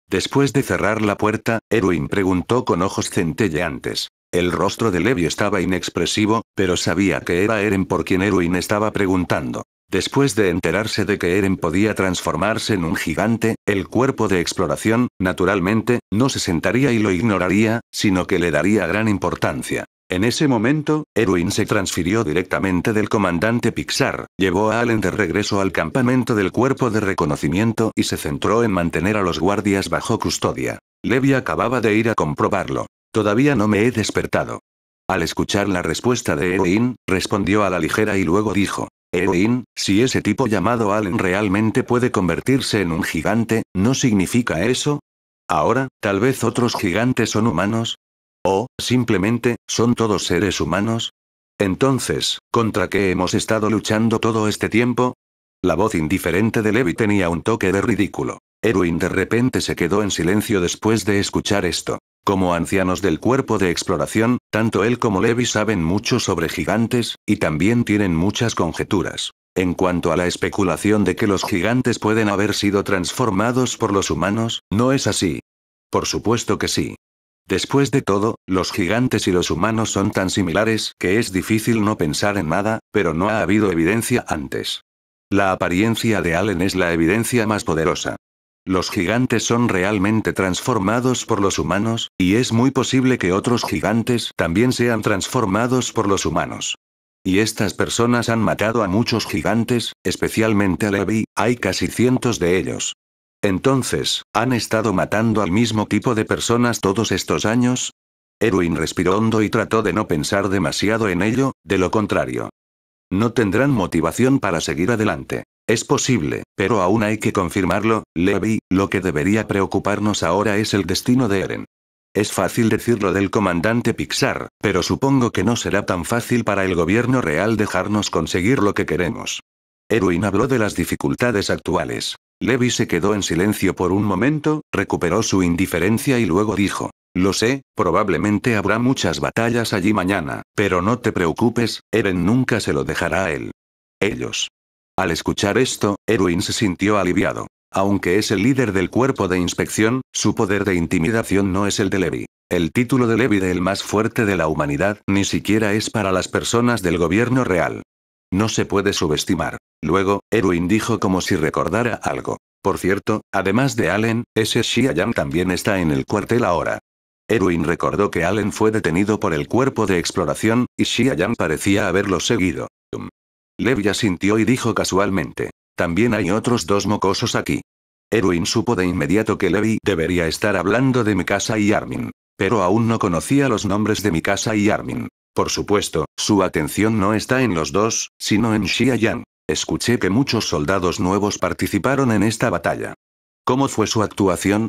Después de cerrar la puerta, Erwin preguntó con ojos centelleantes. El rostro de Levi estaba inexpresivo, pero sabía que era Eren por quien Erwin estaba preguntando. Después de enterarse de que Eren podía transformarse en un gigante, el cuerpo de exploración, naturalmente, no se sentaría y lo ignoraría, sino que le daría gran importancia. En ese momento, Erwin se transfirió directamente del comandante Pixar, llevó a Allen de regreso al campamento del cuerpo de reconocimiento y se centró en mantener a los guardias bajo custodia. Levi acababa de ir a comprobarlo. Todavía no me he despertado. Al escuchar la respuesta de Erwin, respondió a la ligera y luego dijo, Erwin, si ese tipo llamado Allen realmente puede convertirse en un gigante, ¿no significa eso? Ahora, tal vez otros gigantes son humanos. O, simplemente, son todos seres humanos. Entonces, ¿contra qué hemos estado luchando todo este tiempo? La voz indiferente de Levi tenía un toque de ridículo. Erwin de repente se quedó en silencio después de escuchar esto. Como ancianos del cuerpo de exploración, tanto él como Levi saben mucho sobre gigantes, y también tienen muchas conjeturas. En cuanto a la especulación de que los gigantes pueden haber sido transformados por los humanos, no es así. Por supuesto que sí. Después de todo, los gigantes y los humanos son tan similares que es difícil no pensar en nada, pero no ha habido evidencia antes. La apariencia de Allen es la evidencia más poderosa. Los gigantes son realmente transformados por los humanos, y es muy posible que otros gigantes también sean transformados por los humanos. Y estas personas han matado a muchos gigantes, especialmente a Levi, hay casi cientos de ellos. Entonces, ¿han estado matando al mismo tipo de personas todos estos años? Erwin respiró hondo y trató de no pensar demasiado en ello, de lo contrario. No tendrán motivación para seguir adelante. Es posible, pero aún hay que confirmarlo, Levi, lo que debería preocuparnos ahora es el destino de Eren. Es fácil decirlo del comandante Pixar, pero supongo que no será tan fácil para el gobierno real dejarnos conseguir lo que queremos. Erwin habló de las dificultades actuales. Levi se quedó en silencio por un momento, recuperó su indiferencia y luego dijo, lo sé, probablemente habrá muchas batallas allí mañana, pero no te preocupes, Eren nunca se lo dejará a él. Ellos. Al escuchar esto, Erwin se sintió aliviado. Aunque es el líder del cuerpo de inspección, su poder de intimidación no es el de Levi. El título de Levi de el más fuerte de la humanidad ni siquiera es para las personas del gobierno real. No se puede subestimar. Luego, Erwin dijo como si recordara algo. Por cierto, además de Allen, ese Xiayan también está en el cuartel ahora. Erwin recordó que Allen fue detenido por el cuerpo de exploración, y Xiayan parecía haberlo seguido. Levi sintió y dijo casualmente. También hay otros dos mocosos aquí. Erwin supo de inmediato que Levi debería estar hablando de Mikasa y Armin. Pero aún no conocía los nombres de Mikasa y Armin. Por supuesto, su atención no está en los dos, sino en yan Escuché que muchos soldados nuevos participaron en esta batalla. ¿Cómo fue su actuación?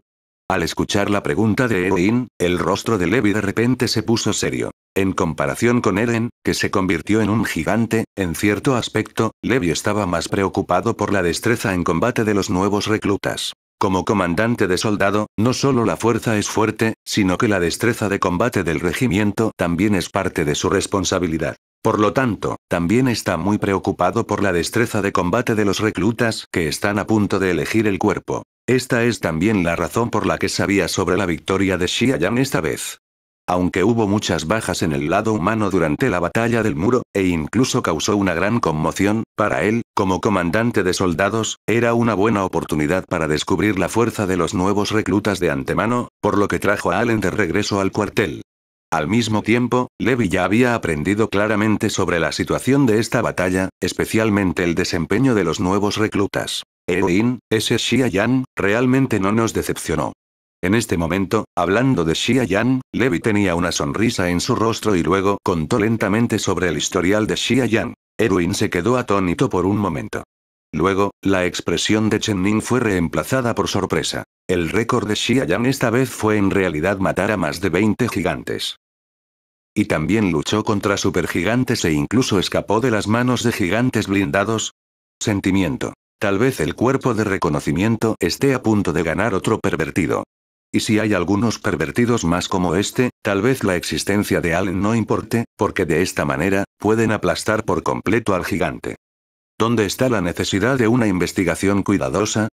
Al escuchar la pregunta de Erwin, el rostro de Levi de repente se puso serio. En comparación con Eren, que se convirtió en un gigante, en cierto aspecto, Levi estaba más preocupado por la destreza en combate de los nuevos reclutas. Como comandante de soldado, no solo la fuerza es fuerte, sino que la destreza de combate del regimiento también es parte de su responsabilidad. Por lo tanto, también está muy preocupado por la destreza de combate de los reclutas que están a punto de elegir el cuerpo. Esta es también la razón por la que sabía sobre la victoria de Xiayan esta vez. Aunque hubo muchas bajas en el lado humano durante la batalla del muro, e incluso causó una gran conmoción, para él, como comandante de soldados, era una buena oportunidad para descubrir la fuerza de los nuevos reclutas de antemano, por lo que trajo a Allen de regreso al cuartel. Al mismo tiempo, Levi ya había aprendido claramente sobre la situación de esta batalla, especialmente el desempeño de los nuevos reclutas. Eroin, ese Xia realmente no nos decepcionó. En este momento, hablando de Xia Yan, Levi tenía una sonrisa en su rostro y luego contó lentamente sobre el historial de Xia Yan. Erwin se quedó atónito por un momento. Luego, la expresión de Chen Ning fue reemplazada por sorpresa. El récord de Xia Yan esta vez fue en realidad matar a más de 20 gigantes. Y también luchó contra supergigantes e incluso escapó de las manos de gigantes blindados. Sentimiento. Tal vez el cuerpo de reconocimiento esté a punto de ganar otro pervertido. Y si hay algunos pervertidos más como este, tal vez la existencia de Allen no importe, porque de esta manera, pueden aplastar por completo al gigante. ¿Dónde está la necesidad de una investigación cuidadosa?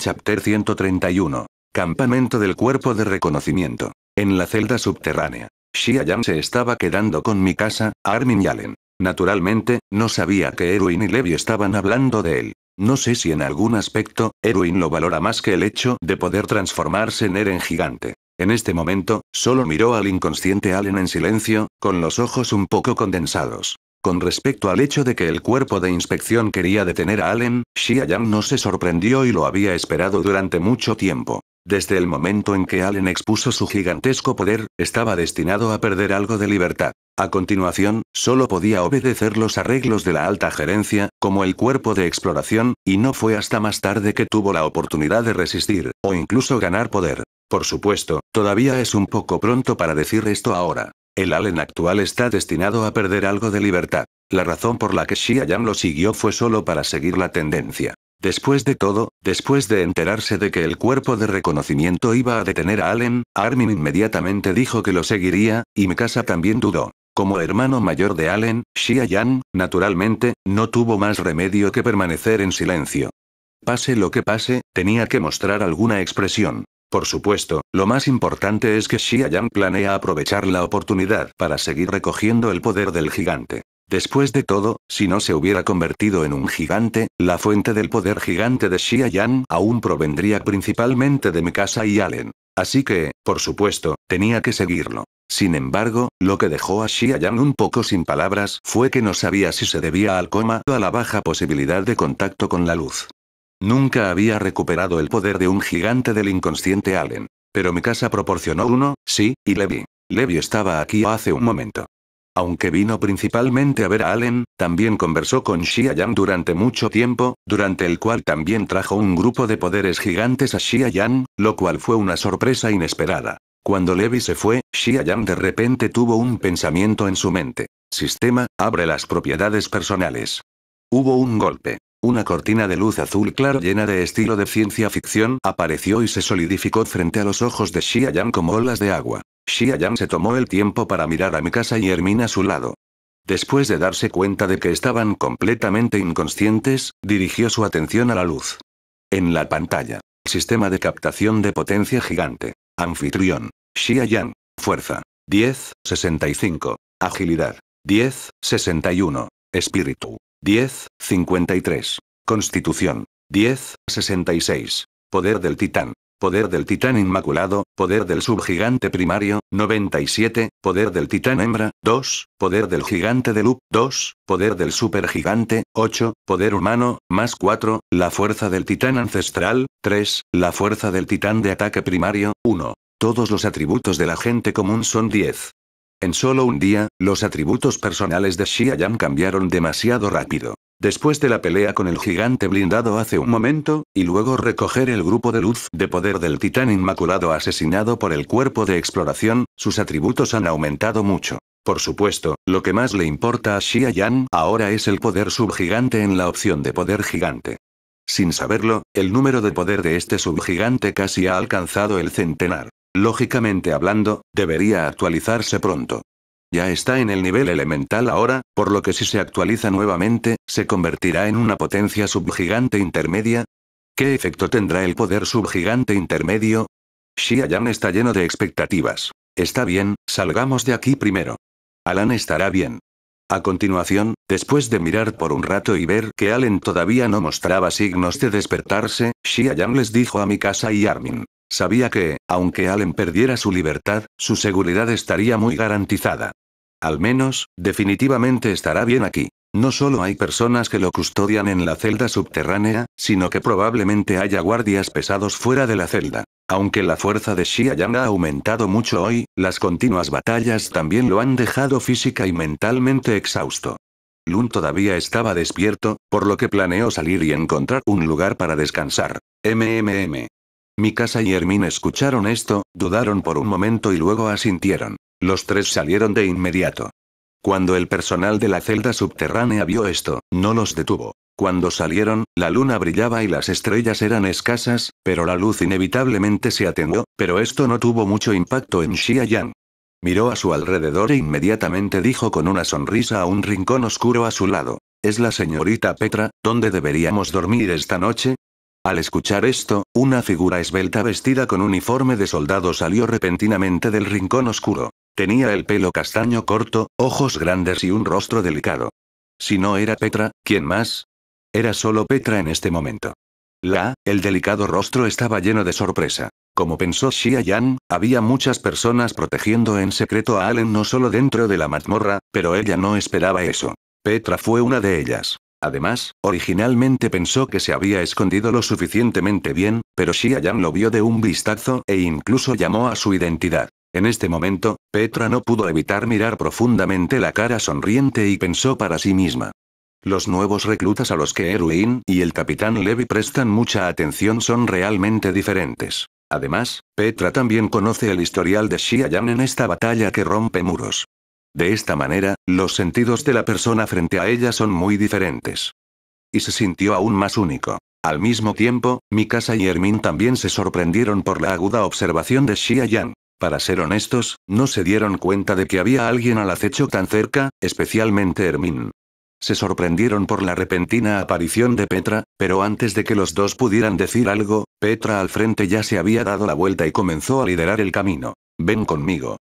Chapter 131. Campamento del Cuerpo de Reconocimiento. En la celda subterránea. Yang se estaba quedando con mi casa, Armin y Allen. Naturalmente, no sabía que Erwin y Levi estaban hablando de él. No sé si en algún aspecto, Erwin lo valora más que el hecho de poder transformarse en Eren gigante. En este momento, solo miró al inconsciente Allen en silencio, con los ojos un poco condensados. Con respecto al hecho de que el cuerpo de inspección quería detener a Allen, Xia Yang no se sorprendió y lo había esperado durante mucho tiempo. Desde el momento en que Allen expuso su gigantesco poder, estaba destinado a perder algo de libertad. A continuación, solo podía obedecer los arreglos de la alta gerencia, como el cuerpo de exploración, y no fue hasta más tarde que tuvo la oportunidad de resistir, o incluso ganar poder. Por supuesto, todavía es un poco pronto para decir esto ahora. El Allen actual está destinado a perder algo de libertad. La razón por la que Xia lo siguió fue solo para seguir la tendencia. Después de todo, después de enterarse de que el cuerpo de reconocimiento iba a detener a Allen, Armin inmediatamente dijo que lo seguiría, y Mikasa también dudó. Como hermano mayor de Allen, Xia Yan, naturalmente, no tuvo más remedio que permanecer en silencio. Pase lo que pase, tenía que mostrar alguna expresión. Por supuesto, lo más importante es que Xia Yan planea aprovechar la oportunidad para seguir recogiendo el poder del gigante. Después de todo, si no se hubiera convertido en un gigante, la fuente del poder gigante de Yan aún provendría principalmente de Mikasa y Allen. Así que, por supuesto, tenía que seguirlo. Sin embargo, lo que dejó a Yan un poco sin palabras fue que no sabía si se debía al coma o a la baja posibilidad de contacto con la luz. Nunca había recuperado el poder de un gigante del inconsciente Allen. Pero Mikasa proporcionó uno, sí, y Levi. Levi estaba aquí hace un momento. Aunque vino principalmente a ver a Allen, también conversó con Xia Yan durante mucho tiempo, durante el cual también trajo un grupo de poderes gigantes a Xia Yan, lo cual fue una sorpresa inesperada. Cuando Levi se fue, Xia Yan de repente tuvo un pensamiento en su mente. Sistema, abre las propiedades personales. Hubo un golpe. Una cortina de luz azul claro llena de estilo de ciencia ficción apareció y se solidificó frente a los ojos de Xia Yang como olas de agua. Xia Yang se tomó el tiempo para mirar a mi casa y Hermina a su lado. Después de darse cuenta de que estaban completamente inconscientes, dirigió su atención a la luz. En la pantalla. Sistema de captación de potencia gigante. Anfitrión. Xia Yang. Fuerza. 10, 65. Agilidad. 10, 61. Espíritu. 10, 53. Constitución. 10, 66. Poder del titán. Poder del titán inmaculado, poder del subgigante primario, 97, poder del titán hembra, 2, poder del gigante de loop, 2, poder del supergigante, 8, poder humano, más 4, la fuerza del titán ancestral, 3, la fuerza del titán de ataque primario, 1. Todos los atributos de la gente común son 10. En solo un día, los atributos personales de Xia Yan cambiaron demasiado rápido. Después de la pelea con el gigante blindado hace un momento, y luego recoger el grupo de luz de poder del titán inmaculado asesinado por el cuerpo de exploración, sus atributos han aumentado mucho. Por supuesto, lo que más le importa a Xia Yan ahora es el poder subgigante en la opción de poder gigante. Sin saberlo, el número de poder de este subgigante casi ha alcanzado el centenar lógicamente hablando, debería actualizarse pronto. Ya está en el nivel elemental ahora, por lo que si se actualiza nuevamente, se convertirá en una potencia subgigante intermedia. ¿Qué efecto tendrá el poder subgigante intermedio? Xiayan está lleno de expectativas. Está bien, salgamos de aquí primero. Alan estará bien. A continuación, después de mirar por un rato y ver que Alan todavía no mostraba signos de despertarse, Xiayan les dijo a Mikasa y Armin. Sabía que, aunque Allen perdiera su libertad, su seguridad estaría muy garantizada. Al menos, definitivamente estará bien aquí. No solo hay personas que lo custodian en la celda subterránea, sino que probablemente haya guardias pesados fuera de la celda. Aunque la fuerza de Yang ha aumentado mucho hoy, las continuas batallas también lo han dejado física y mentalmente exhausto. Lun todavía estaba despierto, por lo que planeó salir y encontrar un lugar para descansar. MMM. Mikasa y Hermín escucharon esto, dudaron por un momento y luego asintieron. Los tres salieron de inmediato. Cuando el personal de la celda subterránea vio esto, no los detuvo. Cuando salieron, la luna brillaba y las estrellas eran escasas, pero la luz inevitablemente se atenuó, pero esto no tuvo mucho impacto en Xia Yang. Miró a su alrededor e inmediatamente dijo con una sonrisa a un rincón oscuro a su lado. Es la señorita Petra, ¿dónde deberíamos dormir esta noche? Al escuchar esto, una figura esbelta vestida con uniforme de soldado salió repentinamente del rincón oscuro. Tenía el pelo castaño corto, ojos grandes y un rostro delicado. Si no era Petra, ¿quién más? Era solo Petra en este momento. La, el delicado rostro estaba lleno de sorpresa. Como pensó Xia Yan, había muchas personas protegiendo en secreto a Allen no solo dentro de la mazmorra, pero ella no esperaba eso. Petra fue una de ellas. Además, originalmente pensó que se había escondido lo suficientemente bien, pero Yan lo vio de un vistazo e incluso llamó a su identidad. En este momento, Petra no pudo evitar mirar profundamente la cara sonriente y pensó para sí misma. Los nuevos reclutas a los que Erwin y el capitán Levi prestan mucha atención son realmente diferentes. Además, Petra también conoce el historial de Yan en esta batalla que rompe muros. De esta manera, los sentidos de la persona frente a ella son muy diferentes. Y se sintió aún más único. Al mismo tiempo, Mikasa y Hermín también se sorprendieron por la aguda observación de Xia Yang. Para ser honestos, no se dieron cuenta de que había alguien al acecho tan cerca, especialmente Hermín. Se sorprendieron por la repentina aparición de Petra, pero antes de que los dos pudieran decir algo, Petra al frente ya se había dado la vuelta y comenzó a liderar el camino. Ven conmigo.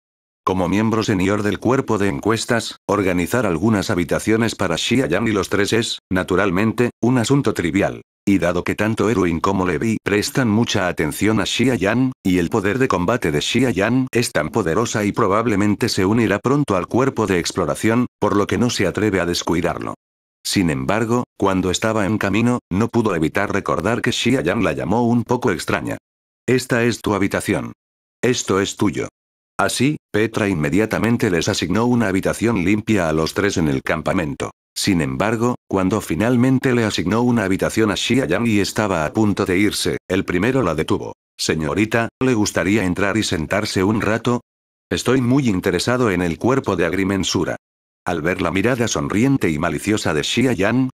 Como miembro senior del cuerpo de encuestas, organizar algunas habitaciones para Xia y los tres es, naturalmente, un asunto trivial. Y dado que tanto Erwin como Levi prestan mucha atención a Xia Yan, y el poder de combate de Xia es tan poderosa y probablemente se unirá pronto al cuerpo de exploración, por lo que no se atreve a descuidarlo. Sin embargo, cuando estaba en camino, no pudo evitar recordar que Xia Yan la llamó un poco extraña. Esta es tu habitación. Esto es tuyo. Así, Petra inmediatamente les asignó una habitación limpia a los tres en el campamento. Sin embargo, cuando finalmente le asignó una habitación a Xia y estaba a punto de irse, el primero la detuvo. Señorita, ¿le gustaría entrar y sentarse un rato? Estoy muy interesado en el cuerpo de Agrimensura. Al ver la mirada sonriente y maliciosa de Xia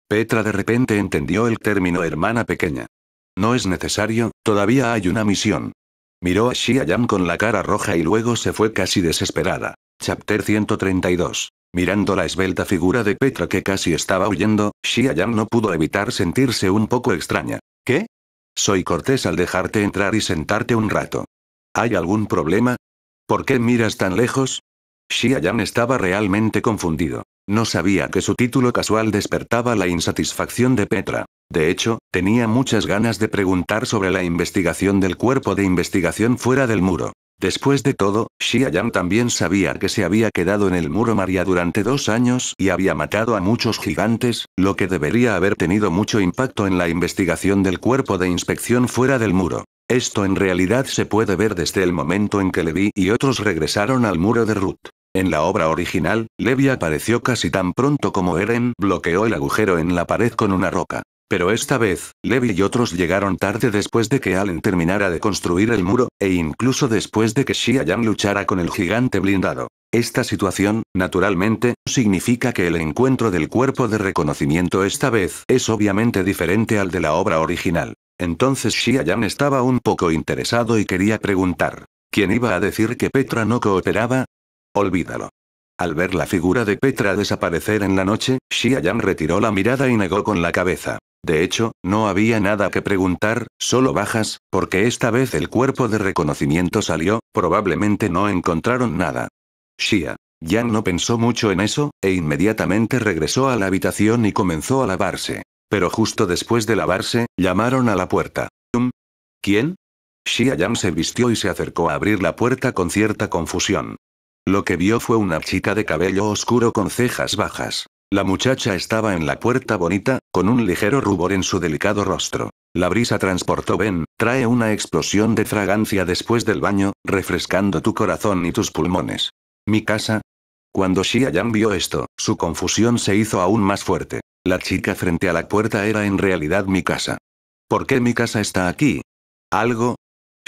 Petra de repente entendió el término hermana pequeña. No es necesario, todavía hay una misión. Miró a Xia con la cara roja y luego se fue casi desesperada. Chapter 132. Mirando la esbelta figura de Petra que casi estaba huyendo, Xia no pudo evitar sentirse un poco extraña. ¿Qué? Soy cortés al dejarte entrar y sentarte un rato. ¿Hay algún problema? ¿Por qué miras tan lejos? Xia estaba realmente confundido. No sabía que su título casual despertaba la insatisfacción de Petra. De hecho, tenía muchas ganas de preguntar sobre la investigación del cuerpo de investigación fuera del muro. Después de todo, Xia también sabía que se había quedado en el muro María durante dos años y había matado a muchos gigantes, lo que debería haber tenido mucho impacto en la investigación del cuerpo de inspección fuera del muro. Esto en realidad se puede ver desde el momento en que Levi y otros regresaron al muro de Ruth. En la obra original, Levi apareció casi tan pronto como Eren bloqueó el agujero en la pared con una roca. Pero esta vez, Levi y otros llegaron tarde después de que Allen terminara de construir el muro, e incluso después de que Xia luchara con el gigante blindado. Esta situación, naturalmente, significa que el encuentro del cuerpo de reconocimiento esta vez es obviamente diferente al de la obra original. Entonces Xia estaba un poco interesado y quería preguntar. ¿Quién iba a decir que Petra no cooperaba? Olvídalo. Al ver la figura de Petra desaparecer en la noche, Xia retiró la mirada y negó con la cabeza. De hecho, no había nada que preguntar, solo bajas, porque esta vez el cuerpo de reconocimiento salió, probablemente no encontraron nada. Shia. Yang no pensó mucho en eso, e inmediatamente regresó a la habitación y comenzó a lavarse. Pero justo después de lavarse, llamaron a la puerta. ¿Quién? Xia Yang se vistió y se acercó a abrir la puerta con cierta confusión. Lo que vio fue una chica de cabello oscuro con cejas bajas. La muchacha estaba en la puerta bonita, con un ligero rubor en su delicado rostro. La brisa transportó Ben, trae una explosión de fragancia después del baño, refrescando tu corazón y tus pulmones. ¿Mi casa? Cuando Xia Yan vio esto, su confusión se hizo aún más fuerte. La chica frente a la puerta era en realidad mi casa. ¿Por qué mi casa está aquí? Algo,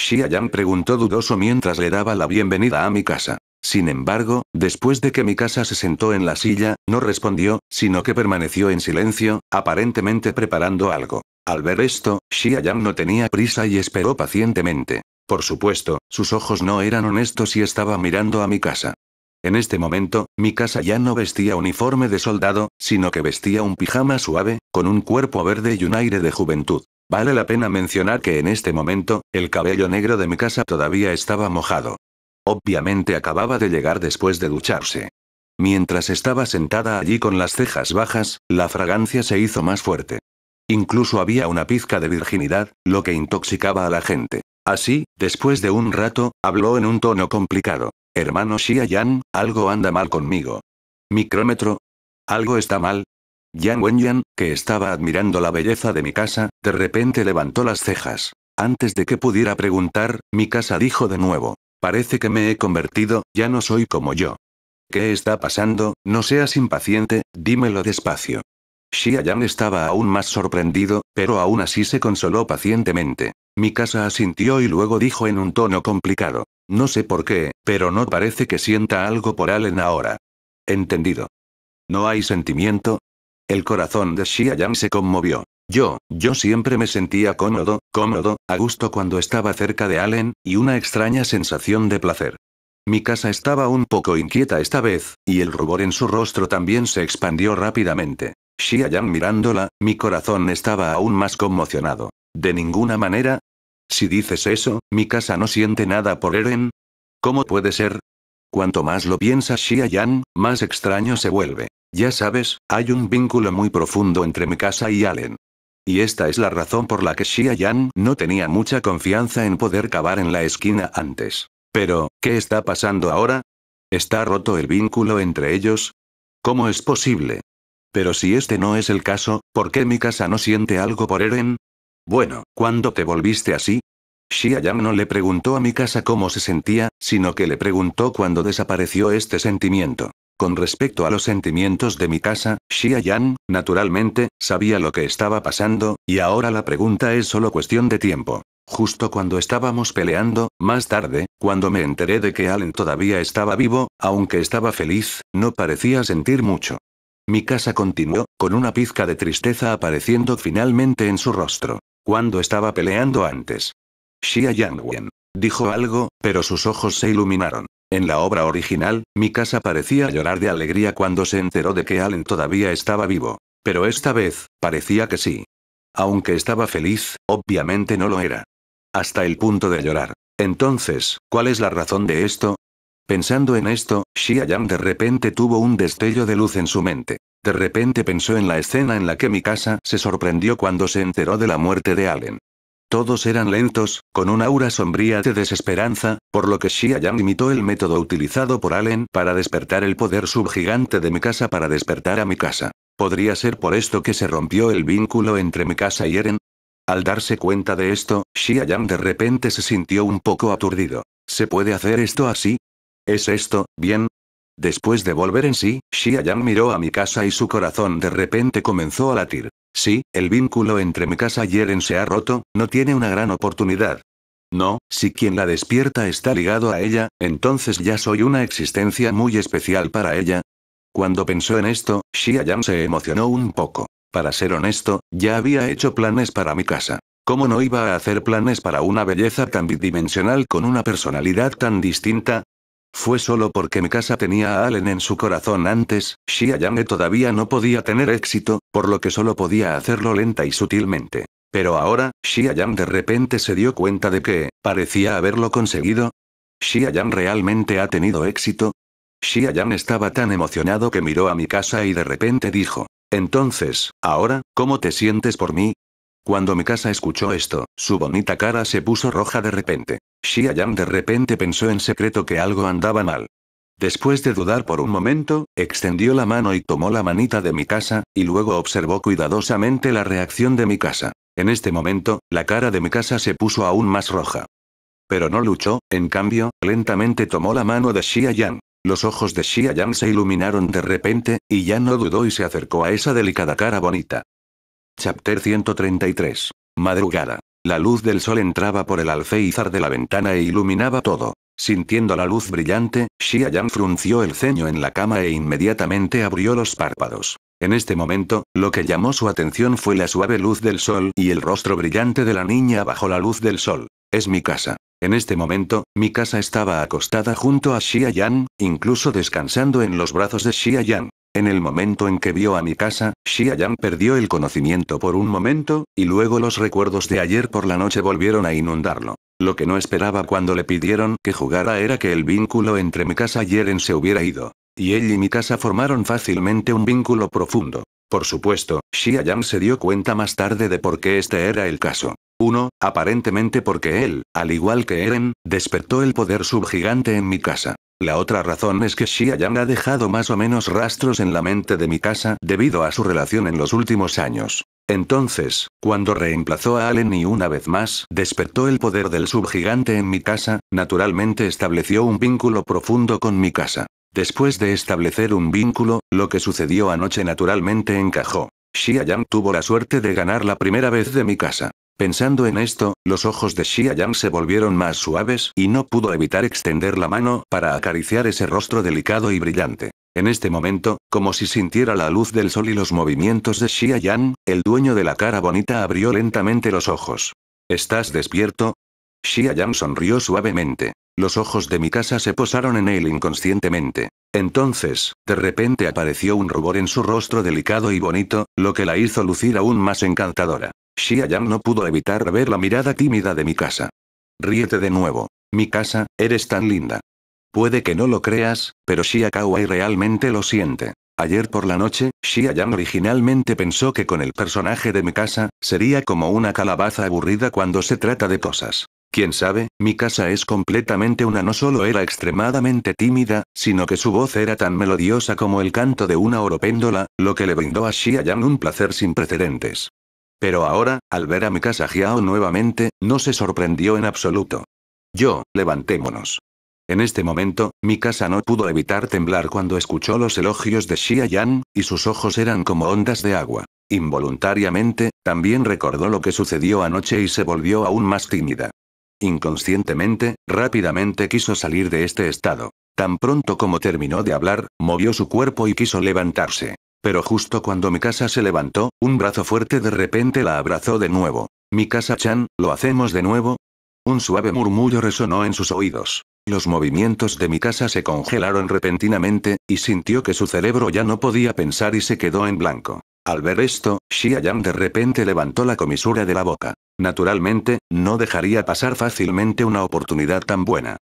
Shiayan preguntó dudoso mientras le daba la bienvenida a mi casa. Sin embargo, después de que mi casa se sentó en la silla, no respondió, sino que permaneció en silencio, aparentemente preparando algo. Al ver esto, Shiayan no tenía prisa y esperó pacientemente. Por supuesto, sus ojos no eran honestos y estaba mirando a mi casa. En este momento, mi casa ya no vestía uniforme de soldado, sino que vestía un pijama suave, con un cuerpo verde y un aire de juventud. Vale la pena mencionar que en este momento, el cabello negro de mi casa todavía estaba mojado. Obviamente acababa de llegar después de ducharse. Mientras estaba sentada allí con las cejas bajas, la fragancia se hizo más fuerte. Incluso había una pizca de virginidad, lo que intoxicaba a la gente. Así, después de un rato, habló en un tono complicado. Hermano Xia algo anda mal conmigo. Micrómetro. Algo está mal, Yang Wenyan, que estaba admirando la belleza de mi casa, de repente levantó las cejas. Antes de que pudiera preguntar, mi casa dijo de nuevo. Parece que me he convertido, ya no soy como yo. ¿Qué está pasando? No seas impaciente, dímelo despacio. Yang estaba aún más sorprendido, pero aún así se consoló pacientemente. Mi casa asintió y luego dijo en un tono complicado. No sé por qué, pero no parece que sienta algo por Allen ahora. Entendido. No hay sentimiento, el corazón de Xia se conmovió. Yo, yo siempre me sentía cómodo, cómodo, a gusto cuando estaba cerca de Allen, y una extraña sensación de placer. Mi casa estaba un poco inquieta esta vez, y el rubor en su rostro también se expandió rápidamente. Xia mirándola, mi corazón estaba aún más conmocionado. De ninguna manera. Si dices eso, mi casa no siente nada por Eren. ¿Cómo puede ser? Cuanto más lo piensa Xia Yan, más extraño se vuelve. Ya sabes, hay un vínculo muy profundo entre mi casa y Allen. Y esta es la razón por la que Xia Yan no tenía mucha confianza en poder cavar en la esquina antes. Pero, ¿qué está pasando ahora? ¿Está roto el vínculo entre ellos? ¿Cómo es posible? Pero si este no es el caso, ¿por qué mi casa no siente algo por Eren? Bueno, ¿cuándo te volviste así? Xia Yang no le preguntó a mi casa cómo se sentía, sino que le preguntó cuando desapareció este sentimiento. Con respecto a los sentimientos de mi casa, Xia Yang, naturalmente, sabía lo que estaba pasando, y ahora la pregunta es solo cuestión de tiempo. Justo cuando estábamos peleando, más tarde, cuando me enteré de que Allen todavía estaba vivo, aunque estaba feliz, no parecía sentir mucho. Mi casa continuó, con una pizca de tristeza apareciendo finalmente en su rostro. Cuando estaba peleando antes, Xia Yangwen. Dijo algo, pero sus ojos se iluminaron. En la obra original, mi casa parecía llorar de alegría cuando se enteró de que Allen todavía estaba vivo. Pero esta vez, parecía que sí. Aunque estaba feliz, obviamente no lo era. Hasta el punto de llorar. Entonces, ¿cuál es la razón de esto? Pensando en esto, Xia Yang de repente tuvo un destello de luz en su mente. De repente pensó en la escena en la que mi casa se sorprendió cuando se enteró de la muerte de Allen. Todos eran lentos, con una aura sombría de desesperanza, por lo que Xia Yang imitó el método utilizado por Allen para despertar el poder subgigante de mi casa para despertar a mi casa. ¿Podría ser por esto que se rompió el vínculo entre mi casa y Eren? Al darse cuenta de esto, Xia Yang de repente se sintió un poco aturdido. ¿Se puede hacer esto así? ¿Es esto, bien? Después de volver en sí, Xia Yang miró a mi casa y su corazón de repente comenzó a latir. Sí, el vínculo entre mi casa y Eren se ha roto, no tiene una gran oportunidad. No, si quien la despierta está ligado a ella, entonces ya soy una existencia muy especial para ella. Cuando pensó en esto, Xiaoyan se emocionó un poco. Para ser honesto, ya había hecho planes para mi casa. ¿Cómo no iba a hacer planes para una belleza tan bidimensional con una personalidad tan distinta? Fue solo porque mi casa tenía a Allen en su corazón antes, Yang todavía no podía tener éxito, por lo que solo podía hacerlo lenta y sutilmente. Pero ahora, Yang de repente se dio cuenta de que, parecía haberlo conseguido. Yang realmente ha tenido éxito? Yang estaba tan emocionado que miró a mi casa y de repente dijo, entonces, ahora, ¿cómo te sientes por mí? Cuando Mikasa escuchó esto, su bonita cara se puso roja de repente. Yan de repente pensó en secreto que algo andaba mal. Después de dudar por un momento, extendió la mano y tomó la manita de mi casa y luego observó cuidadosamente la reacción de Mikasa. En este momento, la cara de mi casa se puso aún más roja. Pero no luchó, en cambio, lentamente tomó la mano de Yan. Los ojos de Yan se iluminaron de repente, y ya no dudó y se acercó a esa delicada cara bonita. Chapter 133. Madrugada. La luz del sol entraba por el alféizar de la ventana e iluminaba todo. Sintiendo la luz brillante, Yan frunció el ceño en la cama e inmediatamente abrió los párpados. En este momento, lo que llamó su atención fue la suave luz del sol y el rostro brillante de la niña bajo la luz del sol. Es mi casa. En este momento, mi casa estaba acostada junto a Xia Yan, incluso descansando en los brazos de Xia Yan. En el momento en que vio a mi casa, Xiayan perdió el conocimiento por un momento, y luego los recuerdos de ayer por la noche volvieron a inundarlo. Lo que no esperaba cuando le pidieron que jugara era que el vínculo entre mi casa y Eren se hubiera ido. Y él y mi casa formaron fácilmente un vínculo profundo. Por supuesto, Xiayan se dio cuenta más tarde de por qué este era el caso. Uno, Aparentemente porque él, al igual que Eren, despertó el poder subgigante en mi casa. La otra razón es que Yan ha dejado más o menos rastros en la mente de mi casa debido a su relación en los últimos años. Entonces, cuando reemplazó a Allen y una vez más despertó el poder del subgigante en mi casa, naturalmente estableció un vínculo profundo con mi casa. Después de establecer un vínculo, lo que sucedió anoche naturalmente encajó. Yan tuvo la suerte de ganar la primera vez de mi casa. Pensando en esto, los ojos de Xia Yang se volvieron más suaves y no pudo evitar extender la mano para acariciar ese rostro delicado y brillante. En este momento, como si sintiera la luz del sol y los movimientos de Xia Yang, el dueño de la cara bonita abrió lentamente los ojos. ¿Estás despierto? Xia Yang sonrió suavemente. Los ojos de mi casa se posaron en él inconscientemente. Entonces, de repente apareció un rubor en su rostro delicado y bonito, lo que la hizo lucir aún más encantadora. Shi no pudo evitar ver la mirada tímida de mi casa. Ríete de nuevo. Mi casa, eres tan linda. Puede que no lo creas, pero Xia Kawai realmente lo siente. Ayer por la noche, Xia originalmente pensó que con el personaje de mi casa, sería como una calabaza aburrida cuando se trata de cosas. Quién sabe, mi casa es completamente una no solo era extremadamente tímida, sino que su voz era tan melodiosa como el canto de una oropéndola, lo que le brindó a Xia Yang un placer sin precedentes. Pero ahora, al ver a Mikasa Hiao nuevamente, no se sorprendió en absoluto. Yo, levantémonos. En este momento, Mikasa no pudo evitar temblar cuando escuchó los elogios de Xia Yan, y sus ojos eran como ondas de agua. Involuntariamente, también recordó lo que sucedió anoche y se volvió aún más tímida. Inconscientemente, rápidamente quiso salir de este estado. Tan pronto como terminó de hablar, movió su cuerpo y quiso levantarse. Pero justo cuando Mikasa se levantó, un brazo fuerte de repente la abrazó de nuevo. Mikasa-chan, ¿lo hacemos de nuevo? Un suave murmullo resonó en sus oídos. Los movimientos de Mikasa se congelaron repentinamente, y sintió que su cerebro ya no podía pensar y se quedó en blanco. Al ver esto, Xiayan de repente levantó la comisura de la boca. Naturalmente, no dejaría pasar fácilmente una oportunidad tan buena.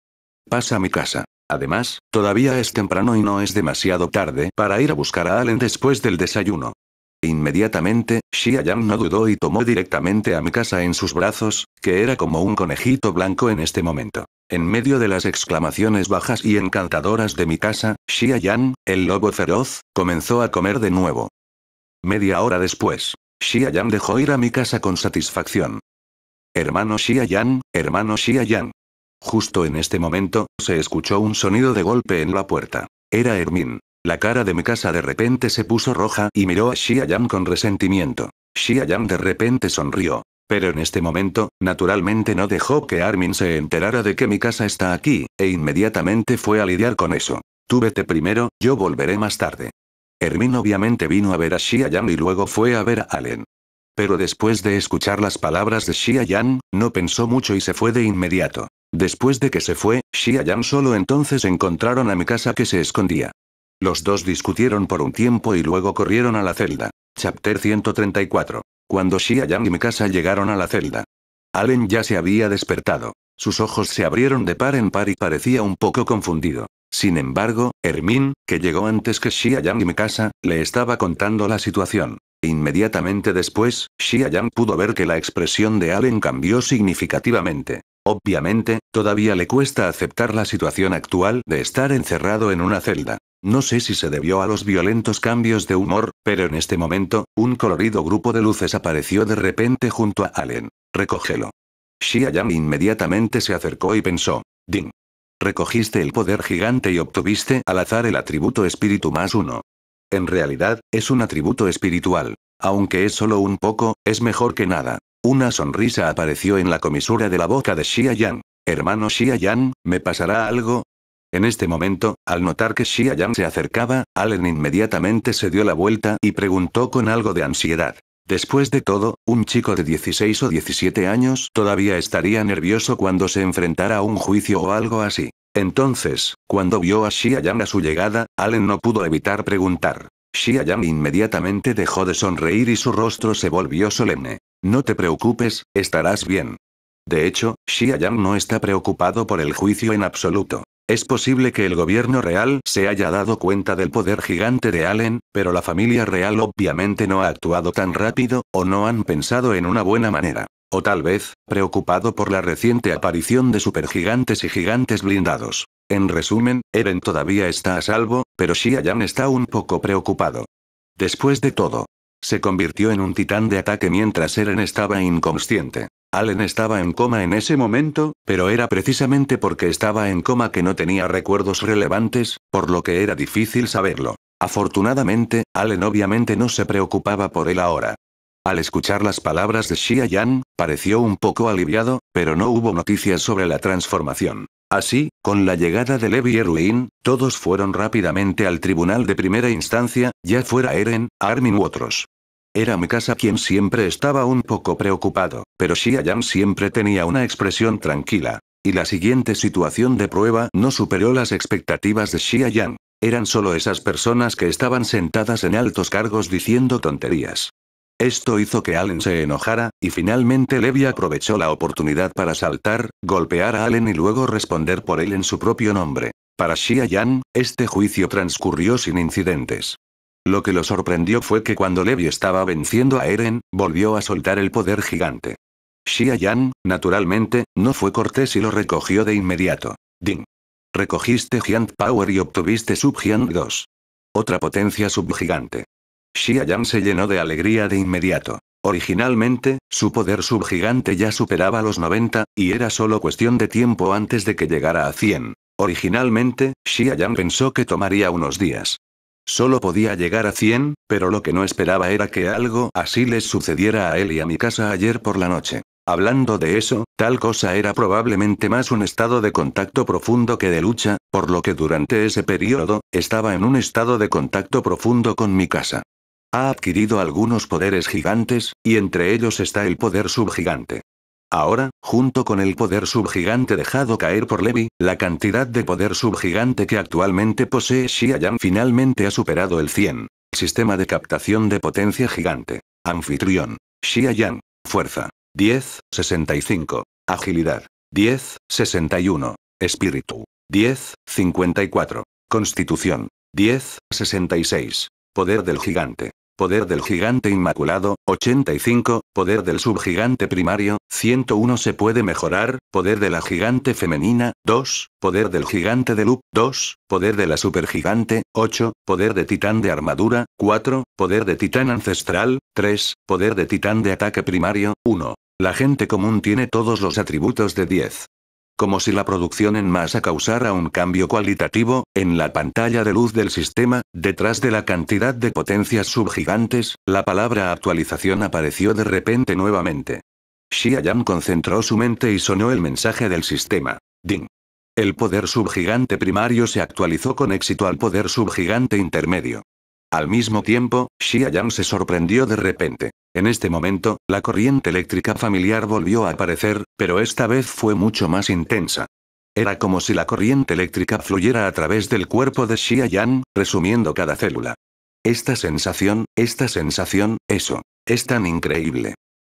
Pasa mi casa. Además, todavía es temprano y no es demasiado tarde para ir a buscar a Allen después del desayuno. Inmediatamente, Xia no dudó y tomó directamente a mi casa en sus brazos, que era como un conejito blanco en este momento. En medio de las exclamaciones bajas y encantadoras de mi casa, Xia el lobo feroz, comenzó a comer de nuevo. Media hora después, Xia dejó ir a mi casa con satisfacción. Hermano Xia hermano Xia Justo en este momento, se escuchó un sonido de golpe en la puerta. Era Hermin. La cara de mi casa de repente se puso roja y miró a Xia con resentimiento. Xia de repente sonrió. Pero en este momento, naturalmente no dejó que Armin se enterara de que mi casa está aquí, e inmediatamente fue a lidiar con eso. Tú vete primero, yo volveré más tarde. Hermin obviamente vino a ver a Xia y luego fue a ver a Allen. Pero después de escuchar las palabras de Xia Yan, no pensó mucho y se fue de inmediato. Después de que se fue, Xia Yan solo entonces encontraron a Mikasa que se escondía. Los dos discutieron por un tiempo y luego corrieron a la celda. Chapter 134. Cuando Xia Yan y Mikasa llegaron a la celda. Allen ya se había despertado. Sus ojos se abrieron de par en par y parecía un poco confundido. Sin embargo, Hermín, que llegó antes que Xia Yan y Mikasa, le estaba contando la situación. Inmediatamente después, Xia Yang pudo ver que la expresión de Allen cambió significativamente. Obviamente, todavía le cuesta aceptar la situación actual de estar encerrado en una celda. No sé si se debió a los violentos cambios de humor, pero en este momento, un colorido grupo de luces apareció de repente junto a Allen. Recógelo. Xia Yang inmediatamente se acercó y pensó. Ding. Recogiste el poder gigante y obtuviste al azar el atributo espíritu más uno. En realidad, es un atributo espiritual. Aunque es solo un poco, es mejor que nada. Una sonrisa apareció en la comisura de la boca de Xia Yan. Hermano Xia Yan, ¿me pasará algo? En este momento, al notar que Xia Yang se acercaba, Allen inmediatamente se dio la vuelta y preguntó con algo de ansiedad. Después de todo, un chico de 16 o 17 años todavía estaría nervioso cuando se enfrentara a un juicio o algo así. Entonces, cuando vio a Xia a su llegada, Allen no pudo evitar preguntar. Xia inmediatamente dejó de sonreír y su rostro se volvió solemne. No te preocupes, estarás bien. De hecho, Xia no está preocupado por el juicio en absoluto. Es posible que el gobierno real se haya dado cuenta del poder gigante de Allen, pero la familia real obviamente no ha actuado tan rápido, o no han pensado en una buena manera. O tal vez, preocupado por la reciente aparición de supergigantes y gigantes blindados. En resumen, Eren todavía está a salvo, pero Xiayan está un poco preocupado. Después de todo, se convirtió en un titán de ataque mientras Eren estaba inconsciente. Allen estaba en coma en ese momento, pero era precisamente porque estaba en coma que no tenía recuerdos relevantes, por lo que era difícil saberlo. Afortunadamente, Allen obviamente no se preocupaba por él ahora. Al escuchar las palabras de Xia Yan, pareció un poco aliviado, pero no hubo noticias sobre la transformación. Así, con la llegada de Levi Erwin, todos fueron rápidamente al tribunal de primera instancia, ya fuera Eren, Armin u otros. Era casa quien siempre estaba un poco preocupado, pero yan siempre tenía una expresión tranquila. Y la siguiente situación de prueba no superó las expectativas de Yan. Eran solo esas personas que estaban sentadas en altos cargos diciendo tonterías. Esto hizo que Allen se enojara, y finalmente Levi aprovechó la oportunidad para saltar, golpear a Allen y luego responder por él en su propio nombre. Para Xia Yan, este juicio transcurrió sin incidentes. Lo que lo sorprendió fue que cuando Levi estaba venciendo a Eren, volvió a soltar el poder gigante. Xia Yan, naturalmente, no fue cortés y lo recogió de inmediato. Ding. Recogiste Giant Power y obtuviste Sub-Giant 2. Otra potencia subgigante. Xia Yan se llenó de alegría de inmediato. Originalmente, su poder subgigante ya superaba los 90, y era solo cuestión de tiempo antes de que llegara a 100. Originalmente, Xia Yan pensó que tomaría unos días. Solo podía llegar a 100, pero lo que no esperaba era que algo así les sucediera a él y a mi casa ayer por la noche. Hablando de eso, tal cosa era probablemente más un estado de contacto profundo que de lucha, por lo que durante ese periodo, estaba en un estado de contacto profundo con mi casa. Ha adquirido algunos poderes gigantes, y entre ellos está el poder subgigante. Ahora, junto con el poder subgigante dejado caer por Levi, la cantidad de poder subgigante que actualmente posee Xiayan finalmente ha superado el 100. Sistema de captación de potencia gigante. Anfitrión. Xiayan. Fuerza. 10, 65. Agilidad. 10, 61. Espíritu. 10, 54. Constitución. 10, 66. Poder del gigante. Poder del gigante inmaculado, 85, poder del subgigante primario, 101 se puede mejorar, poder de la gigante femenina, 2, poder del gigante de loop, 2, poder de la supergigante, 8, poder de titán de armadura, 4, poder de titán ancestral, 3, poder de titán de ataque primario, 1. La gente común tiene todos los atributos de 10 como si la producción en masa causara un cambio cualitativo, en la pantalla de luz del sistema, detrás de la cantidad de potencias subgigantes, la palabra actualización apareció de repente nuevamente. Yan concentró su mente y sonó el mensaje del sistema. Ding. El poder subgigante primario se actualizó con éxito al poder subgigante intermedio. Al mismo tiempo, Yan se sorprendió de repente. En este momento, la corriente eléctrica familiar volvió a aparecer, pero esta vez fue mucho más intensa. Era como si la corriente eléctrica fluyera a través del cuerpo de Xia Yan, resumiendo cada célula. Esta sensación, esta sensación, eso. Es tan increíble.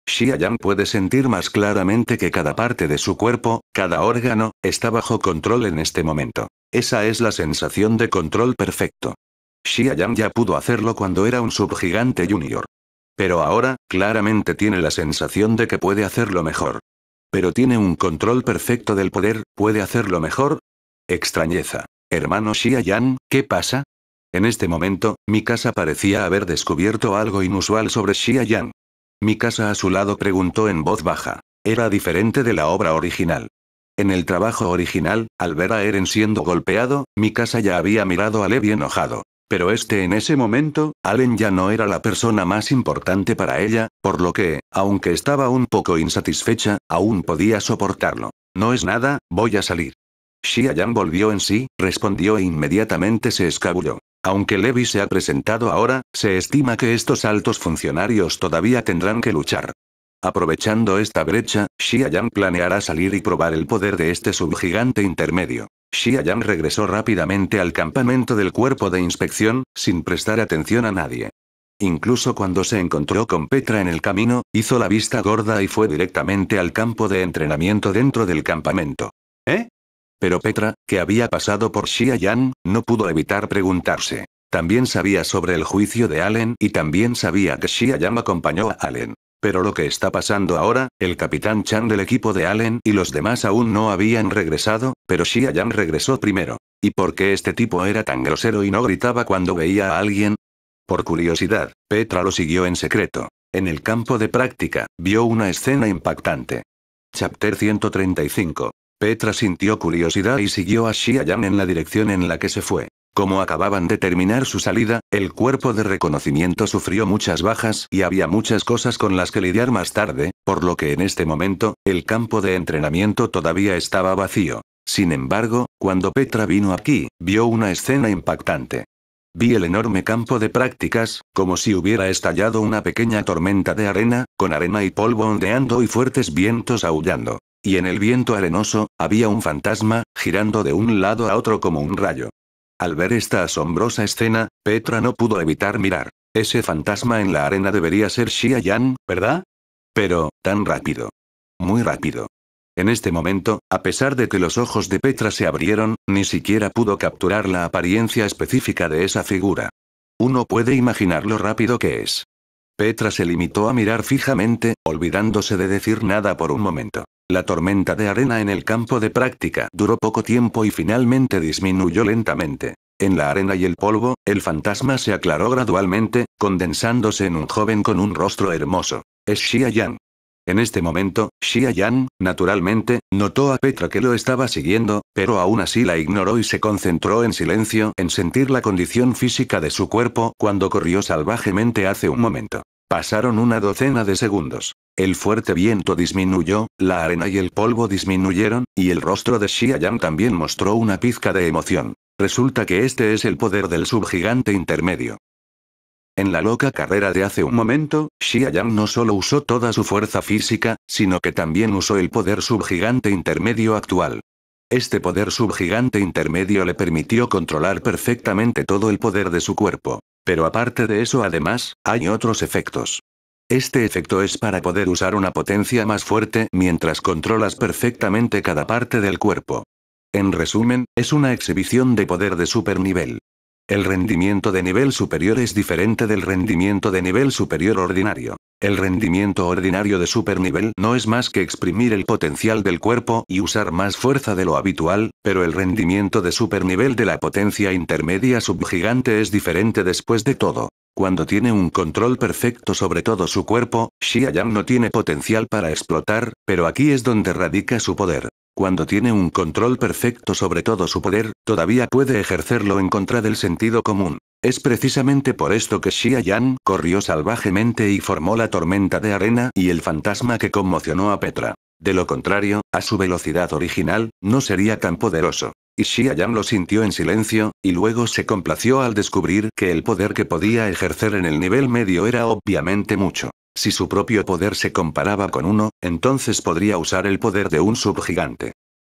Xia Yan puede sentir más claramente que cada parte de su cuerpo, cada órgano, está bajo control en este momento. Esa es la sensación de control perfecto. Xia Yan ya pudo hacerlo cuando era un subgigante junior. Pero ahora, claramente tiene la sensación de que puede hacerlo mejor. Pero tiene un control perfecto del poder, ¿puede hacerlo mejor? Extrañeza. Hermano Xia Yan, ¿qué pasa? En este momento, mi casa parecía haber descubierto algo inusual sobre Xia Yan. Mi casa a su lado preguntó en voz baja. Era diferente de la obra original. En el trabajo original, al ver a Eren siendo golpeado, mi casa ya había mirado a Levi enojado. Pero este en ese momento, Allen ya no era la persona más importante para ella, por lo que, aunque estaba un poco insatisfecha, aún podía soportarlo. No es nada, voy a salir. Xia Yang volvió en sí, respondió e inmediatamente se escabulló. Aunque Levi se ha presentado ahora, se estima que estos altos funcionarios todavía tendrán que luchar. Aprovechando esta brecha, Xia Yang planeará salir y probar el poder de este subgigante intermedio. Xia Yan regresó rápidamente al campamento del cuerpo de inspección, sin prestar atención a nadie. Incluso cuando se encontró con Petra en el camino, hizo la vista gorda y fue directamente al campo de entrenamiento dentro del campamento. ¿Eh? Pero Petra, que había pasado por Xia Yan, no pudo evitar preguntarse. También sabía sobre el juicio de Allen y también sabía que Xia Yan acompañó a Allen. Pero lo que está pasando ahora, el capitán Chan del equipo de Allen y los demás aún no habían regresado, pero Xia regresó primero. ¿Y por qué este tipo era tan grosero y no gritaba cuando veía a alguien? Por curiosidad, Petra lo siguió en secreto. En el campo de práctica, vio una escena impactante. Chapter 135. Petra sintió curiosidad y siguió a Xia en la dirección en la que se fue. Como acababan de terminar su salida, el cuerpo de reconocimiento sufrió muchas bajas y había muchas cosas con las que lidiar más tarde, por lo que en este momento, el campo de entrenamiento todavía estaba vacío. Sin embargo, cuando Petra vino aquí, vio una escena impactante. Vi el enorme campo de prácticas, como si hubiera estallado una pequeña tormenta de arena, con arena y polvo ondeando y fuertes vientos aullando. Y en el viento arenoso, había un fantasma, girando de un lado a otro como un rayo. Al ver esta asombrosa escena, Petra no pudo evitar mirar. Ese fantasma en la arena debería ser Xia Yan, ¿verdad? Pero, tan rápido. Muy rápido. En este momento, a pesar de que los ojos de Petra se abrieron, ni siquiera pudo capturar la apariencia específica de esa figura. Uno puede imaginar lo rápido que es. Petra se limitó a mirar fijamente, olvidándose de decir nada por un momento. La tormenta de arena en el campo de práctica duró poco tiempo y finalmente disminuyó lentamente. En la arena y el polvo, el fantasma se aclaró gradualmente, condensándose en un joven con un rostro hermoso. Es Xia Yan. En este momento, Xia Yan, naturalmente, notó a Petra que lo estaba siguiendo, pero aún así la ignoró y se concentró en silencio en sentir la condición física de su cuerpo cuando corrió salvajemente hace un momento. Pasaron una docena de segundos. El fuerte viento disminuyó, la arena y el polvo disminuyeron, y el rostro de Xiayang también mostró una pizca de emoción. Resulta que este es el poder del subgigante intermedio. En la loca carrera de hace un momento, Xiayang no solo usó toda su fuerza física, sino que también usó el poder subgigante intermedio actual. Este poder subgigante intermedio le permitió controlar perfectamente todo el poder de su cuerpo. Pero aparte de eso además, hay otros efectos. Este efecto es para poder usar una potencia más fuerte mientras controlas perfectamente cada parte del cuerpo. En resumen, es una exhibición de poder de nivel. El rendimiento de nivel superior es diferente del rendimiento de nivel superior ordinario. El rendimiento ordinario de supernivel no es más que exprimir el potencial del cuerpo y usar más fuerza de lo habitual, pero el rendimiento de supernivel de la potencia intermedia subgigante es diferente después de todo. Cuando tiene un control perfecto sobre todo su cuerpo, Xia Yan no tiene potencial para explotar, pero aquí es donde radica su poder. Cuando tiene un control perfecto sobre todo su poder, todavía puede ejercerlo en contra del sentido común. Es precisamente por esto que Xia Yan corrió salvajemente y formó la tormenta de arena y el fantasma que conmocionó a Petra. De lo contrario, a su velocidad original, no sería tan poderoso. Y lo sintió en silencio, y luego se complació al descubrir que el poder que podía ejercer en el nivel medio era obviamente mucho. Si su propio poder se comparaba con uno, entonces podría usar el poder de un subgigante.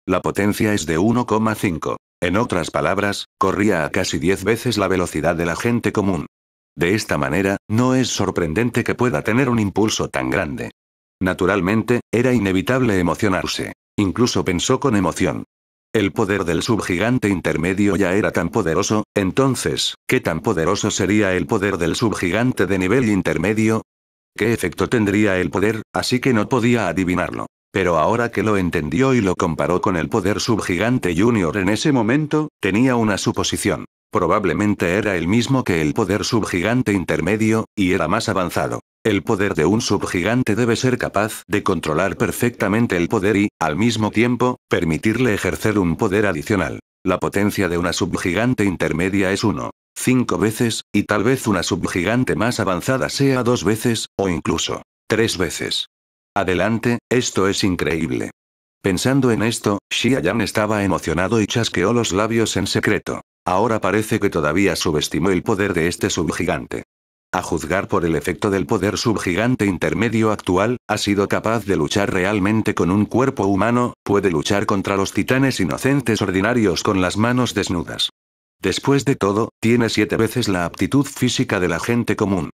La potencia es de 1,5. En otras palabras, corría a casi 10 veces la velocidad de la gente común. De esta manera, no es sorprendente que pueda tener un impulso tan grande. Naturalmente, era inevitable emocionarse. Incluso pensó con emoción. El poder del subgigante intermedio ya era tan poderoso, entonces, ¿qué tan poderoso sería el poder del subgigante de nivel intermedio? ¿Qué efecto tendría el poder? Así que no podía adivinarlo. Pero ahora que lo entendió y lo comparó con el poder subgigante junior en ese momento, tenía una suposición. Probablemente era el mismo que el poder subgigante intermedio, y era más avanzado. El poder de un subgigante debe ser capaz de controlar perfectamente el poder y, al mismo tiempo, permitirle ejercer un poder adicional. La potencia de una subgigante intermedia es 1. 5 veces, y tal vez una subgigante más avanzada sea dos veces, o incluso tres veces. Adelante, esto es increíble. Pensando en esto, Xia Yan estaba emocionado y chasqueó los labios en secreto. Ahora parece que todavía subestimó el poder de este subgigante. A juzgar por el efecto del poder subgigante intermedio actual, ha sido capaz de luchar realmente con un cuerpo humano, puede luchar contra los titanes inocentes ordinarios con las manos desnudas. Después de todo, tiene siete veces la aptitud física de la gente común.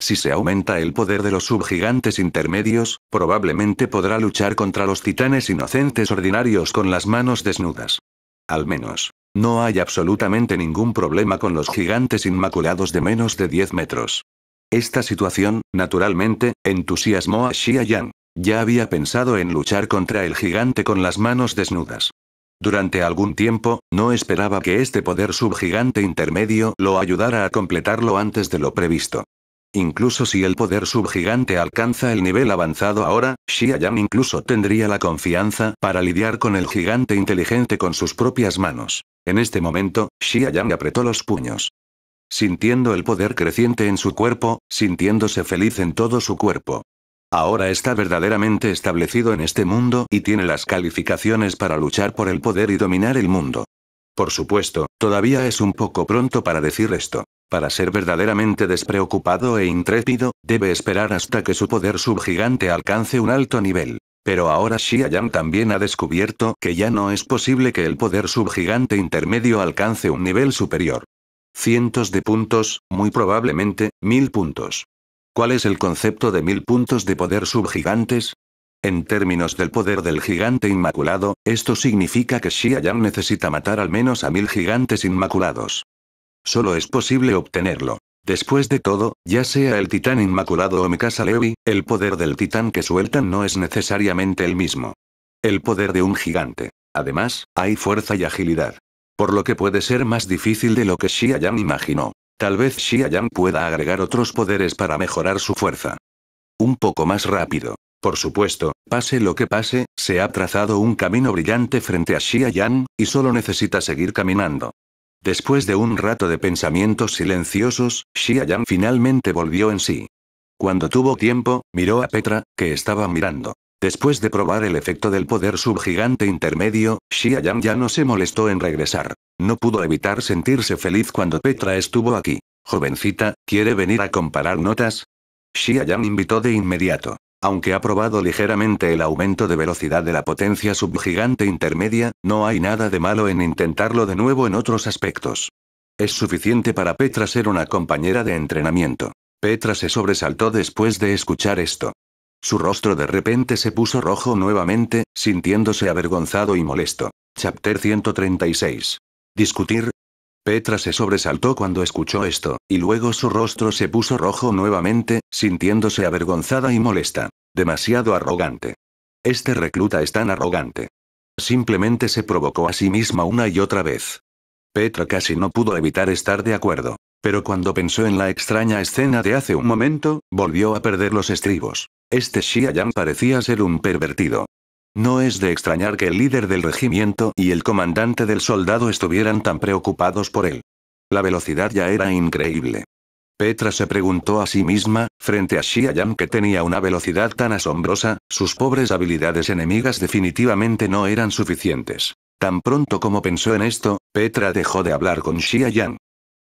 Si se aumenta el poder de los subgigantes intermedios, probablemente podrá luchar contra los titanes inocentes ordinarios con las manos desnudas. Al menos, no hay absolutamente ningún problema con los gigantes inmaculados de menos de 10 metros. Esta situación, naturalmente, entusiasmó a Xia Yang. Ya había pensado en luchar contra el gigante con las manos desnudas. Durante algún tiempo, no esperaba que este poder subgigante intermedio lo ayudara a completarlo antes de lo previsto. Incluso si el poder subgigante alcanza el nivel avanzado ahora, Xia Yang incluso tendría la confianza para lidiar con el gigante inteligente con sus propias manos. En este momento, Xia Yang apretó los puños. Sintiendo el poder creciente en su cuerpo, sintiéndose feliz en todo su cuerpo. Ahora está verdaderamente establecido en este mundo y tiene las calificaciones para luchar por el poder y dominar el mundo. Por supuesto, todavía es un poco pronto para decir esto. Para ser verdaderamente despreocupado e intrépido, debe esperar hasta que su poder subgigante alcance un alto nivel. Pero ahora Yang también ha descubierto que ya no es posible que el poder subgigante intermedio alcance un nivel superior. Cientos de puntos, muy probablemente, mil puntos. ¿Cuál es el concepto de mil puntos de poder subgigantes? En términos del poder del gigante inmaculado, esto significa que Yan necesita matar al menos a mil gigantes inmaculados. Solo es posible obtenerlo. Después de todo, ya sea el titán inmaculado o Mikasa Levi, el poder del titán que sueltan no es necesariamente el mismo. El poder de un gigante. Además, hay fuerza y agilidad. Por lo que puede ser más difícil de lo que Xia imaginó. Tal vez Xia pueda agregar otros poderes para mejorar su fuerza. Un poco más rápido. Por supuesto, pase lo que pase, se ha trazado un camino brillante frente a Xia y solo necesita seguir caminando. Después de un rato de pensamientos silenciosos, Xia finalmente volvió en sí. Cuando tuvo tiempo, miró a Petra, que estaba mirando. Después de probar el efecto del poder subgigante intermedio, Xia ya no se molestó en regresar. No pudo evitar sentirse feliz cuando Petra estuvo aquí. Jovencita, ¿quiere venir a comparar notas? Xia invitó de inmediato. Aunque ha probado ligeramente el aumento de velocidad de la potencia subgigante intermedia, no hay nada de malo en intentarlo de nuevo en otros aspectos. Es suficiente para Petra ser una compañera de entrenamiento. Petra se sobresaltó después de escuchar esto. Su rostro de repente se puso rojo nuevamente, sintiéndose avergonzado y molesto. Chapter 136. Discutir, Petra se sobresaltó cuando escuchó esto, y luego su rostro se puso rojo nuevamente, sintiéndose avergonzada y molesta. Demasiado arrogante. Este recluta es tan arrogante. Simplemente se provocó a sí misma una y otra vez. Petra casi no pudo evitar estar de acuerdo, pero cuando pensó en la extraña escena de hace un momento, volvió a perder los estribos. Este Xiayan parecía ser un pervertido. No es de extrañar que el líder del regimiento y el comandante del soldado estuvieran tan preocupados por él. La velocidad ya era increíble. Petra se preguntó a sí misma, frente a Xiayan que tenía una velocidad tan asombrosa, sus pobres habilidades enemigas definitivamente no eran suficientes. Tan pronto como pensó en esto, Petra dejó de hablar con Xiayan.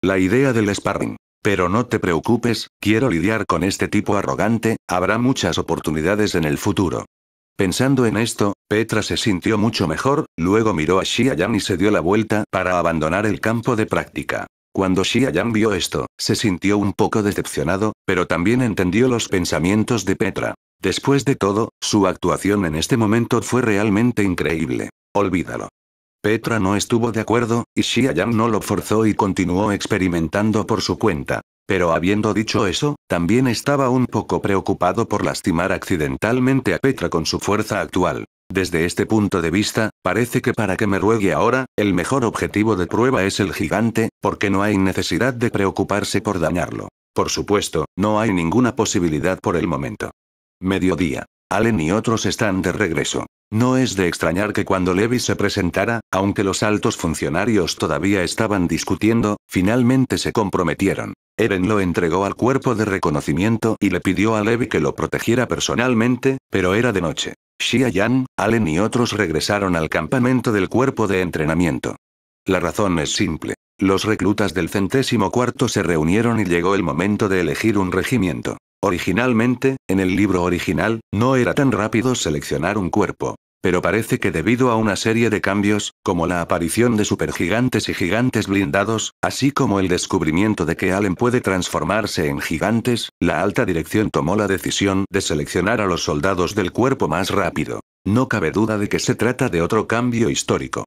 La idea del sparring. Pero no te preocupes, quiero lidiar con este tipo arrogante, habrá muchas oportunidades en el futuro. Pensando en esto, Petra se sintió mucho mejor, luego miró a Yan y se dio la vuelta para abandonar el campo de práctica. Cuando Yan vio esto, se sintió un poco decepcionado, pero también entendió los pensamientos de Petra. Después de todo, su actuación en este momento fue realmente increíble. Olvídalo. Petra no estuvo de acuerdo, y Yan no lo forzó y continuó experimentando por su cuenta. Pero habiendo dicho eso, también estaba un poco preocupado por lastimar accidentalmente a Petra con su fuerza actual. Desde este punto de vista, parece que para que me ruegue ahora, el mejor objetivo de prueba es el gigante, porque no hay necesidad de preocuparse por dañarlo. Por supuesto, no hay ninguna posibilidad por el momento. Mediodía. Allen y otros están de regreso. No es de extrañar que cuando Levi se presentara, aunque los altos funcionarios todavía estaban discutiendo, finalmente se comprometieron. Eren lo entregó al cuerpo de reconocimiento y le pidió a Levi que lo protegiera personalmente, pero era de noche. Xia Yan, Allen y otros regresaron al campamento del cuerpo de entrenamiento. La razón es simple. Los reclutas del centésimo cuarto se reunieron y llegó el momento de elegir un regimiento. Originalmente, en el libro original, no era tan rápido seleccionar un cuerpo. Pero parece que debido a una serie de cambios, como la aparición de supergigantes y gigantes blindados, así como el descubrimiento de que Allen puede transformarse en gigantes, la alta dirección tomó la decisión de seleccionar a los soldados del cuerpo más rápido. No cabe duda de que se trata de otro cambio histórico.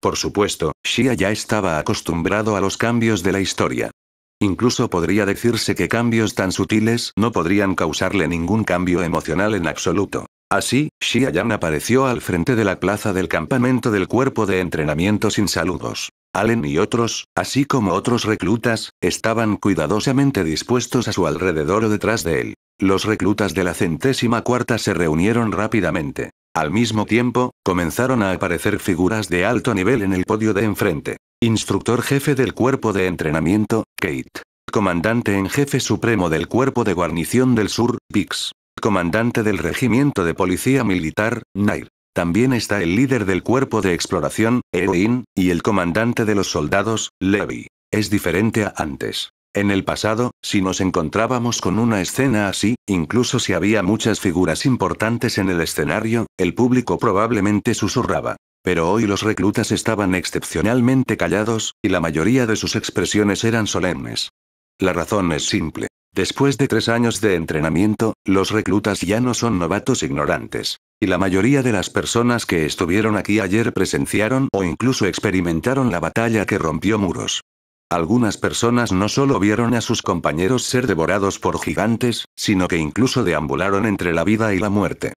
Por supuesto, Shia ya estaba acostumbrado a los cambios de la historia. Incluso podría decirse que cambios tan sutiles no podrían causarle ningún cambio emocional en absoluto. Así, Xia apareció al frente de la plaza del campamento del cuerpo de entrenamiento sin saludos. Allen y otros, así como otros reclutas, estaban cuidadosamente dispuestos a su alrededor o detrás de él. Los reclutas de la centésima cuarta se reunieron rápidamente. Al mismo tiempo, comenzaron a aparecer figuras de alto nivel en el podio de enfrente. Instructor jefe del cuerpo de entrenamiento, Kate. Comandante en jefe supremo del cuerpo de guarnición del sur, Pix comandante del regimiento de policía militar, Nair. También está el líder del cuerpo de exploración, Erwin, y el comandante de los soldados, Levi. Es diferente a antes. En el pasado, si nos encontrábamos con una escena así, incluso si había muchas figuras importantes en el escenario, el público probablemente susurraba. Pero hoy los reclutas estaban excepcionalmente callados, y la mayoría de sus expresiones eran solemnes. La razón es simple. Después de tres años de entrenamiento, los reclutas ya no son novatos ignorantes. Y la mayoría de las personas que estuvieron aquí ayer presenciaron o incluso experimentaron la batalla que rompió muros. Algunas personas no solo vieron a sus compañeros ser devorados por gigantes, sino que incluso deambularon entre la vida y la muerte.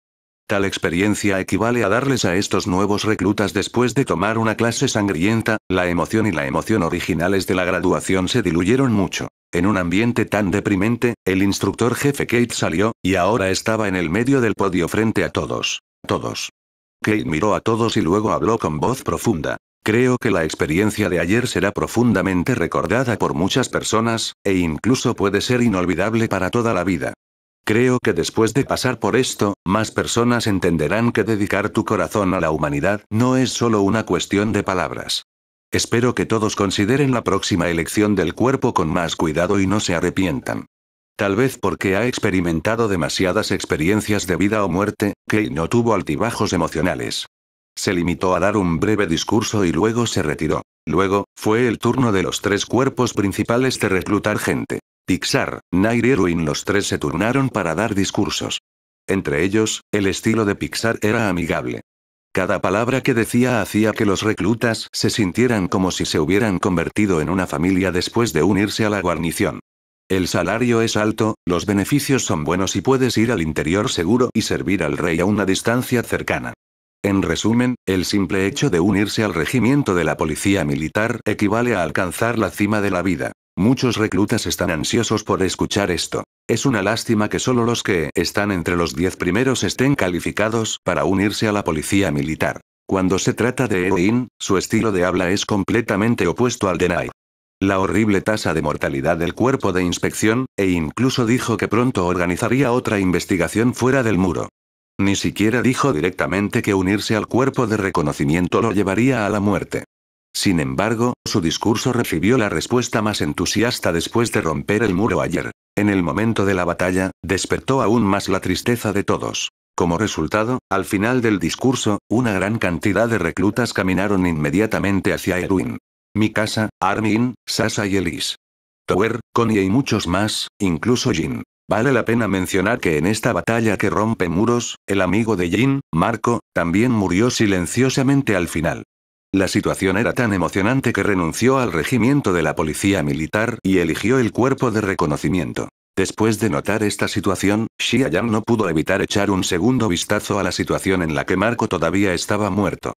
Tal experiencia equivale a darles a estos nuevos reclutas después de tomar una clase sangrienta, la emoción y la emoción originales de la graduación se diluyeron mucho. En un ambiente tan deprimente, el instructor jefe Kate salió, y ahora estaba en el medio del podio frente a todos. Todos. Kate miró a todos y luego habló con voz profunda. Creo que la experiencia de ayer será profundamente recordada por muchas personas, e incluso puede ser inolvidable para toda la vida. Creo que después de pasar por esto, más personas entenderán que dedicar tu corazón a la humanidad no es solo una cuestión de palabras. Espero que todos consideren la próxima elección del cuerpo con más cuidado y no se arrepientan. Tal vez porque ha experimentado demasiadas experiencias de vida o muerte, que no tuvo altibajos emocionales. Se limitó a dar un breve discurso y luego se retiró. Luego, fue el turno de los tres cuerpos principales de reclutar gente. Pixar, Nair y los tres se turnaron para dar discursos. Entre ellos, el estilo de Pixar era amigable. Cada palabra que decía hacía que los reclutas se sintieran como si se hubieran convertido en una familia después de unirse a la guarnición. El salario es alto, los beneficios son buenos y puedes ir al interior seguro y servir al rey a una distancia cercana. En resumen, el simple hecho de unirse al regimiento de la policía militar equivale a alcanzar la cima de la vida. Muchos reclutas están ansiosos por escuchar esto. Es una lástima que solo los que están entre los diez primeros estén calificados para unirse a la policía militar. Cuando se trata de Erwin, su estilo de habla es completamente opuesto al de Nai. La horrible tasa de mortalidad del cuerpo de inspección, e incluso dijo que pronto organizaría otra investigación fuera del muro. Ni siquiera dijo directamente que unirse al cuerpo de reconocimiento lo llevaría a la muerte. Sin embargo, su discurso recibió la respuesta más entusiasta después de romper el muro ayer. En el momento de la batalla, despertó aún más la tristeza de todos. Como resultado, al final del discurso, una gran cantidad de reclutas caminaron inmediatamente hacia Erwin. Mikasa, Armin, Sasa y Elise. Tower, Connie y muchos más, incluso Jin. Vale la pena mencionar que en esta batalla que rompe muros, el amigo de Jin, Marco, también murió silenciosamente al final. La situación era tan emocionante que renunció al regimiento de la policía militar y eligió el cuerpo de reconocimiento. Después de notar esta situación, Yan no pudo evitar echar un segundo vistazo a la situación en la que Marco todavía estaba muerto.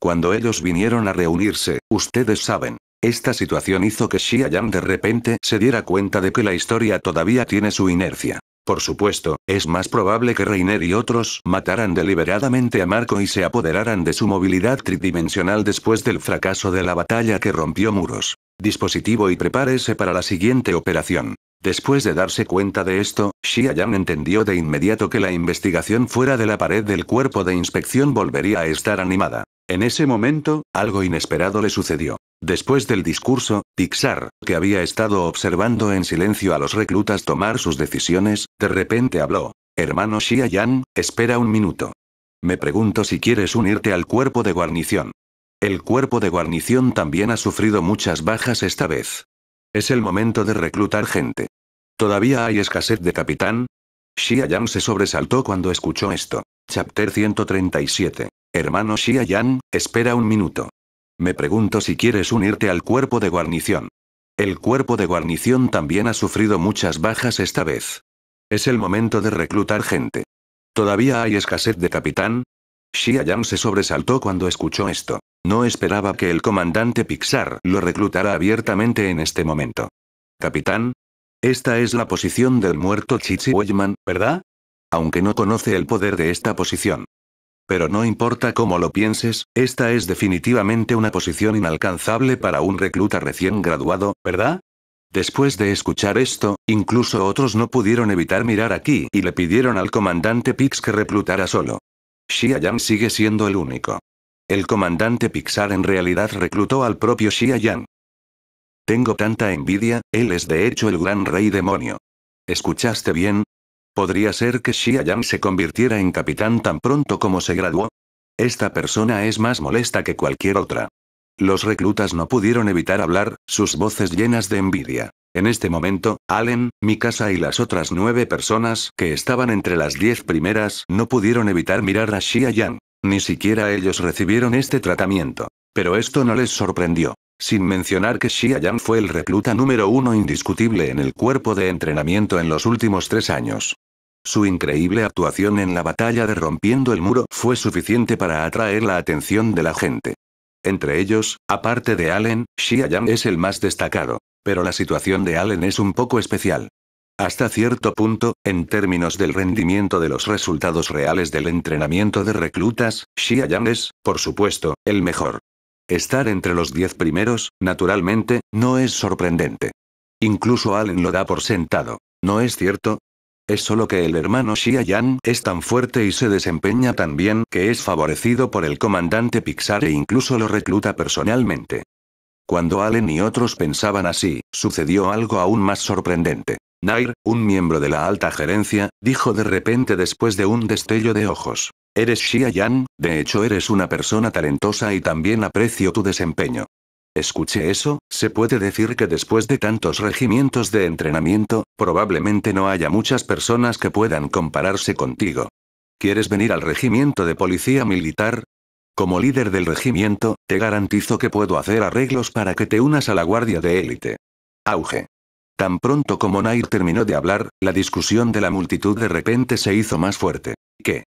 Cuando ellos vinieron a reunirse, ustedes saben. Esta situación hizo que Yang de repente se diera cuenta de que la historia todavía tiene su inercia. Por supuesto, es más probable que Reiner y otros mataran deliberadamente a Marco y se apoderaran de su movilidad tridimensional después del fracaso de la batalla que rompió muros. Dispositivo y prepárese para la siguiente operación. Después de darse cuenta de esto, yang entendió de inmediato que la investigación fuera de la pared del cuerpo de inspección volvería a estar animada. En ese momento, algo inesperado le sucedió. Después del discurso, Pixar, que había estado observando en silencio a los reclutas tomar sus decisiones, de repente habló. Hermano Xia Yan, espera un minuto. Me pregunto si quieres unirte al cuerpo de guarnición. El cuerpo de guarnición también ha sufrido muchas bajas esta vez. Es el momento de reclutar gente. ¿Todavía hay escasez de capitán? Xia Yan se sobresaltó cuando escuchó esto. Chapter 137. Hermano Xia Yan, espera un minuto. Me pregunto si quieres unirte al cuerpo de guarnición. El cuerpo de guarnición también ha sufrido muchas bajas esta vez. Es el momento de reclutar gente. ¿Todavía hay escasez de capitán? Xia Yan se sobresaltó cuando escuchó esto. No esperaba que el comandante Pixar lo reclutara abiertamente en este momento. Capitán, esta es la posición del muerto Chichi Weyman, ¿verdad? Aunque no conoce el poder de esta posición. Pero no importa cómo lo pienses, esta es definitivamente una posición inalcanzable para un recluta recién graduado, ¿verdad? Después de escuchar esto, incluso otros no pudieron evitar mirar aquí y le pidieron al comandante Pix que reclutara solo. Xia Yang sigue siendo el único. El comandante Pixar en realidad reclutó al propio Xia Yang. Tengo tanta envidia, él es de hecho el gran rey demonio. ¿Escuchaste bien? Podría ser que Xia Yang se convirtiera en capitán tan pronto como se graduó. Esta persona es más molesta que cualquier otra. Los reclutas no pudieron evitar hablar, sus voces llenas de envidia. En este momento, Allen, Mikasa y las otras nueve personas que estaban entre las diez primeras no pudieron evitar mirar a Xia Yang. Ni siquiera ellos recibieron este tratamiento. Pero esto no les sorprendió. Sin mencionar que Xia Yan fue el recluta número uno indiscutible en el cuerpo de entrenamiento en los últimos tres años. Su increíble actuación en la batalla de Rompiendo el Muro fue suficiente para atraer la atención de la gente. Entre ellos, aparte de Allen, Xia Yan es el más destacado. Pero la situación de Allen es un poco especial. Hasta cierto punto, en términos del rendimiento de los resultados reales del entrenamiento de reclutas, Xia Yang es, por supuesto, el mejor. Estar entre los diez primeros, naturalmente, no es sorprendente. Incluso Allen lo da por sentado. ¿No es cierto? Es solo que el hermano Xia Yan es tan fuerte y se desempeña tan bien que es favorecido por el comandante Pixar e incluso lo recluta personalmente. Cuando Allen y otros pensaban así, sucedió algo aún más sorprendente. Nair, un miembro de la alta gerencia, dijo de repente después de un destello de ojos. Eres Xia Yan, de hecho eres una persona talentosa y también aprecio tu desempeño. Escuché eso, se puede decir que después de tantos regimientos de entrenamiento, probablemente no haya muchas personas que puedan compararse contigo. ¿Quieres venir al regimiento de policía militar? Como líder del regimiento, te garantizo que puedo hacer arreglos para que te unas a la guardia de élite. Auge. Tan pronto como Nair terminó de hablar, la discusión de la multitud de repente se hizo más fuerte. ¿Qué?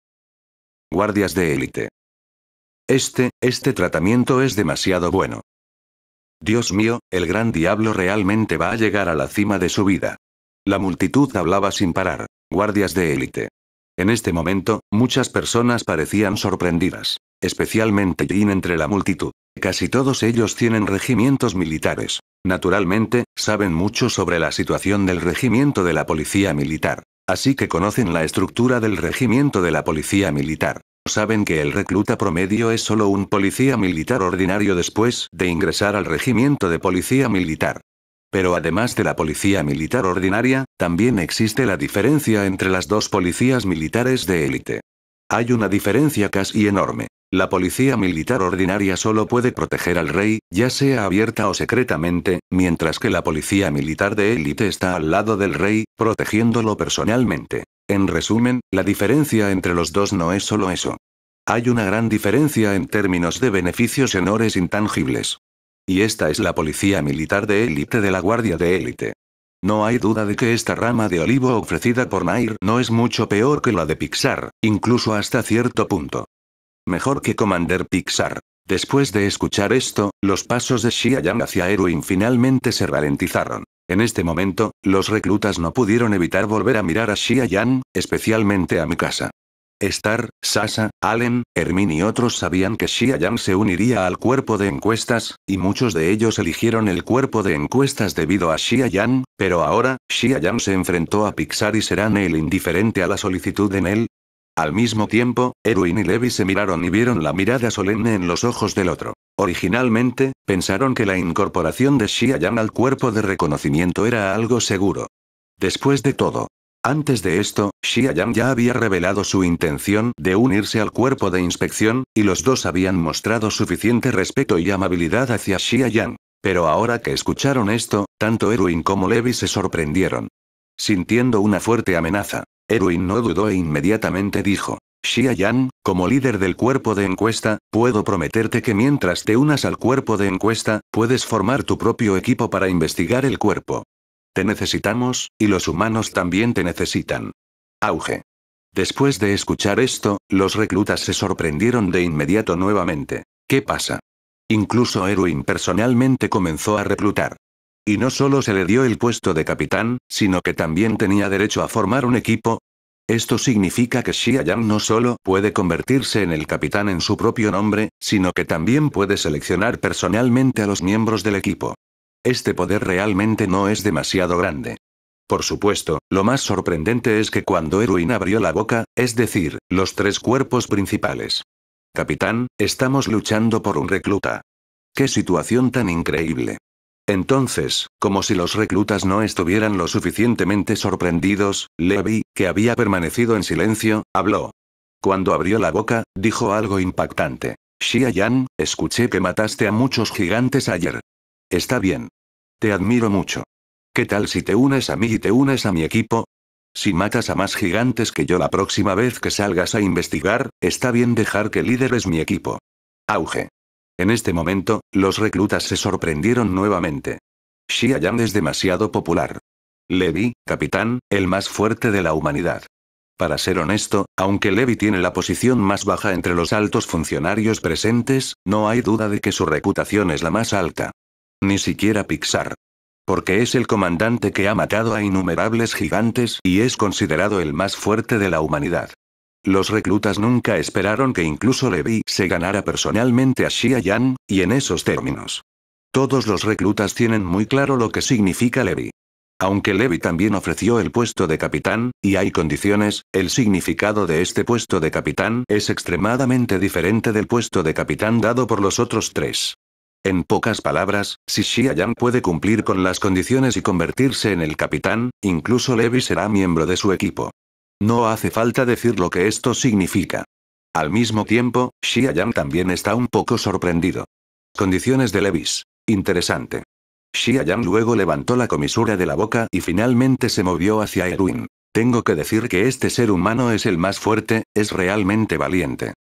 Guardias de élite. Este, este tratamiento es demasiado bueno. Dios mío, el gran diablo realmente va a llegar a la cima de su vida. La multitud hablaba sin parar. Guardias de élite. En este momento, muchas personas parecían sorprendidas, especialmente Jin entre la multitud. Casi todos ellos tienen regimientos militares. Naturalmente, saben mucho sobre la situación del regimiento de la policía militar. Así que conocen la estructura del regimiento de la policía militar. Saben que el recluta promedio es solo un policía militar ordinario después de ingresar al regimiento de policía militar. Pero además de la policía militar ordinaria, también existe la diferencia entre las dos policías militares de élite. Hay una diferencia casi enorme. La policía militar ordinaria solo puede proteger al rey, ya sea abierta o secretamente, mientras que la policía militar de élite está al lado del rey, protegiéndolo personalmente. En resumen, la diferencia entre los dos no es solo eso. Hay una gran diferencia en términos de beneficios honores intangibles. Y esta es la policía militar de élite de la Guardia de élite. No hay duda de que esta rama de olivo ofrecida por Nair no es mucho peor que la de Pixar, incluso hasta cierto punto. Mejor que Commander Pixar. Después de escuchar esto, los pasos de Yan hacia Eruin finalmente se ralentizaron. En este momento, los reclutas no pudieron evitar volver a mirar a Yan, especialmente a mi casa. Star, Sasa, Allen, Ermin y otros sabían que Xia Yan se uniría al cuerpo de encuestas, y muchos de ellos eligieron el cuerpo de encuestas debido a Xia pero ahora, Xia Yan se enfrentó a Pixar y Serán el indiferente a la solicitud en él, al mismo tiempo, Erwin y Levi se miraron y vieron la mirada solemne en los ojos del otro. Originalmente, pensaron que la incorporación de Xiayan al cuerpo de reconocimiento era algo seguro. Después de todo, antes de esto, Xiayan ya había revelado su intención de unirse al cuerpo de inspección, y los dos habían mostrado suficiente respeto y amabilidad hacia Xiayan. Pero ahora que escucharon esto, tanto Erwin como Levi se sorprendieron. Sintiendo una fuerte amenaza, Erwin no dudó e inmediatamente dijo. Xia Yan, como líder del cuerpo de encuesta, puedo prometerte que mientras te unas al cuerpo de encuesta, puedes formar tu propio equipo para investigar el cuerpo. Te necesitamos, y los humanos también te necesitan. Auge. Después de escuchar esto, los reclutas se sorprendieron de inmediato nuevamente. ¿Qué pasa? Incluso Erwin personalmente comenzó a reclutar. Y no solo se le dio el puesto de capitán, sino que también tenía derecho a formar un equipo. Esto significa que Xia no solo puede convertirse en el capitán en su propio nombre, sino que también puede seleccionar personalmente a los miembros del equipo. Este poder realmente no es demasiado grande. Por supuesto, lo más sorprendente es que cuando Erwin abrió la boca, es decir, los tres cuerpos principales. Capitán, estamos luchando por un recluta. ¡Qué situación tan increíble! Entonces, como si los reclutas no estuvieran lo suficientemente sorprendidos, Levi, que había permanecido en silencio, habló. Cuando abrió la boca, dijo algo impactante. Xia Yan, escuché que mataste a muchos gigantes ayer. Está bien. Te admiro mucho. ¿Qué tal si te unes a mí y te unes a mi equipo? Si matas a más gigantes que yo la próxima vez que salgas a investigar, está bien dejar que líderes mi equipo. Auge. En este momento, los reclutas se sorprendieron nuevamente. Xia Yang es demasiado popular. Levi, capitán, el más fuerte de la humanidad. Para ser honesto, aunque Levi tiene la posición más baja entre los altos funcionarios presentes, no hay duda de que su reputación es la más alta. Ni siquiera Pixar. Porque es el comandante que ha matado a innumerables gigantes y es considerado el más fuerte de la humanidad. Los reclutas nunca esperaron que incluso Levi se ganara personalmente a Xia Yan, y en esos términos. Todos los reclutas tienen muy claro lo que significa Levi. Aunque Levi también ofreció el puesto de capitán, y hay condiciones, el significado de este puesto de capitán es extremadamente diferente del puesto de capitán dado por los otros tres. En pocas palabras, si Yan puede cumplir con las condiciones y convertirse en el capitán, incluso Levi será miembro de su equipo. No hace falta decir lo que esto significa. Al mismo tiempo, Yan también está un poco sorprendido. Condiciones de Levis. Interesante. Yan luego levantó la comisura de la boca y finalmente se movió hacia Erwin. Tengo que decir que este ser humano es el más fuerte, es realmente valiente.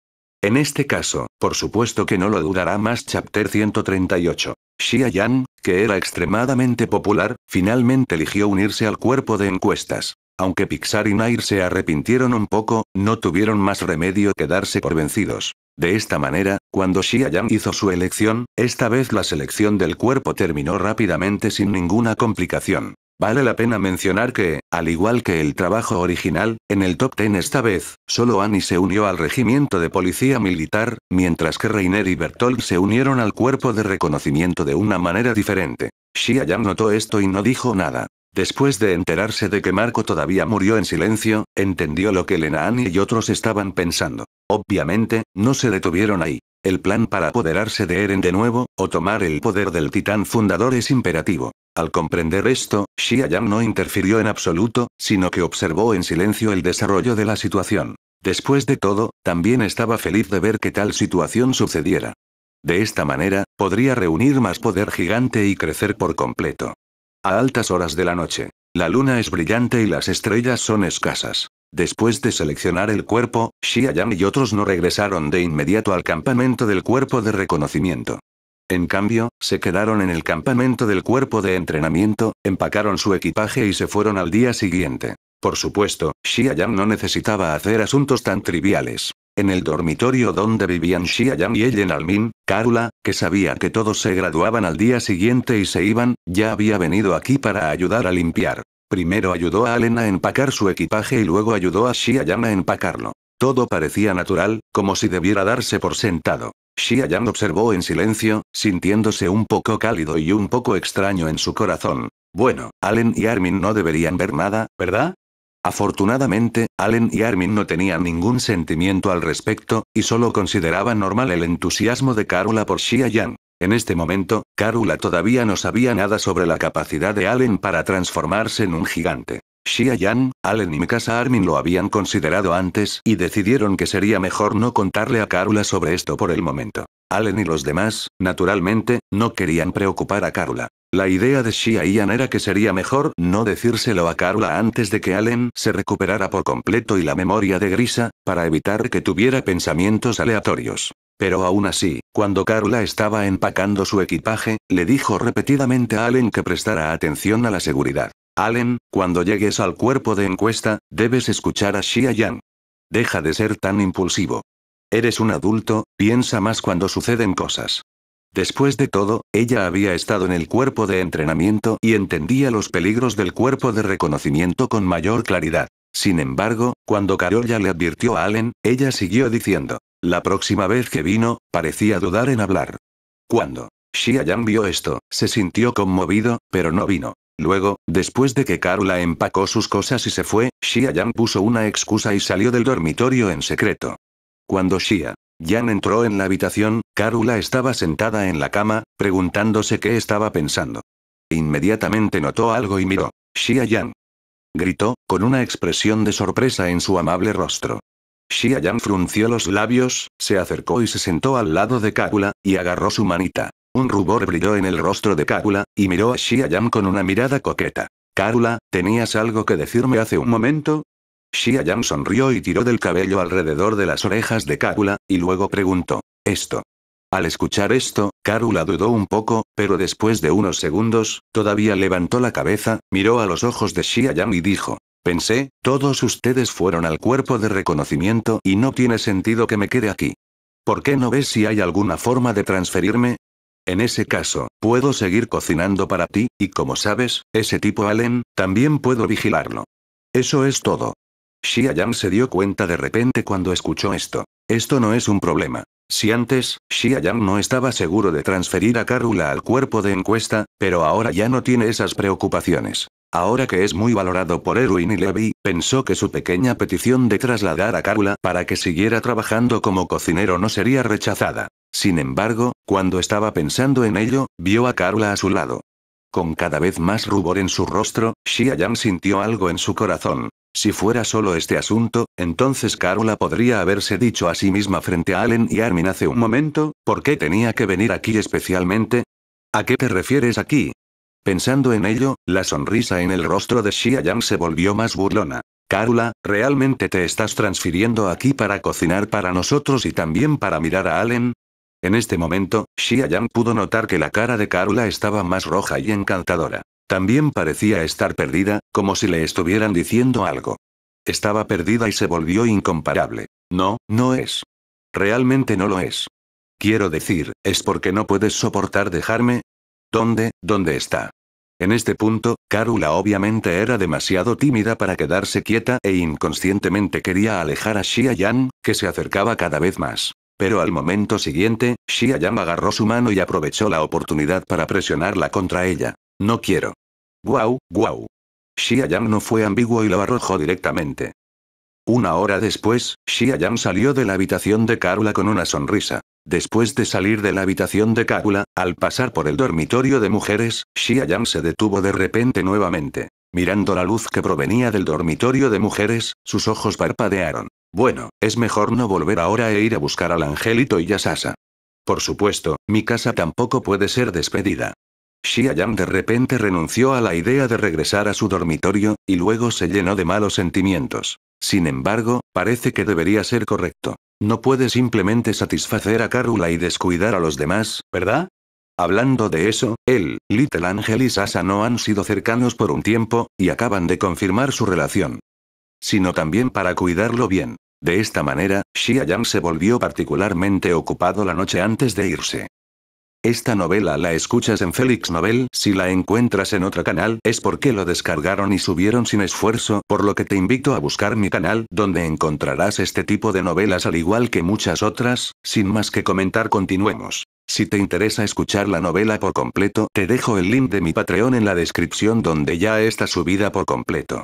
En este caso, por supuesto que no lo dudará más Chapter 138. Xia Yan, que era extremadamente popular, finalmente eligió unirse al cuerpo de encuestas. Aunque Pixar y Nair se arrepintieron un poco, no tuvieron más remedio que darse por vencidos. De esta manera, cuando Yang hizo su elección, esta vez la selección del cuerpo terminó rápidamente sin ninguna complicación. Vale la pena mencionar que, al igual que el trabajo original, en el top 10 esta vez, solo Annie se unió al regimiento de policía militar, mientras que Reiner y Bertolt se unieron al cuerpo de reconocimiento de una manera diferente. Xia Yang notó esto y no dijo nada. Después de enterarse de que Marco todavía murió en silencio, entendió lo que Annie y otros estaban pensando. Obviamente, no se detuvieron ahí. El plan para apoderarse de Eren de nuevo, o tomar el poder del titán fundador es imperativo. Al comprender esto, Xia no interfirió en absoluto, sino que observó en silencio el desarrollo de la situación. Después de todo, también estaba feliz de ver que tal situación sucediera. De esta manera, podría reunir más poder gigante y crecer por completo. A altas horas de la noche. La luna es brillante y las estrellas son escasas. Después de seleccionar el cuerpo, Xia y otros no regresaron de inmediato al campamento del cuerpo de reconocimiento. En cambio, se quedaron en el campamento del cuerpo de entrenamiento, empacaron su equipaje y se fueron al día siguiente. Por supuesto, Xia no necesitaba hacer asuntos tan triviales. En el dormitorio donde vivían Xia Yan y Ellen Almin, Carla, que sabía que todos se graduaban al día siguiente y se iban, ya había venido aquí para ayudar a limpiar. Primero ayudó a Allen a empacar su equipaje y luego ayudó a Xiayan a empacarlo. Todo parecía natural, como si debiera darse por sentado. Xiayan observó en silencio, sintiéndose un poco cálido y un poco extraño en su corazón. Bueno, Allen y Armin no deberían ver nada, ¿verdad? Afortunadamente, Allen y Armin no tenían ningún sentimiento al respecto, y solo consideraban normal el entusiasmo de Carula por Xia Yang. En este momento, Carula todavía no sabía nada sobre la capacidad de Allen para transformarse en un gigante. Xia Yan, Allen y Mikasa Armin lo habían considerado antes y decidieron que sería mejor no contarle a Carula sobre esto por el momento. Allen y los demás, naturalmente, no querían preocupar a Carula. La idea de Xia Yan era que sería mejor no decírselo a Carla antes de que Allen se recuperara por completo y la memoria de Grisa, para evitar que tuviera pensamientos aleatorios. Pero aún así, cuando Carla estaba empacando su equipaje, le dijo repetidamente a Allen que prestara atención a la seguridad. Allen, cuando llegues al cuerpo de encuesta, debes escuchar a Xia Yang. Deja de ser tan impulsivo. Eres un adulto, piensa más cuando suceden cosas. Después de todo, ella había estado en el cuerpo de entrenamiento y entendía los peligros del cuerpo de reconocimiento con mayor claridad. Sin embargo, cuando Carolla le advirtió a Allen, ella siguió diciendo. La próxima vez que vino, parecía dudar en hablar. Cuando Xia Yang vio esto, se sintió conmovido, pero no vino. Luego, después de que Karula empacó sus cosas y se fue, Xia Yan puso una excusa y salió del dormitorio en secreto. Cuando Xia Yan entró en la habitación, Karula estaba sentada en la cama, preguntándose qué estaba pensando. Inmediatamente notó algo y miró. Xia Yan. Gritó, con una expresión de sorpresa en su amable rostro. Xia Yan frunció los labios, se acercó y se sentó al lado de Karula, y agarró su manita. Un rubor brilló en el rostro de Karula, y miró a Xiayam con una mirada coqueta. Karula, ¿tenías algo que decirme hace un momento? Xiayam sonrió y tiró del cabello alrededor de las orejas de Karula, y luego preguntó. Esto. Al escuchar esto, Karula dudó un poco, pero después de unos segundos, todavía levantó la cabeza, miró a los ojos de Xiayam y dijo. Pensé, todos ustedes fueron al cuerpo de reconocimiento y no tiene sentido que me quede aquí. ¿Por qué no ves si hay alguna forma de transferirme? En ese caso, puedo seguir cocinando para ti, y como sabes, ese tipo Allen, también puedo vigilarlo. Eso es todo. Xia Yang se dio cuenta de repente cuando escuchó esto. Esto no es un problema. Si antes, Xia Yang no estaba seguro de transferir a Carula al cuerpo de encuesta, pero ahora ya no tiene esas preocupaciones. Ahora que es muy valorado por Erwin y Levi, pensó que su pequeña petición de trasladar a Carla para que siguiera trabajando como cocinero no sería rechazada. Sin embargo, cuando estaba pensando en ello, vio a Carla a su lado. Con cada vez más rubor en su rostro, Xia sintió algo en su corazón. Si fuera solo este asunto, entonces Carla podría haberse dicho a sí misma frente a Allen y Armin hace un momento, ¿por qué tenía que venir aquí especialmente? ¿A qué te refieres aquí? Pensando en ello, la sonrisa en el rostro de Yang se volvió más burlona. Carula, ¿realmente te estás transfiriendo aquí para cocinar para nosotros y también para mirar a Allen? En este momento, Yang pudo notar que la cara de Carula estaba más roja y encantadora. También parecía estar perdida, como si le estuvieran diciendo algo. Estaba perdida y se volvió incomparable. No, no es. Realmente no lo es. Quiero decir, ¿es porque no puedes soportar dejarme? ¿Dónde, dónde está? En este punto, Karula obviamente era demasiado tímida para quedarse quieta e inconscientemente quería alejar a Xia Yan, que se acercaba cada vez más. Pero al momento siguiente, Xia Yan agarró su mano y aprovechó la oportunidad para presionarla contra ella. No quiero. Guau, guau. Xia Yan no fue ambiguo y lo arrojó directamente. Una hora después, Xia Yan salió de la habitación de Karula con una sonrisa. Después de salir de la habitación de Kakula, al pasar por el dormitorio de mujeres, Xia Yang se detuvo de repente nuevamente. Mirando la luz que provenía del dormitorio de mujeres, sus ojos parpadearon. Bueno, es mejor no volver ahora e ir a buscar al angelito y a Sasa. Por supuesto, mi casa tampoco puede ser despedida. Xia Yang de repente renunció a la idea de regresar a su dormitorio, y luego se llenó de malos sentimientos. Sin embargo, parece que debería ser correcto. No puede simplemente satisfacer a Carula y descuidar a los demás, ¿verdad? Hablando de eso, él, Little Angel y Sasa no han sido cercanos por un tiempo, y acaban de confirmar su relación. Sino también para cuidarlo bien. De esta manera, Xia Yang se volvió particularmente ocupado la noche antes de irse. Esta novela la escuchas en Félix Novel. si la encuentras en otro canal es porque lo descargaron y subieron sin esfuerzo, por lo que te invito a buscar mi canal donde encontrarás este tipo de novelas al igual que muchas otras, sin más que comentar continuemos. Si te interesa escuchar la novela por completo, te dejo el link de mi Patreon en la descripción donde ya está subida por completo.